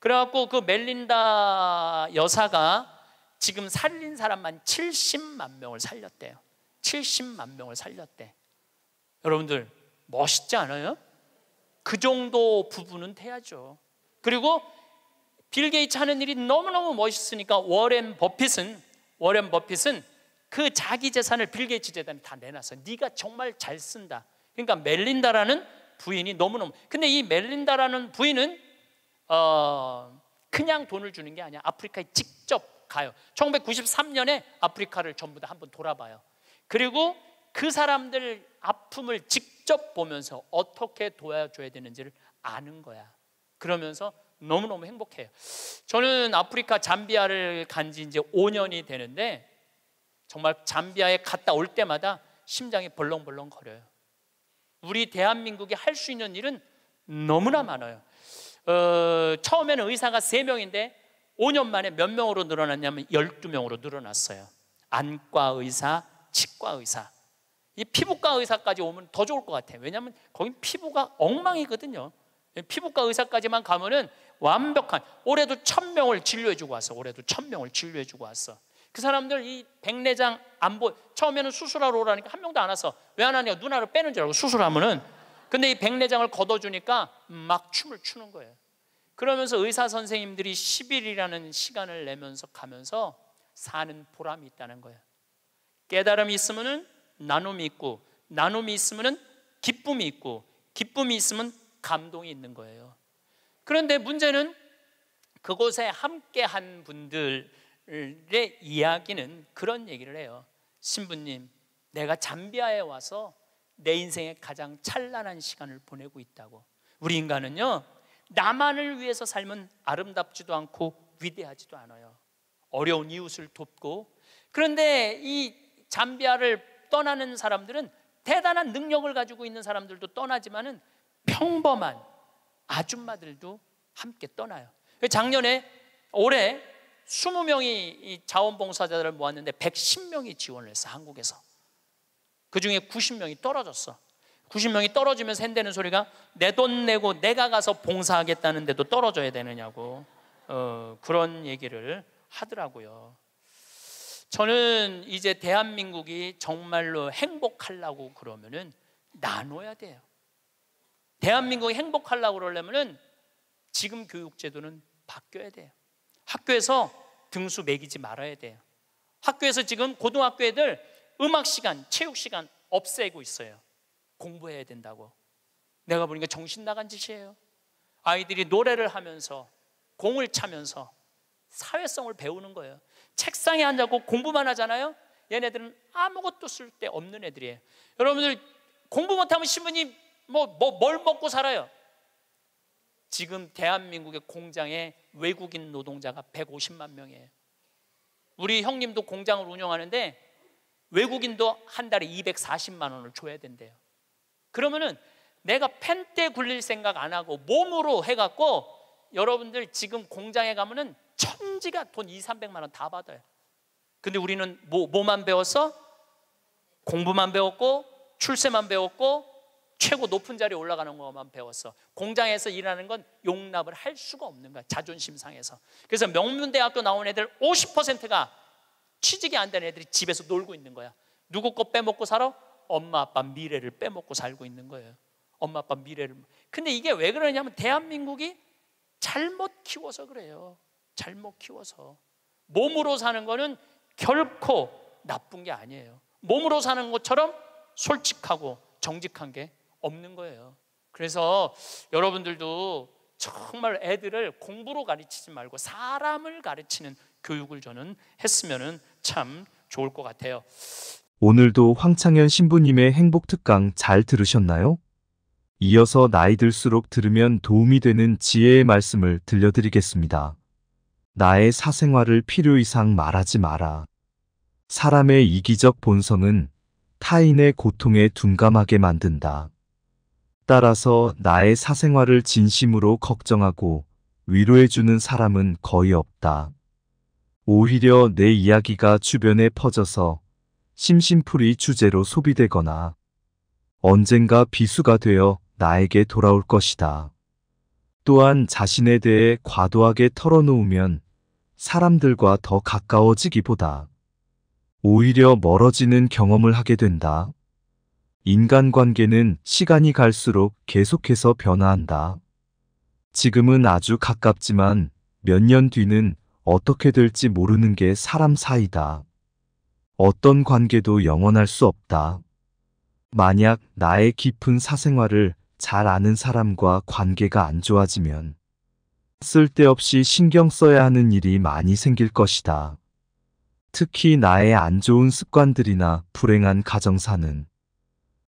그래갖고 그 멜린다 여사가 지금 살린 사람만 70만 명을 살렸대요. 70만 명을 살렸대. 여러분들 멋있지 않아요? 그 정도 부부는 돼야죠. 그리고 빌 게이츠 하는 일이 너무너무 멋있으니까 워렌 버핏은 워렌 버핏은 그 자기 재산을 빌 게이츠 재단에 다내놔서 네가 정말 잘 쓴다. 그러니까 멜린다라는 부인이 너무너무 근데 이 멜린다라는 부인은 어, 그냥 돈을 주는 게 아니야. 아프리카에 직접 가요. 1993년에 아프리카를 전부 다 한번 돌아봐요. 그리고 그 사람들 아픔을 직접 보면서 어떻게 도와줘야 되는지를 아는 거야. 그러면서 너무너무 행복해요. 저는 아프리카 잠비아를 간 지 이제 5년이 되는데 정말 잠비아에 갔다 올 때마다 심장이 벌렁벌렁 거려요. 우리 대한민국이 할 수 있는 일은 너무나 많아요. 어, 처음에는 의사가 3명인데 5년 만에 몇 명으로 늘어났냐면 12명으로 늘어났어요. 안과 의사, 치과 의사. 이 피부과 의사까지 오면 더 좋을 것 같아요. 왜냐하면 거긴 피부가 엉망이거든요. 피부과 의사까지만 가면은 완벽한 올해도 천명을 진료해주고 왔어. 올해도 천명을 진료해주고 왔어. 그 사람들 이 백내장 안 보. 처음에는 수술하러 오라니까 한 명도 안 와서 왜안 하냐? 누나를 빼는 줄 알고 수술하면은 근데 이 백내장을 걷어주니까 막 춤을 추는 거예요. 그러면서 의사 선생님들이 10일이라는 시간을 내면서 가면서 사는 보람이 있다는 거예요. 깨달음이 있으면 나눔이 있고 나눔이 있으면 기쁨이 있고 기쁨이 있으면 감동이 있는 거예요. 그런데 문제는 그곳에 함께한 분들의 이야기는 그런 얘기를 해요. 신부님, 내가 잠비아에 와서 내 인생의 가장 찬란한 시간을 보내고 있다고. 우리 인간은요, 나만을 위해서 삶은 아름답지도 않고 위대하지도 않아요. 어려운 이웃을 돕고 그런데 이 잠비아를 떠나는 사람들은 대단한 능력을 가지고 있는 사람들도 떠나지만은 평범한 아줌마들도 함께 떠나요. 그 작년에 올해 20명이 자원봉사자들을 모았는데 110명이 지원을 했어 한국에서. 그 중에 90명이 떨어졌어. 90명이 떨어지면서 샌대는 소리가 내 돈 내고 내가 가서 봉사하겠다는데도 떨어져야 되느냐고 어, 그런 얘기를 하더라고요. 저는 이제 대한민국이 정말로 행복하려고 그러면은 나눠야 돼요. 대한민국이 행복하려고 그러려면은 지금 교육제도는 바뀌어야 돼요. 학교에서 등수 매기지 말아야 돼요. 학교에서 지금 고등학교 애들 음악 시간, 체육 시간 없애고 있어요. 공부해야 된다고. 내가 보니까 정신 나간 짓이에요. 아이들이 노래를 하면서 공을 차면서 사회성을 배우는 거예요. 책상에 앉아고 공부만 하잖아요. 얘네들은 아무것도 쓸데 없는 애들이에요. 여러분들 공부 못하면 신부님 뭐뭘 뭐, 먹고 살아요? 지금 대한민국의 공장에 외국인 노동자가 150만 명이에요. 우리 형님도 공장을 운영하는데 외국인도 한 달에 240만 원을 줘야 된대요. 그러면은 내가 펜때 굴릴 생각 안 하고 몸으로 해갖고 여러분들 지금 공장에 가면은 천지가 돈 2, 300만 원 다 받아요. 근데 우리는 뭐, 뭐만 배웠어? 공부만 배웠고 출세만 배웠고 최고 높은 자리에 올라가는 것만 배웠어. 공장에서 일하는 건 용납을 할 수가 없는 거야. 자존심 상해서. 그래서 명문대학교 나온 애들 50%가 취직이 안 되는 애들이 집에서 놀고 있는 거야. 누구 거 빼먹고 살아? 엄마 아빠 미래를 빼먹고 살고 있는 거예요. 엄마 아빠 미래를. 근데 이게 왜 그러냐면 대한민국이 잘못 키워서 그래요. 잘못 키워서. 몸으로 사는 거는 결코 나쁜 게 아니에요. 몸으로 사는 것처럼 솔직하고 정직한 게 없는 거예요. 그래서 여러분들도 정말 애들을 공부로 가르치지 말고 사람을 가르치는 교육을 저는 했으면 은참 좋을 것 같아요. 오늘도 황창현 신부님의 행복 특강 잘 들으셨나요? 이어서 나이 들수록 들으면 도움이 되는 지혜의 말씀을 들려드리겠습니다. 나의 사생활을 필요 이상 말하지 마라. 사람의 이기적 본성은 타인의 고통에 둔감하게 만든다. 따라서 나의 사생활을 진심으로 걱정하고 위로해주는 사람은 거의 없다. 오히려 내 이야기가 주변에 퍼져서 심심풀이 주제로 소비되거나 언젠가 비수가 되어 나에게 돌아올 것이다. 또한 자신에 대해 과도하게 털어놓으면 사람들과 더 가까워지기보다 오히려 멀어지는 경험을 하게 된다. 인간관계는 시간이 갈수록 계속해서 변화한다. 지금은 아주 가깝지만 몇 년 뒤는 어떻게 될지 모르는 게 사람 사이다. 어떤 관계도 영원할 수 없다. 만약 나의 깊은 사생활을 잘 아는 사람과 관계가 안 좋아지면 쓸데없이 신경 써야 하는 일이 많이 생길 것이다. 특히 나의 안 좋은 습관들이나 불행한 가정사는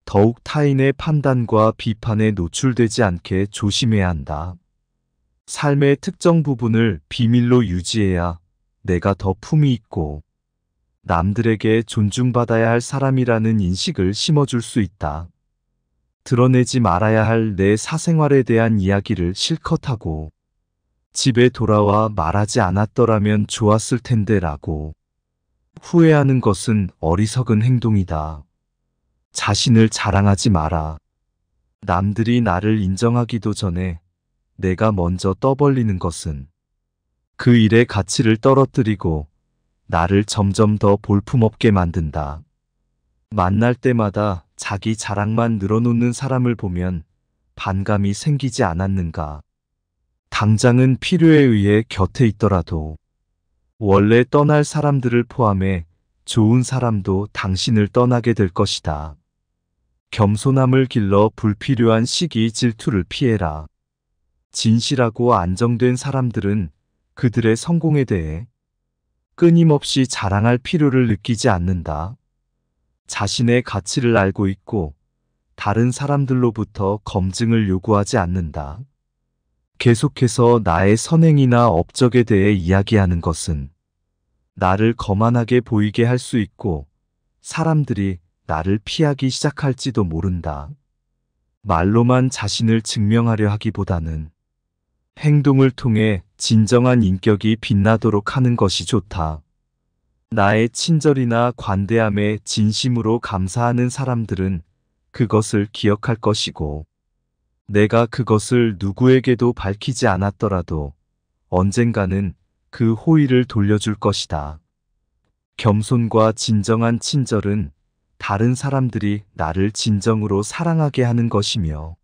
더욱 타인의 판단과 비판에 노출되지 않게 조심해야 한다. 삶의 특정 부분을 비밀로 유지해야 내가 더 품위 있고 남들에게 존중받아야 할 사람이라는 인식을 심어줄 수 있다. 드러내지 말아야 할 내 사생활에 대한 이야기를 실컷 하고 집에 돌아와 말하지 않았더라면 좋았을 텐데 라고 후회하는 것은 어리석은 행동이다. 자신을 자랑하지 마라. 남들이 나를 인정하기도 전에 내가 먼저 떠벌리는 것은 그 일의 가치를 떨어뜨리고 나를 점점 더 볼품없게 만든다. 만날 때마다 자기 자랑만 늘어놓는 사람을 보면 반감이 생기지 않았는가. 당장은 필요에 의해 곁에 있더라도 원래 떠날 사람들을 포함해 좋은 사람도 당신을 떠나게 될 것이다. 겸손함을 길러 불필요한 시기 질투를 피해라. 진실하고 안정된 사람들은 그들의 성공에 대해 끊임없이 자랑할 필요를 느끼지 않는다. 자신의 가치를 알고 있고 다른 사람들로부터 검증을 요구하지 않는다. 계속해서 나의 선행이나 업적에 대해 이야기하는 것은 나를 거만하게 보이게 할 수 있고 사람들이 나를 피하기 시작할지도 모른다. 말로만 자신을 증명하려 하기보다는 행동을 통해 진정한 인격이 빛나도록 하는 것이 좋다. 나의 친절이나 관대함에 진심으로 감사하는 사람들은 그것을 기억할 것이고, 내가 그것을 누구에게도 밝히지 않았더라도 언젠가는 그 호의를 돌려줄 것이다. 겸손과 진정한 친절은 다른 사람들이 나를 진정으로 사랑하게 하는 것이며,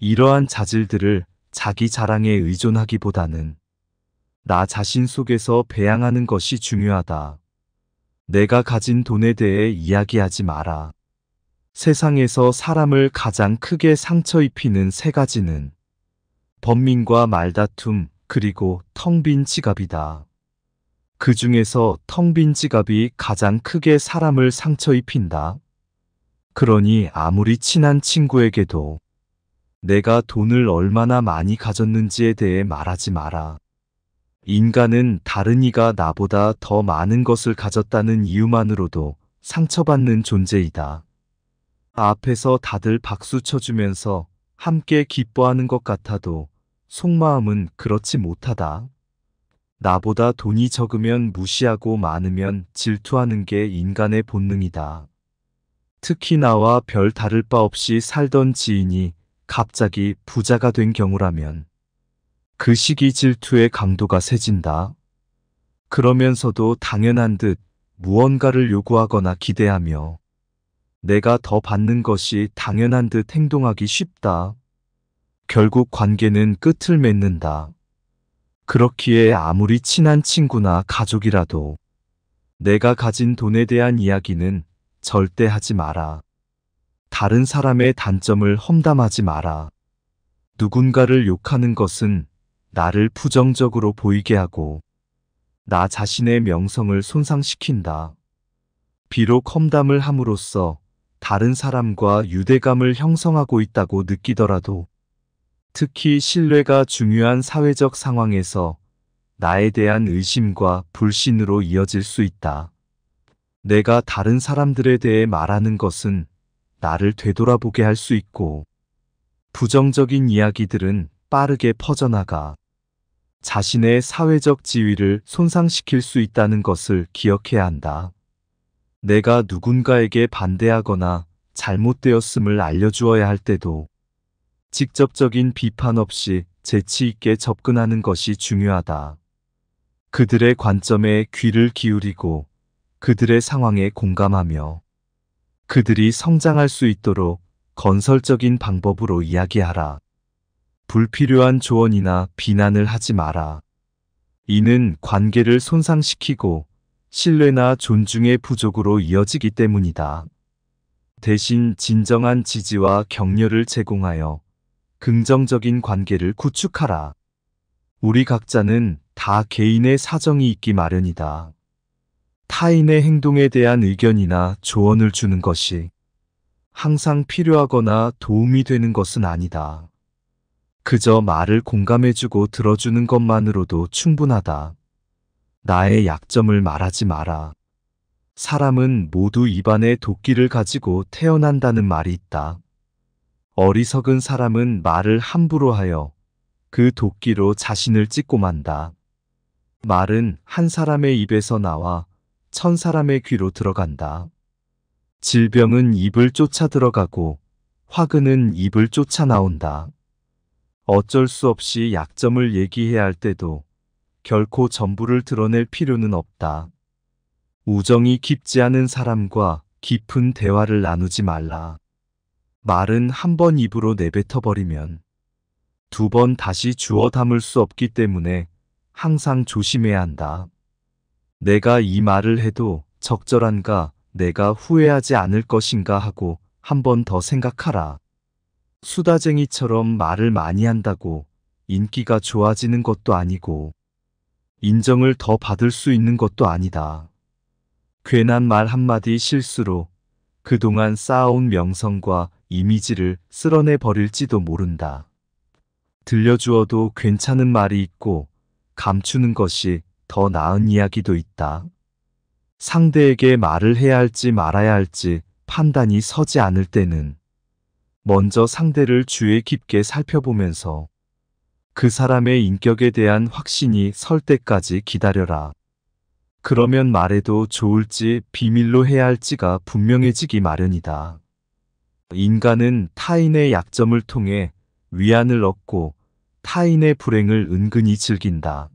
이러한 자질들을 자기 자랑에 의존하기보다는 나 자신 속에서 배양하는 것이 중요하다. 내가 가진 돈에 대해 이야기하지 마라. 세상에서 사람을 가장 크게 상처 입히는 세 가지는 범민과 말다툼, 그리고 텅 빈 지갑이다. 그 중에서 텅 빈 지갑이 가장 크게 사람을 상처 입힌다. 그러니 아무리 친한 친구에게도 내가 돈을 얼마나 많이 가졌는지에 대해 말하지 마라. 인간은 다른 이가 나보다 더 많은 것을 가졌다는 이유만으로도 상처받는 존재이다. 앞에서 다들 박수 쳐주면서 함께 기뻐하는 것 같아도 속마음은 그렇지 못하다. 나보다 돈이 적으면 무시하고 많으면 질투하는 게 인간의 본능이다. 특히 나와 별 다를 바 없이 살던 지인이 갑자기 부자가 된 경우라면 그 시기 질투의 강도가 세진다. 그러면서도 당연한 듯 무언가를 요구하거나 기대하며 내가 더 받는 것이 당연한 듯 행동하기 쉽다. 결국 관계는 끝을 맺는다. 그렇기에 아무리 친한 친구나 가족이라도 내가 가진 돈에 대한 이야기는 절대 하지 마라. 다른 사람의 단점을 험담하지 마라. 누군가를 욕하는 것은 나를 부정적으로 보이게 하고 나 자신의 명성을 손상시킨다. 비록 험담을 함으로써 다른 사람과 유대감을 형성하고 있다고 느끼더라도 특히 신뢰가 중요한 사회적 상황에서 나에 대한 의심과 불신으로 이어질 수 있다. 내가 다른 사람들에 대해 말하는 것은 나를 되돌아보게 할 수 있고 부정적인 이야기들은 빠르게 퍼져나가 자신의 사회적 지위를 손상시킬 수 있다는 것을 기억해야 한다. 내가 누군가에게 반대하거나 잘못되었음을 알려주어야 할 때도 직접적인 비판 없이 재치 있게 접근하는 것이 중요하다. 그들의 관점에 귀를 기울이고 그들의 상황에 공감하며 그들이 성장할 수 있도록 건설적인 방법으로 이야기하라. 불필요한 조언이나 비난을 하지 마라. 이는 관계를 손상시키고 신뢰나 존중의 부족으로 이어지기 때문이다. 대신 진정한 지지와 격려를 제공하여 긍정적인 관계를 구축하라. 우리 각자는 다 개인의 사정이 있기 마련이다. 타인의 행동에 대한 의견이나 조언을 주는 것이 항상 필요하거나 도움이 되는 것은 아니다. 그저 말을 공감해주고 들어주는 것만으로도 충분하다. 나의 약점을 말하지 마라. 사람은 모두 입안에 도끼를 가지고 태어난다는 말이 있다. 어리석은 사람은 말을 함부로 하여 그 도끼로 자신을 찢고 만다. 말은 한 사람의 입에서 나와 천 사람의 귀로 들어간다. 질병은 입을 쫓아 들어가고 화근은 입을 쫓아 나온다. 어쩔 수 없이 약점을 얘기해야 할 때도 결코 전부를 드러낼 필요는 없다. 우정이 깊지 않은 사람과 깊은 대화를 나누지 말라. 말은 한 번 입으로 내뱉어버리면 두 번 다시 주워 담을 수 없기 때문에 항상 조심해야 한다. 내가 이 말을 해도 적절한가, 내가 후회하지 않을 것인가 하고 한 번 더 생각하라. 수다쟁이처럼 말을 많이 한다고 인기가 좋아지는 것도 아니고 인정을 더 받을 수 있는 것도 아니다. 괜한 말 한마디 실수로 그동안 쌓아온 명성과 이미지를 쓸어내 버릴지도 모른다. 들려주어도 괜찮은 말이 있고 감추는 것이 더 나은 이야기도 있다. 상대에게 말을 해야 할지 말아야 할지 판단이 서지 않을 때는 먼저 상대를 주의 깊게 살펴보면서 그 사람의 인격에 대한 확신이 설 때까지 기다려라. 그러면 말해도 좋을지 비밀로 해야 할지가 분명해지기 마련이다. 인간은 타인의 약점을 통해 위안을 얻고 타인의 불행을 은근히 즐긴다.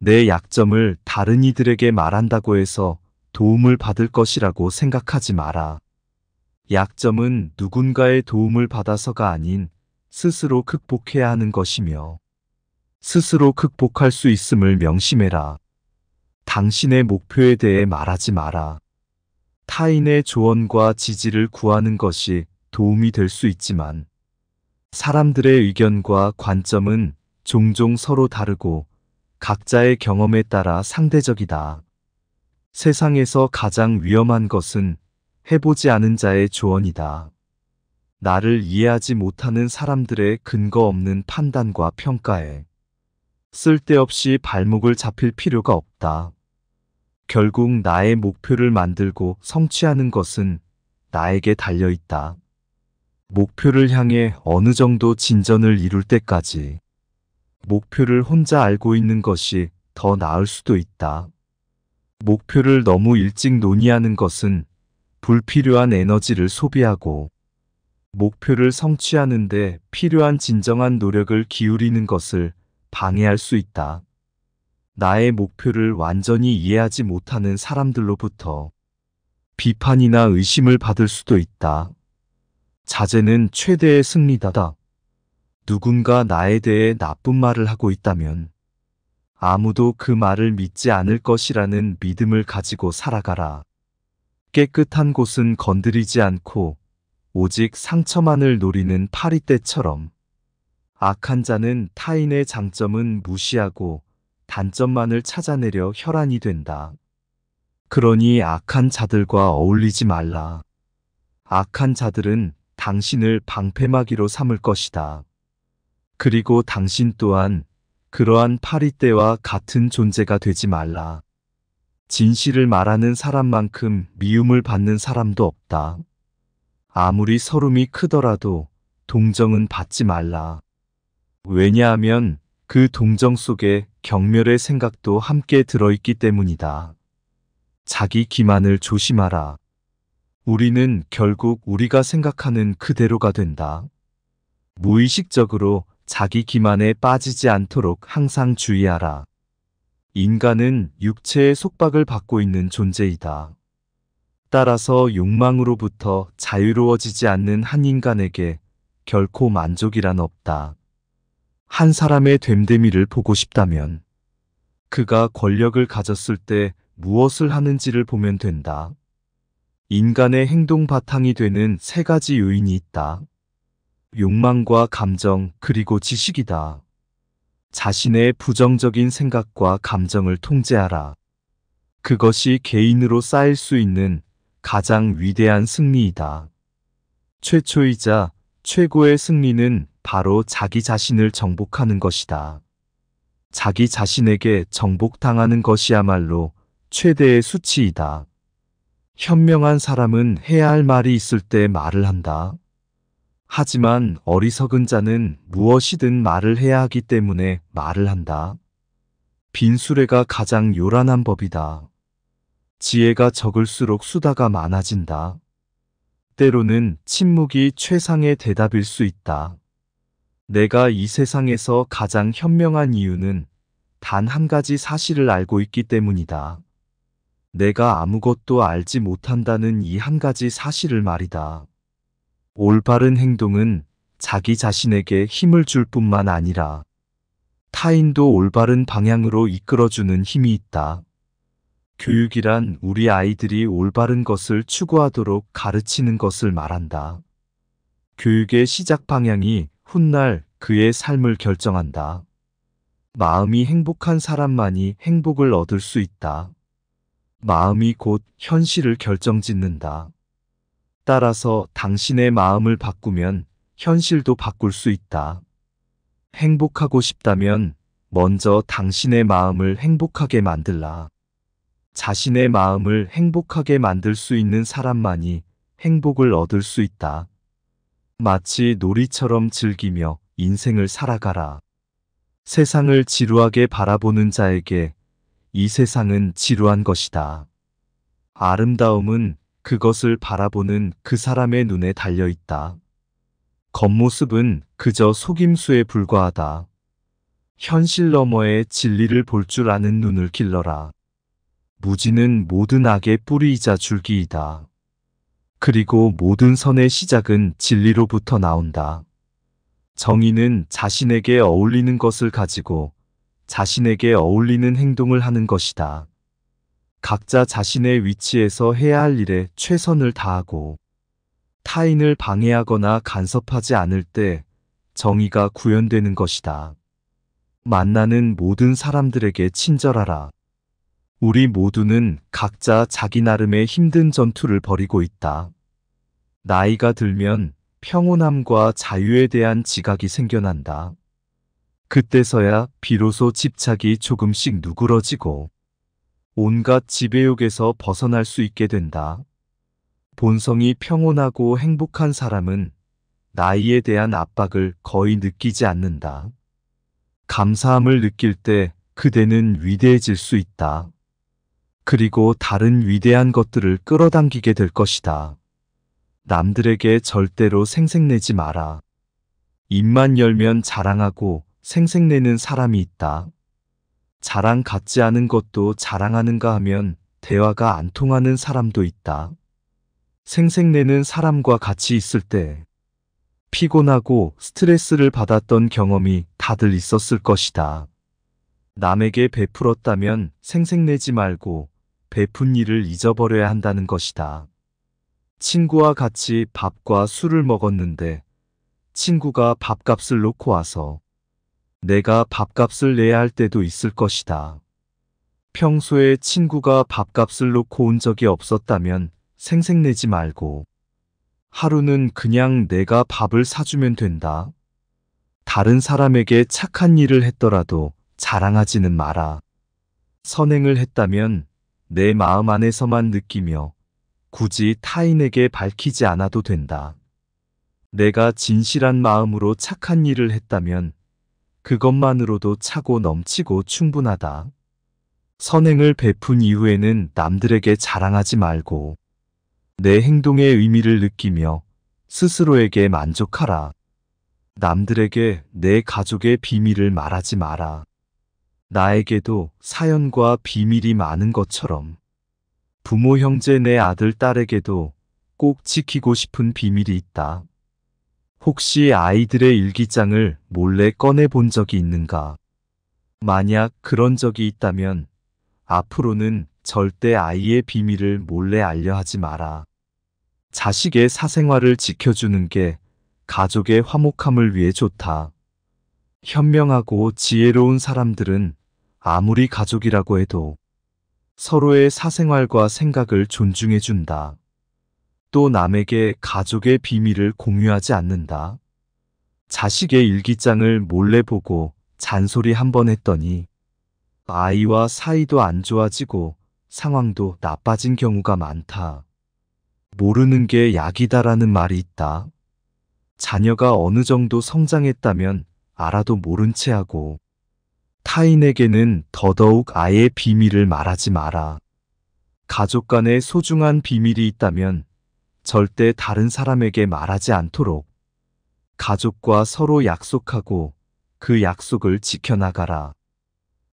내 약점을 다른 이들에게 말한다고 해서 도움을 받을 것이라고 생각하지 마라. 약점은 누군가의 도움을 받아서가 아닌 스스로 극복해야 하는 것이며 스스로 극복할 수 있음을 명심해라. 당신의 목표에 대해 말하지 마라. 타인의 조언과 지지를 구하는 것이 도움이 될 수 있지만 사람들의 의견과 관점은 종종 서로 다르고 각자의 경험에 따라 상대적이다. 세상에서 가장 위험한 것은 해보지 않은 자의 조언이다. 나를 이해하지 못하는 사람들의 근거 없는 판단과 평가에 쓸데없이 발목을 잡힐 필요가 없다. 결국 나의 목표를 만들고 성취하는 것은 나에게 달려있다. 목표를 향해 어느 정도 진전을 이룰 때까지 목표를 혼자 알고 있는 것이 더 나을 수도 있다. 목표를 너무 일찍 논의하는 것은 불필요한 에너지를 소비하고 목표를 성취하는데 필요한 진정한 노력을 기울이는 것을 방해할 수 있다. 나의 목표를 완전히 이해하지 못하는 사람들로부터 비판이나 의심을 받을 수도 있다. 자제는 최대의 승리다다. 누군가 나에 대해 나쁜 말을 하고 있다면 아무도 그 말을 믿지 않을 것이라는 믿음을 가지고 살아가라. 깨끗한 곳은 건드리지 않고 오직 상처만을 노리는 파리떼처럼 악한 자는 타인의 장점은 무시하고 단점만을 찾아내려 혈안이 된다. 그러니 악한 자들과 어울리지 말라. 악한 자들은 당신을 방패막이로 삼을 것이다. 그리고 당신 또한 그러한 파리떼와 같은 존재가 되지 말라. 진실을 말하는 사람만큼 미움을 받는 사람도 없다. 아무리 서름이 크더라도 동정은 받지 말라. 왜냐하면 그 동정 속에 경멸의 생각도 함께 들어있기 때문이다. 자기 기만을 조심하라. 우리는 결국 우리가 생각하는 그대로가 된다. 무의식적으로 자기 기만에 빠지지 않도록 항상 주의하라. 인간은 육체의 속박을 받고 있는 존재이다. 따라서 욕망으로부터 자유로워지지 않는 한 인간에게 결코 만족이란 없다. 한 사람의 됨됨이를 보고 싶다면 그가 권력을 가졌을 때 무엇을 하는지를 보면 된다. 인간의 행동 바탕이 되는 세 가지 요인이 있다. 욕망과 감정, 그리고 지식이다. 자신의 부정적인 생각과 감정을 통제하라. 그것이 개인으로 쌓일 수 있는 가장 위대한 승리이다. 최초이자 최고의 승리는 바로 자기 자신을 정복하는 것이다. 자기 자신에게 정복당하는 것이야말로 최대의 수치이다. 현명한 사람은 해야 할 말이 있을 때 말을 한다. 하지만 어리석은 자는 무엇이든 말을 해야 하기 때문에 말을 한다. 빈수레가 가장 요란한 법이다. 지혜가 적을수록 수다가 많아진다. 때로는 침묵이 최상의 대답일 수 있다. 내가 이 세상에서 가장 현명한 이유는 단 한 가지 사실을 알고 있기 때문이다. 내가 아무것도 알지 못한다는 이 한 가지 사실을 말이다. 올바른 행동은 자기 자신에게 힘을 줄 뿐만 아니라 타인도 올바른 방향으로 이끌어주는 힘이 있다. 교육이란 우리 아이들이 올바른 것을 추구하도록 가르치는 것을 말한다. 교육의 시작 방향이 훗날 그의 삶을 결정한다. 마음이 행복한 사람만이 행복을 얻을 수 있다. 마음이 곧 현실을 결정짓는다. 따라서 당신의 마음을 바꾸면 현실도 바꿀 수 있다. 행복하고 싶다면 먼저 당신의 마음을 행복하게 만들라. 자신의 마음을 행복하게 만들 수 있는 사람만이 행복을 얻을 수 있다. 마치 놀이처럼 즐기며 인생을 살아가라. 세상을 지루하게 바라보는 자에게 이 세상은 지루한 것이다. 아름다움은 그것을 바라보는 그 사람의 눈에 달려 있다. 겉모습은 그저 속임수에 불과하다. 현실 너머의 진리를 볼 줄 아는 눈을 길러라. 무지는 모든 악의 뿌리이자 줄기이다. 그리고 모든 선의 시작은 진리로부터 나온다. 정의는 자신에게 어울리는 것을 가지고 자신에게 어울리는 행동을 하는 것이다. 각자 자신의 위치에서 해야 할 일에 최선을 다하고 타인을 방해하거나 간섭하지 않을 때 정의가 구현되는 것이다. 만나는 모든 사람들에게 친절하라. 우리 모두는 각자 자기 나름의 힘든 전투를 벌이고 있다. 나이가 들면 평온함과 자유에 대한 지각이 생겨난다. 그때서야 비로소 집착이 조금씩 누그러지고 온갖 지배욕에서 벗어날 수 있게 된다. 본성이 평온하고 행복한 사람은 나이에 대한 압박을 거의 느끼지 않는다. 감사함을 느낄 때 그대는 위대해질 수 있다. 그리고 다른 위대한 것들을 끌어당기게 될 것이다. 남들에게 절대로 생색내지 마라. 입만 열면 자랑하고 생색내는 사람이 있다. 자랑 같지 않은 것도 자랑하는가 하면 대화가 안 통하는 사람도 있다. 생색내는 사람과 같이 있을 때 피곤하고 스트레스를 받았던 경험이 다들 있었을 것이다. 남에게 베풀었다면 생색내지 말고 베푼 일을 잊어버려야 한다는 것이다. 친구와 같이 밥과 술을 먹었는데 친구가 밥값을 놓고 와서 내가 밥값을 내야 할 때도 있을 것이다. 평소에 친구가 밥값을 놓고 온 적이 없었다면 생색내지 말고 하루는 그냥 내가 밥을 사주면 된다. 다른 사람에게 착한 일을 했더라도 자랑하지는 마라. 선행을 했다면 내 마음 안에서만 느끼며 굳이 타인에게 밝히지 않아도 된다. 내가 진실한 마음으로 착한 일을 했다면 그것만으로도 차고 넘치고 충분하다. 선행을 베푼 이후에는 남들에게 자랑하지 말고 내 행동의 의미를 느끼며 스스로에게 만족하라. 남들에게 내 가족의 비밀을 말하지 마라. 나에게도 사연과 비밀이 많은 것처럼 부모 형제 내 아들 딸에게도 꼭 지키고 싶은 비밀이 있다. 혹시 아이들의 일기장을 몰래 꺼내 본 적이 있는가? 만약 그런 적이 있다면 앞으로는 절대 아이의 비밀을 몰래 알려 하지 마라. 자식의 사생활을 지켜주는 게 가족의 화목함을 위해 좋다. 현명하고 지혜로운 사람들은 아무리 가족이라고 해도 서로의 사생활과 생각을 존중해준다. 또 남에게 가족의 비밀을 공유하지 않는다. 자식의 일기장을 몰래 보고 잔소리 한 번 했더니 아이와 사이도 안 좋아지고 상황도 나빠진 경우가 많다. 모르는 게 약이다라는 말이 있다. 자녀가 어느 정도 성장했다면 알아도 모른 채 하고 타인에게는 더더욱 아예 비밀을 말하지 마라. 가족 간에 소중한 비밀이 있다면 절대 다른 사람에게 말하지 않도록 가족과 서로 약속하고 그 약속을 지켜나가라.